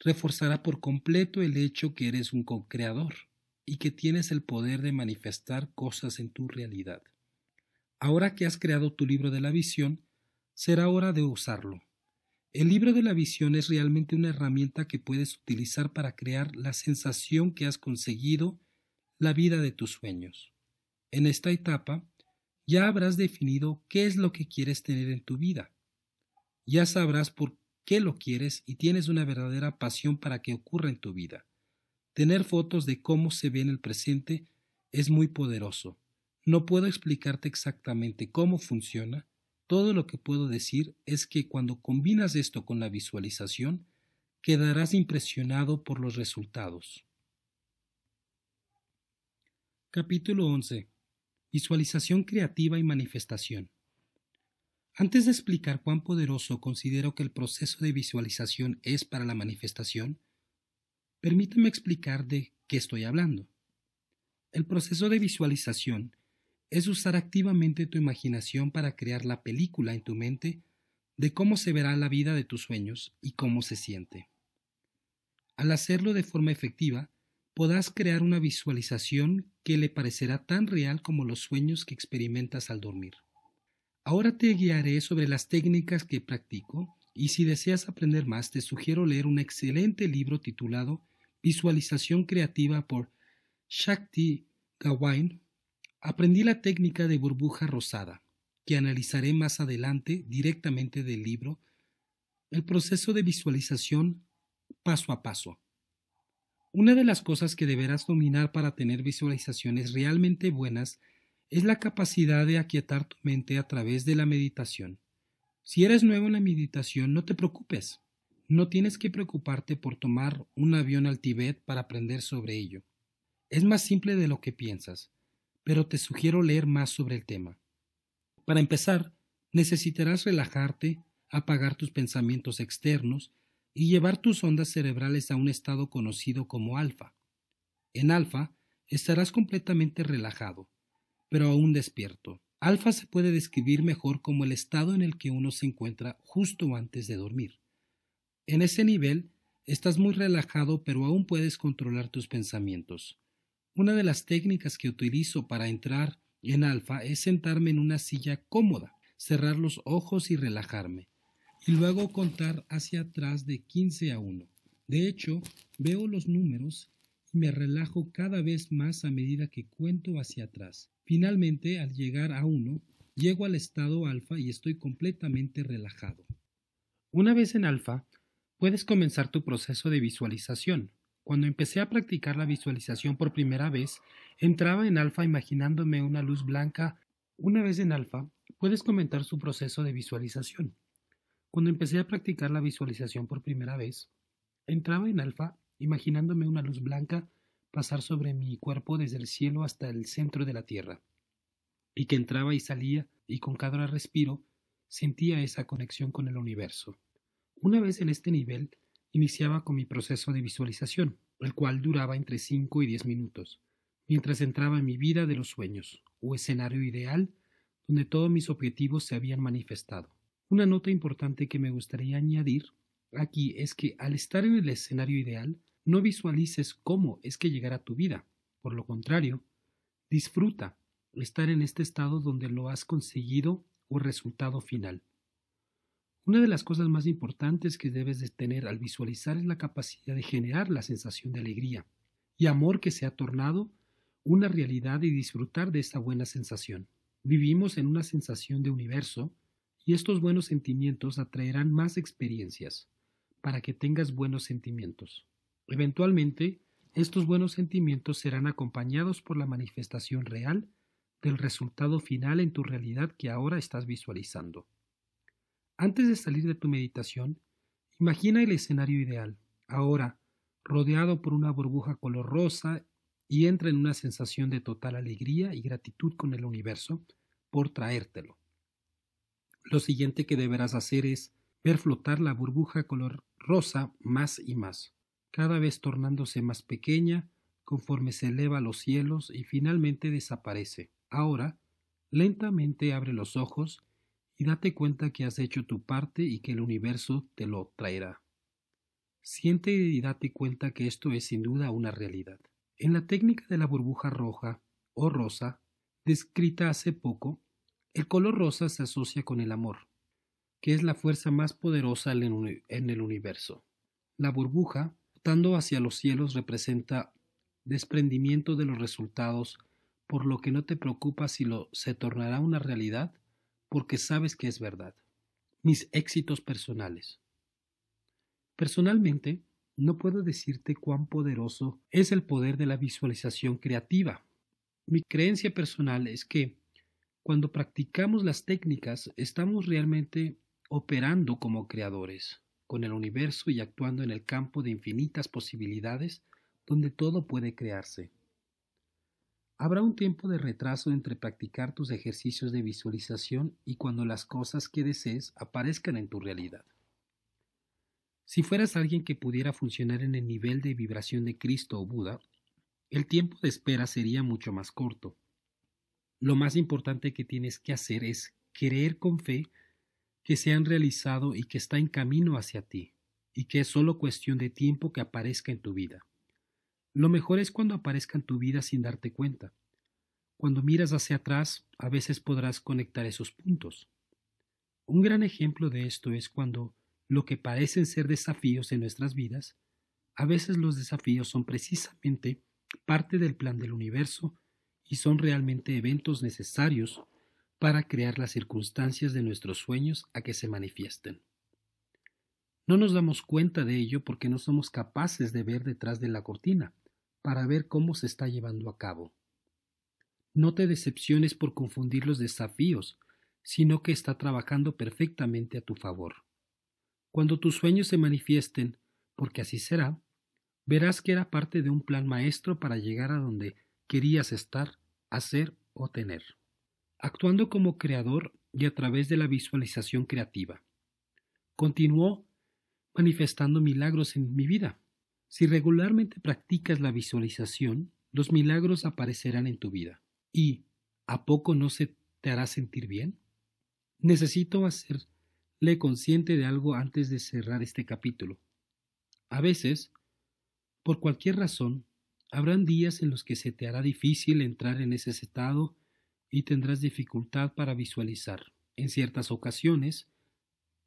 reforzará por completo el hecho que eres un co-creador y que tienes el poder de manifestar cosas en tu realidad. Ahora que has creado tu libro de la visión, será hora de usarlo. El libro de la visión es realmente una herramienta que puedes utilizar para crear la sensación que has conseguido la vida de tus sueños. En esta etapa, ya habrás definido qué es lo que quieres tener en tu vida. Ya sabrás por qué lo quieres y tienes una verdadera pasión para que ocurra en tu vida. Tener fotos de cómo se ve en el presente es muy poderoso. No puedo explicarte exactamente cómo funciona, todo lo que puedo decir es que cuando combinas esto con la visualización, quedarás impresionado por los resultados. Capítulo 11. Visualización creativa y manifestación. Antes de explicar cuán poderoso considero que el proceso de visualización es para la manifestación, permítame explicar de qué estoy hablando. El proceso de visualización es usar activamente tu imaginación para crear la película en tu mente de cómo se verá la vida de tus sueños y cómo se siente. Al hacerlo de forma efectiva, podrás crear una visualización que le parecerá tan real como los sueños que experimentas al dormir. Ahora te guiaré sobre las técnicas que practico y si deseas aprender más te sugiero leer un excelente libro titulado Visualización Creativa por Shakti Gawain Aprendí la técnica de burbuja rosada, que analizaré más adelante directamente del libro, el proceso de visualización paso a paso. Una de las cosas que deberás dominar para tener visualizaciones realmente buenas es la capacidad de aquietar tu mente a través de la meditación. Si eres nuevo en la meditación, no te preocupes. No tienes que preocuparte por tomar un avión al Tibet para aprender sobre ello. Es más simple de lo que piensas pero te sugiero leer más sobre el tema. Para empezar, necesitarás relajarte, apagar tus pensamientos externos y llevar tus ondas cerebrales a un estado conocido como alfa. En alfa estarás completamente relajado, pero aún despierto. Alfa se puede describir mejor como el estado en el que uno se encuentra justo antes de dormir. En ese nivel, estás muy relajado pero aún puedes controlar tus pensamientos. Una de las técnicas que utilizo para entrar en alfa es sentarme en una silla cómoda, cerrar los ojos y relajarme, y luego contar hacia atrás de 15 a 1. De hecho, veo los números y me relajo cada vez más a medida que cuento hacia atrás. Finalmente, al llegar a 1, llego al estado alfa y estoy completamente relajado. Una vez en alfa, puedes comenzar tu proceso de visualización. Cuando empecé a practicar la visualización por primera vez, entraba en alfa imaginándome una luz blanca. Una vez en alfa, puedes comentar su proceso de visualización. Cuando empecé a practicar la visualización por primera vez, entraba en alfa imaginándome una luz blanca pasar sobre mi cuerpo desde el cielo hasta el centro de la tierra, y que entraba y salía, y con cada respiro sentía esa conexión con el universo. Una vez en este nivel, iniciaba con mi proceso de visualización, el cual duraba entre 5 y 10 minutos, mientras entraba en mi vida de los sueños, o escenario ideal, donde todos mis objetivos se habían manifestado. Una nota importante que me gustaría añadir aquí es que al estar en el escenario ideal, no visualices cómo es que llegará tu vida. Por lo contrario, disfruta estar en este estado donde lo has conseguido o resultado final. Una de las cosas más importantes que debes de tener al visualizar es la capacidad de generar la sensación de alegría y amor que se ha tornado una realidad y disfrutar de esta buena sensación. Vivimos en una sensación de universo y estos buenos sentimientos atraerán más experiencias para que tengas buenos sentimientos. Eventualmente, estos buenos sentimientos serán acompañados por la manifestación real del resultado final en tu realidad que ahora estás visualizando. Antes de salir de tu meditación, imagina el escenario ideal, ahora rodeado por una burbuja color rosa y entra en una sensación de total alegría y gratitud con el universo por traértelo. Lo siguiente que deberás hacer es ver flotar la burbuja color rosa más y más, cada vez tornándose más pequeña conforme se eleva a los cielos y finalmente desaparece. Ahora, lentamente abre los ojos y date cuenta que has hecho tu parte y que el universo te lo traerá. Siente y date cuenta que esto es sin duda una realidad. En la técnica de la burbuja roja o rosa, descrita hace poco, el color rosa se asocia con el amor, que es la fuerza más poderosa en el universo. La burbuja, flotando hacia los cielos, representa desprendimiento de los resultados, por lo que no te preocupa si lo se tornará una realidad porque sabes que es verdad. Mis éxitos personales. Personalmente, no puedo decirte cuán poderoso es el poder de la visualización creativa. Mi creencia personal es que cuando practicamos las técnicas estamos realmente operando como creadores con el universo y actuando en el campo de infinitas posibilidades donde todo puede crearse. Habrá un tiempo de retraso entre practicar tus ejercicios de visualización y cuando las cosas que desees aparezcan en tu realidad. Si fueras alguien que pudiera funcionar en el nivel de vibración de Cristo o Buda, el tiempo de espera sería mucho más corto. Lo más importante que tienes que hacer es creer con fe que se han realizado y que está en camino hacia ti, y que es solo cuestión de tiempo que aparezca en tu vida. Lo mejor es cuando aparezcan en tu vida sin darte cuenta. Cuando miras hacia atrás, a veces podrás conectar esos puntos. Un gran ejemplo de esto es cuando lo que parecen ser desafíos en nuestras vidas, a veces los desafíos son precisamente parte del plan del universo y son realmente eventos necesarios para crear las circunstancias de nuestros sueños a que se manifiesten. No nos damos cuenta de ello porque no somos capaces de ver detrás de la cortina, para ver cómo se está llevando a cabo. No te decepciones por confundir los desafíos, sino que está trabajando perfectamente a tu favor. Cuando tus sueños se manifiesten, porque así será, verás que era parte de un plan maestro para llegar a donde querías estar, hacer o tener. Actuando como creador y a través de la visualización creativa. Continuó manifestando milagros en mi vida, si regularmente practicas la visualización, los milagros aparecerán en tu vida. ¿Y a poco no se te hará sentir bien? Necesito hacerle consciente de algo antes de cerrar este capítulo. A veces, por cualquier razón, habrán días en los que se te hará difícil entrar en ese estado y tendrás dificultad para visualizar. En ciertas ocasiones,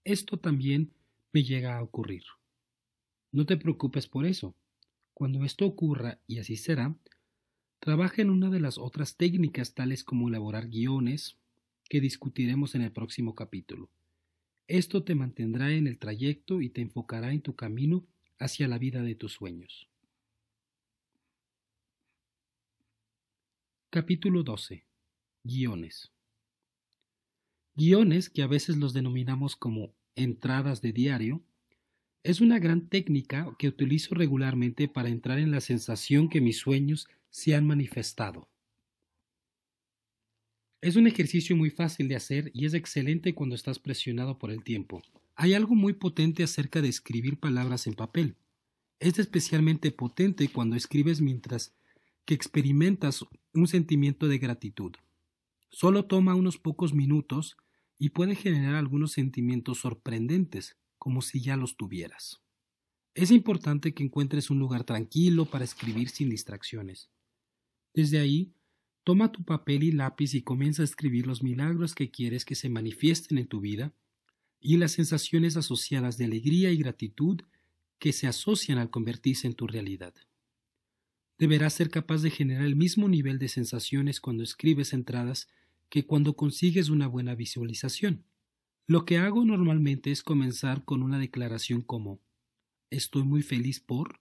esto también me llega a ocurrir. No te preocupes por eso. Cuando esto ocurra, y así será, trabaja en una de las otras técnicas tales como elaborar guiones, que discutiremos en el próximo capítulo. Esto te mantendrá en el trayecto y te enfocará en tu camino hacia la vida de tus sueños. Capítulo 12. Guiones. Guiones que a veces los denominamos como entradas de diario, es una gran técnica que utilizo regularmente para entrar en la sensación que mis sueños se han manifestado. Es un ejercicio muy fácil de hacer y es excelente cuando estás presionado por el tiempo. Hay algo muy potente acerca de escribir palabras en papel. Es especialmente potente cuando escribes mientras que experimentas un sentimiento de gratitud. Solo toma unos pocos minutos y puede generar algunos sentimientos sorprendentes como si ya los tuvieras. Es importante que encuentres un lugar tranquilo para escribir sin distracciones. Desde ahí, toma tu papel y lápiz y comienza a escribir los milagros que quieres que se manifiesten en tu vida y las sensaciones asociadas de alegría y gratitud que se asocian al convertirse en tu realidad. Deberás ser capaz de generar el mismo nivel de sensaciones cuando escribes entradas que cuando consigues una buena visualización. Lo que hago normalmente es comenzar con una declaración como estoy muy feliz por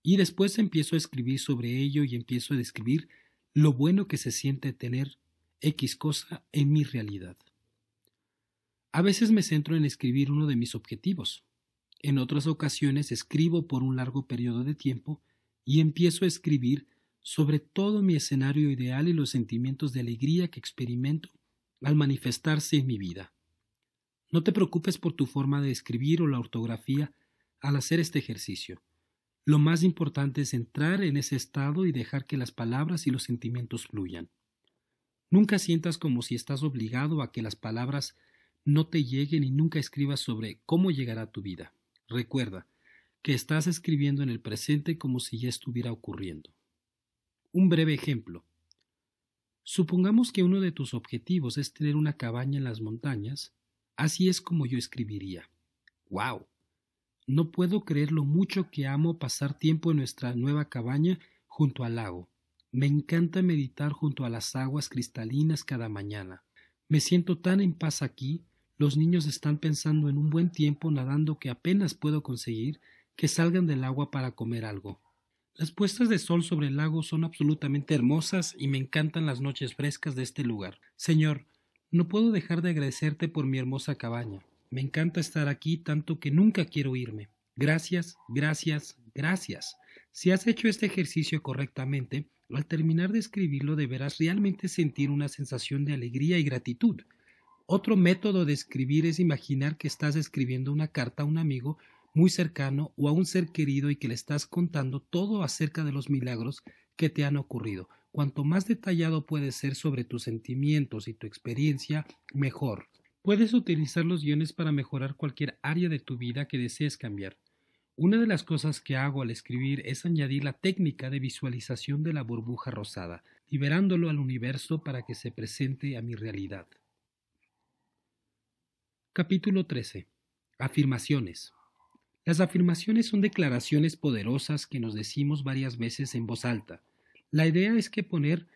y después empiezo a escribir sobre ello y empiezo a describir lo bueno que se siente tener X cosa en mi realidad. A veces me centro en escribir uno de mis objetivos. En otras ocasiones escribo por un largo periodo de tiempo y empiezo a escribir sobre todo mi escenario ideal y los sentimientos de alegría que experimento al manifestarse en mi vida. No te preocupes por tu forma de escribir o la ortografía al hacer este ejercicio. Lo más importante es entrar en ese estado y dejar que las palabras y los sentimientos fluyan. Nunca sientas como si estás obligado a que las palabras no te lleguen y nunca escribas sobre cómo llegará tu vida. Recuerda que estás escribiendo en el presente como si ya estuviera ocurriendo. Un breve ejemplo. Supongamos que uno de tus objetivos es tener una cabaña en las montañas Así es como yo escribiría. ¡Wow! No puedo creer lo mucho que amo pasar tiempo en nuestra nueva cabaña junto al lago. Me encanta meditar junto a las aguas cristalinas cada mañana. Me siento tan en paz aquí, los niños están pensando en un buen tiempo nadando que apenas puedo conseguir que salgan del agua para comer algo. Las puestas de sol sobre el lago son absolutamente hermosas y me encantan las noches frescas de este lugar. Señor, no puedo dejar de agradecerte por mi hermosa cabaña. Me encanta estar aquí tanto que nunca quiero irme. Gracias, gracias, gracias. Si has hecho este ejercicio correctamente, al terminar de escribirlo deberás realmente sentir una sensación de alegría y gratitud. Otro método de escribir es imaginar que estás escribiendo una carta a un amigo muy cercano o a un ser querido y que le estás contando todo acerca de los milagros que te han ocurrido. Cuanto más detallado puedes ser sobre tus sentimientos y tu experiencia, mejor. Puedes utilizar los guiones para mejorar cualquier área de tu vida que desees cambiar. Una de las cosas que hago al escribir es añadir la técnica de visualización de la burbuja rosada, liberándolo al universo para que se presente a mi realidad. Capítulo 13. Afirmaciones. Las afirmaciones son declaraciones poderosas que nos decimos varias veces en voz alta. La idea es que poner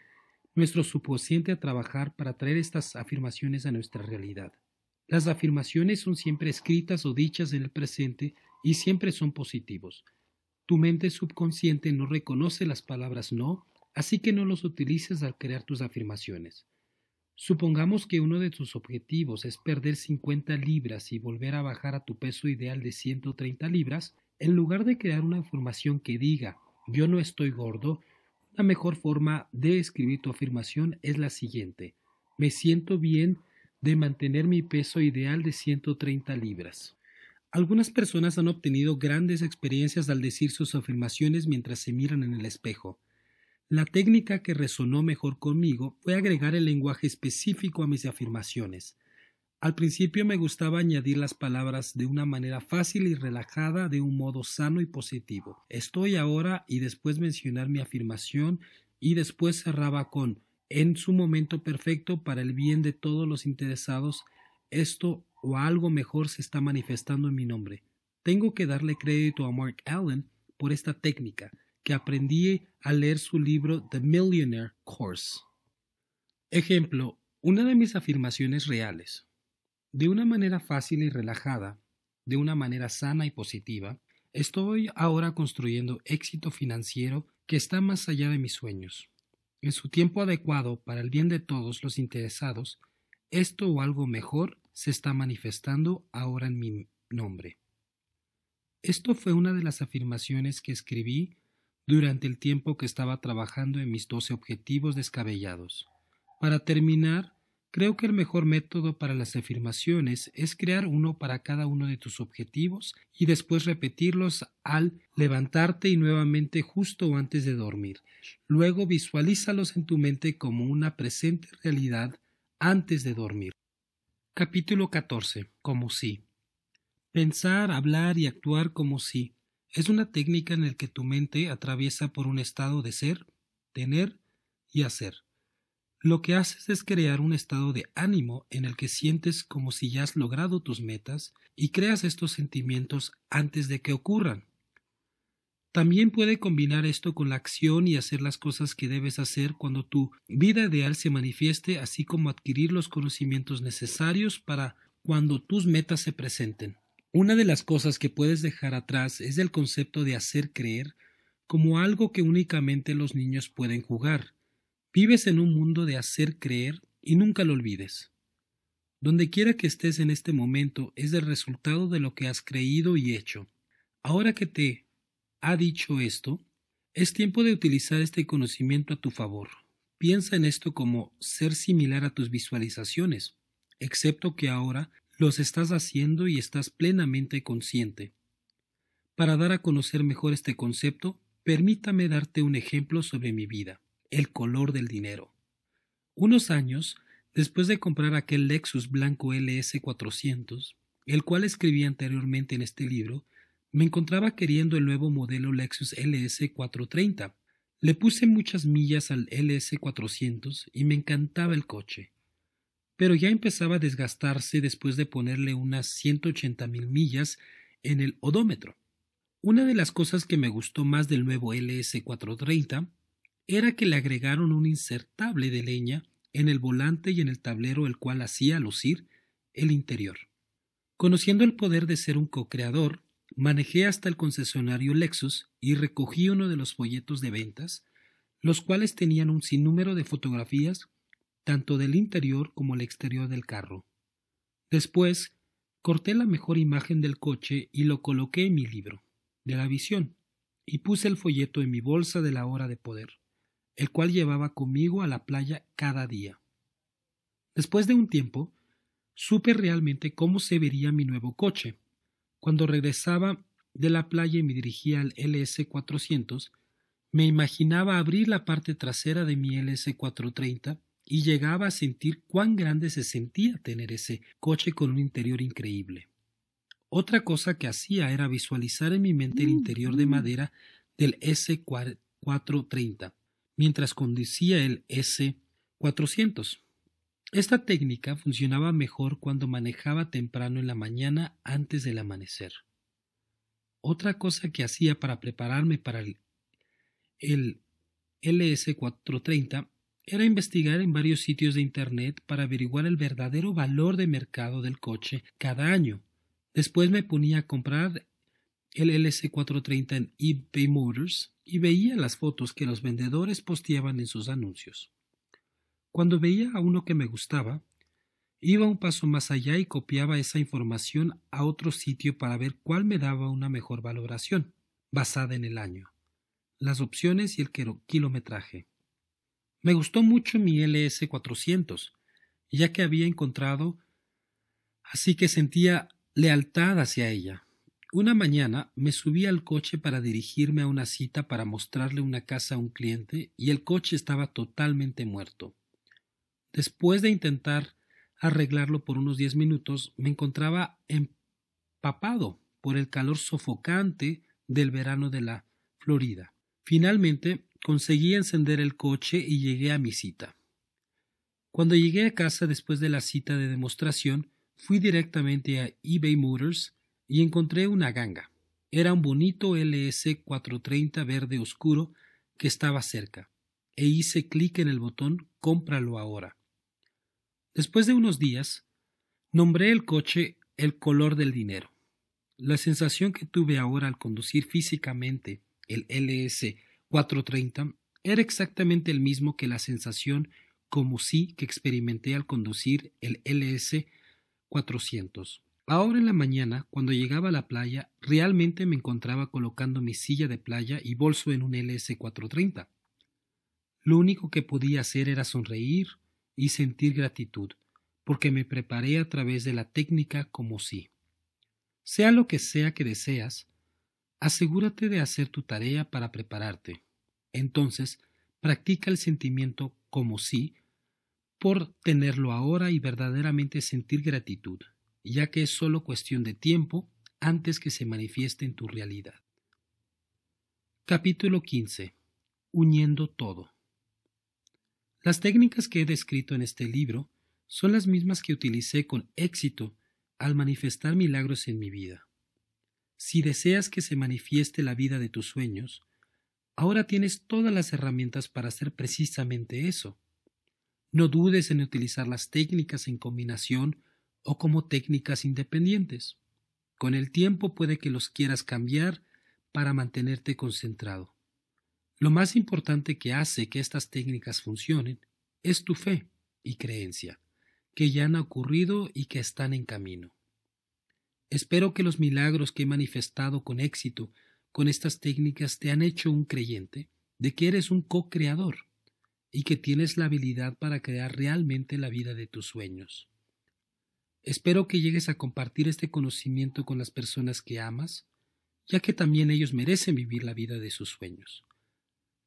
nuestro subconsciente a trabajar para traer estas afirmaciones a nuestra realidad. Las afirmaciones son siempre escritas o dichas en el presente y siempre son positivos. Tu mente subconsciente no reconoce las palabras no, así que no los utilices al crear tus afirmaciones. Supongamos que uno de tus objetivos es perder 50 libras y volver a bajar a tu peso ideal de 130 libras, en lugar de crear una afirmación que diga yo no estoy gordo, la mejor forma de escribir tu afirmación es la siguiente. Me siento bien de mantener mi peso ideal de 130 libras. Algunas personas han obtenido grandes experiencias al decir sus afirmaciones mientras se miran en el espejo. La técnica que resonó mejor conmigo fue agregar el lenguaje específico a mis afirmaciones. Al principio me gustaba añadir las palabras de una manera fácil y relajada, de un modo sano y positivo. Estoy ahora y después mencionar mi afirmación y después cerraba con en su momento perfecto para el bien de todos los interesados, esto o algo mejor se está manifestando en mi nombre. Tengo que darle crédito a Mark Allen por esta técnica que aprendí al leer su libro The Millionaire Course. Ejemplo, una de mis afirmaciones reales. De una manera fácil y relajada, de una manera sana y positiva, estoy ahora construyendo éxito financiero que está más allá de mis sueños. En su tiempo adecuado para el bien de todos los interesados, esto o algo mejor se está manifestando ahora en mi nombre. Esto fue una de las afirmaciones que escribí durante el tiempo que estaba trabajando en mis doce objetivos descabellados. Para terminar, Creo que el mejor método para las afirmaciones es crear uno para cada uno de tus objetivos y después repetirlos al levantarte y nuevamente justo antes de dormir. Luego visualízalos en tu mente como una presente realidad antes de dormir. Capítulo 14. Como si. Pensar, hablar y actuar como si. Es una técnica en la que tu mente atraviesa por un estado de ser, tener y hacer lo que haces es crear un estado de ánimo en el que sientes como si ya has logrado tus metas y creas estos sentimientos antes de que ocurran. También puede combinar esto con la acción y hacer las cosas que debes hacer cuando tu vida ideal se manifieste, así como adquirir los conocimientos necesarios para cuando tus metas se presenten. Una de las cosas que puedes dejar atrás es el concepto de hacer creer como algo que únicamente los niños pueden jugar. Vives en un mundo de hacer creer y nunca lo olvides. Donde quiera que estés en este momento es el resultado de lo que has creído y hecho. Ahora que te ha dicho esto, es tiempo de utilizar este conocimiento a tu favor. Piensa en esto como ser similar a tus visualizaciones, excepto que ahora los estás haciendo y estás plenamente consciente. Para dar a conocer mejor este concepto, permítame darte un ejemplo sobre mi vida el color del dinero. Unos años después de comprar aquel Lexus blanco LS400, el cual escribí anteriormente en este libro, me encontraba queriendo el nuevo modelo Lexus LS430. Le puse muchas millas al LS400 y me encantaba el coche. Pero ya empezaba a desgastarse después de ponerle unas 180 mil millas en el odómetro. Una de las cosas que me gustó más del nuevo LS430 era que le agregaron un insertable de leña en el volante y en el tablero el cual hacía lucir el interior. Conociendo el poder de ser un co-creador, manejé hasta el concesionario Lexus y recogí uno de los folletos de ventas, los cuales tenían un sinnúmero de fotografías tanto del interior como el exterior del carro. Después, corté la mejor imagen del coche y lo coloqué en mi libro, de la visión, y puse el folleto en mi bolsa de la hora de poder el cual llevaba conmigo a la playa cada día. Después de un tiempo, supe realmente cómo se vería mi nuevo coche. Cuando regresaba de la playa y me dirigía al LS400, me imaginaba abrir la parte trasera de mi LS430 y llegaba a sentir cuán grande se sentía tener ese coche con un interior increíble. Otra cosa que hacía era visualizar en mi mente el interior de madera del S430 mientras conducía el S-400. Esta técnica funcionaba mejor cuando manejaba temprano en la mañana antes del amanecer. Otra cosa que hacía para prepararme para el, LS-430 era investigar en varios sitios de Internet para averiguar el verdadero valor de mercado del coche cada año. Después me ponía a comprar el LS430 en eBay Motors y veía las fotos que los vendedores posteaban en sus anuncios. Cuando veía a uno que me gustaba, iba un paso más allá y copiaba esa información a otro sitio para ver cuál me daba una mejor valoración, basada en el año, las opciones y el kilometraje. Me gustó mucho mi LS400, ya que había encontrado, así que sentía lealtad hacia ella. Una mañana me subí al coche para dirigirme a una cita para mostrarle una casa a un cliente y el coche estaba totalmente muerto. Después de intentar arreglarlo por unos diez minutos, me encontraba empapado por el calor sofocante del verano de la Florida. Finalmente conseguí encender el coche y llegué a mi cita. Cuando llegué a casa después de la cita de demostración, fui directamente a eBay Motors y encontré una ganga. Era un bonito LS430 verde oscuro que estaba cerca, e hice clic en el botón Cómpralo ahora. Después de unos días, nombré el coche el color del dinero. La sensación que tuve ahora al conducir físicamente el LS430 era exactamente el mismo que la sensación como sí que experimenté al conducir el LS400. Ahora en la mañana, cuando llegaba a la playa, realmente me encontraba colocando mi silla de playa y bolso en un LS430. Lo único que podía hacer era sonreír y sentir gratitud, porque me preparé a través de la técnica como si. Sea lo que sea que deseas, asegúrate de hacer tu tarea para prepararte. Entonces, practica el sentimiento como si por tenerlo ahora y verdaderamente sentir gratitud ya que es solo cuestión de tiempo antes que se manifieste en tu realidad. Capítulo 15. Uniendo todo. Las técnicas que he descrito en este libro son las mismas que utilicé con éxito al manifestar milagros en mi vida. Si deseas que se manifieste la vida de tus sueños, ahora tienes todas las herramientas para hacer precisamente eso. No dudes en utilizar las técnicas en combinación o como técnicas independientes. Con el tiempo puede que los quieras cambiar para mantenerte concentrado. Lo más importante que hace que estas técnicas funcionen es tu fe y creencia, que ya han ocurrido y que están en camino. Espero que los milagros que he manifestado con éxito con estas técnicas te han hecho un creyente de que eres un co-creador y que tienes la habilidad para crear realmente la vida de tus sueños. Espero que llegues a compartir este conocimiento con las personas que amas, ya que también ellos merecen vivir la vida de sus sueños.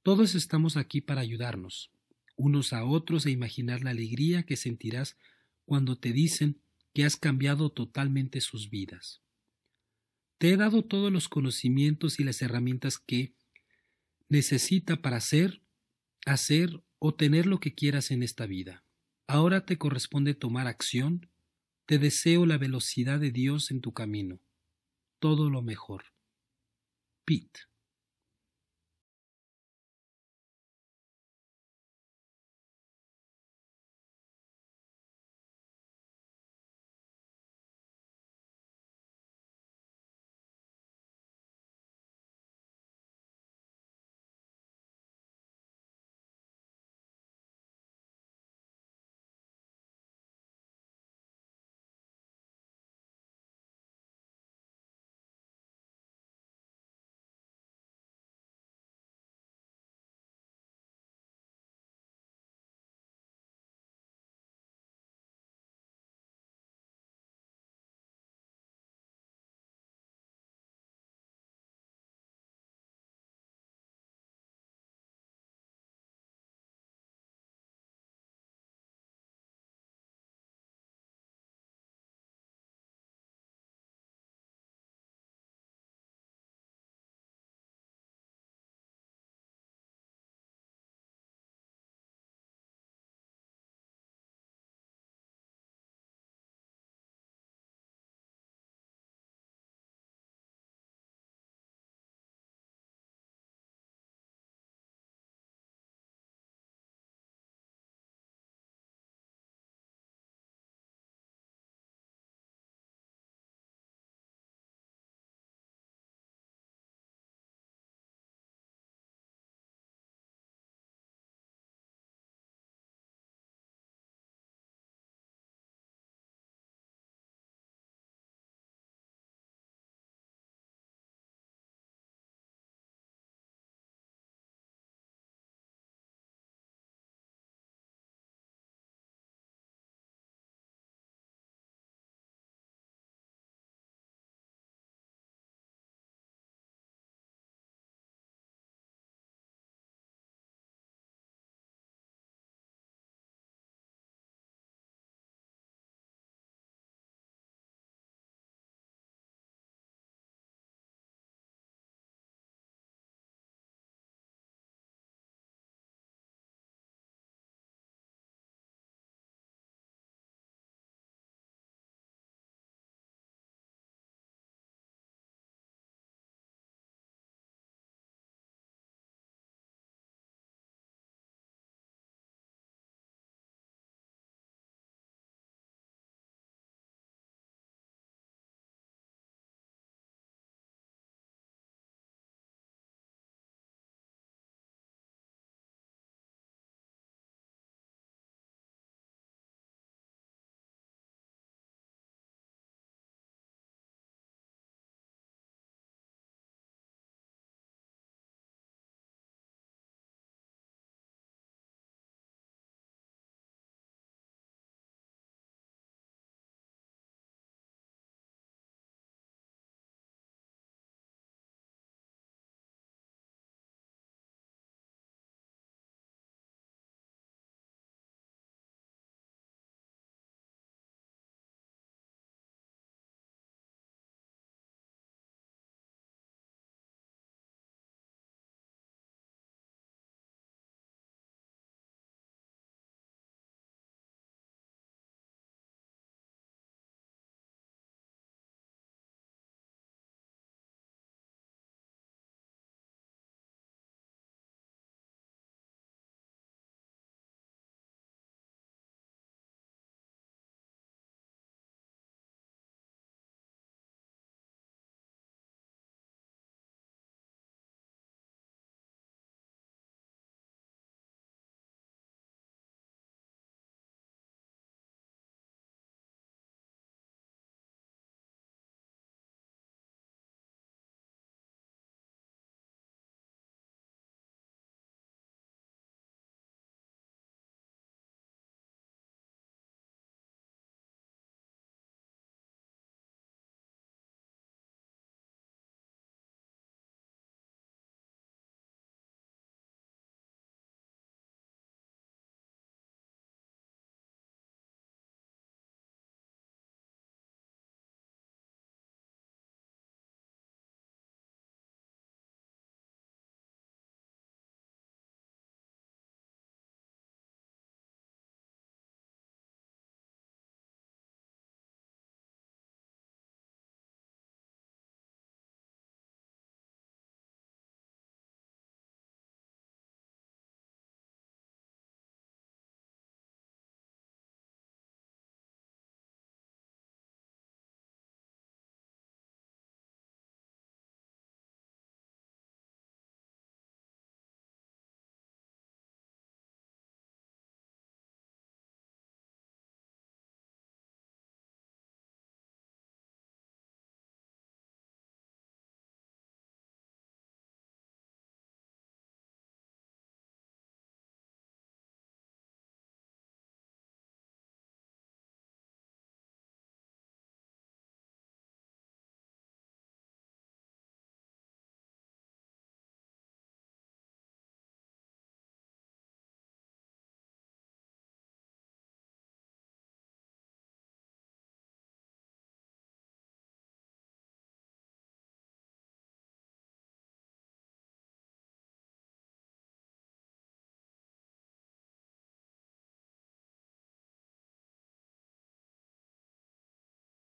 Todos estamos aquí para ayudarnos, unos a otros e imaginar la alegría que sentirás cuando te dicen que has cambiado totalmente sus vidas. Te he dado todos los conocimientos y las herramientas que necesita para hacer, hacer o tener lo que quieras en esta vida. Ahora te corresponde tomar acción te deseo la velocidad de Dios en tu camino. Todo lo mejor. Pete.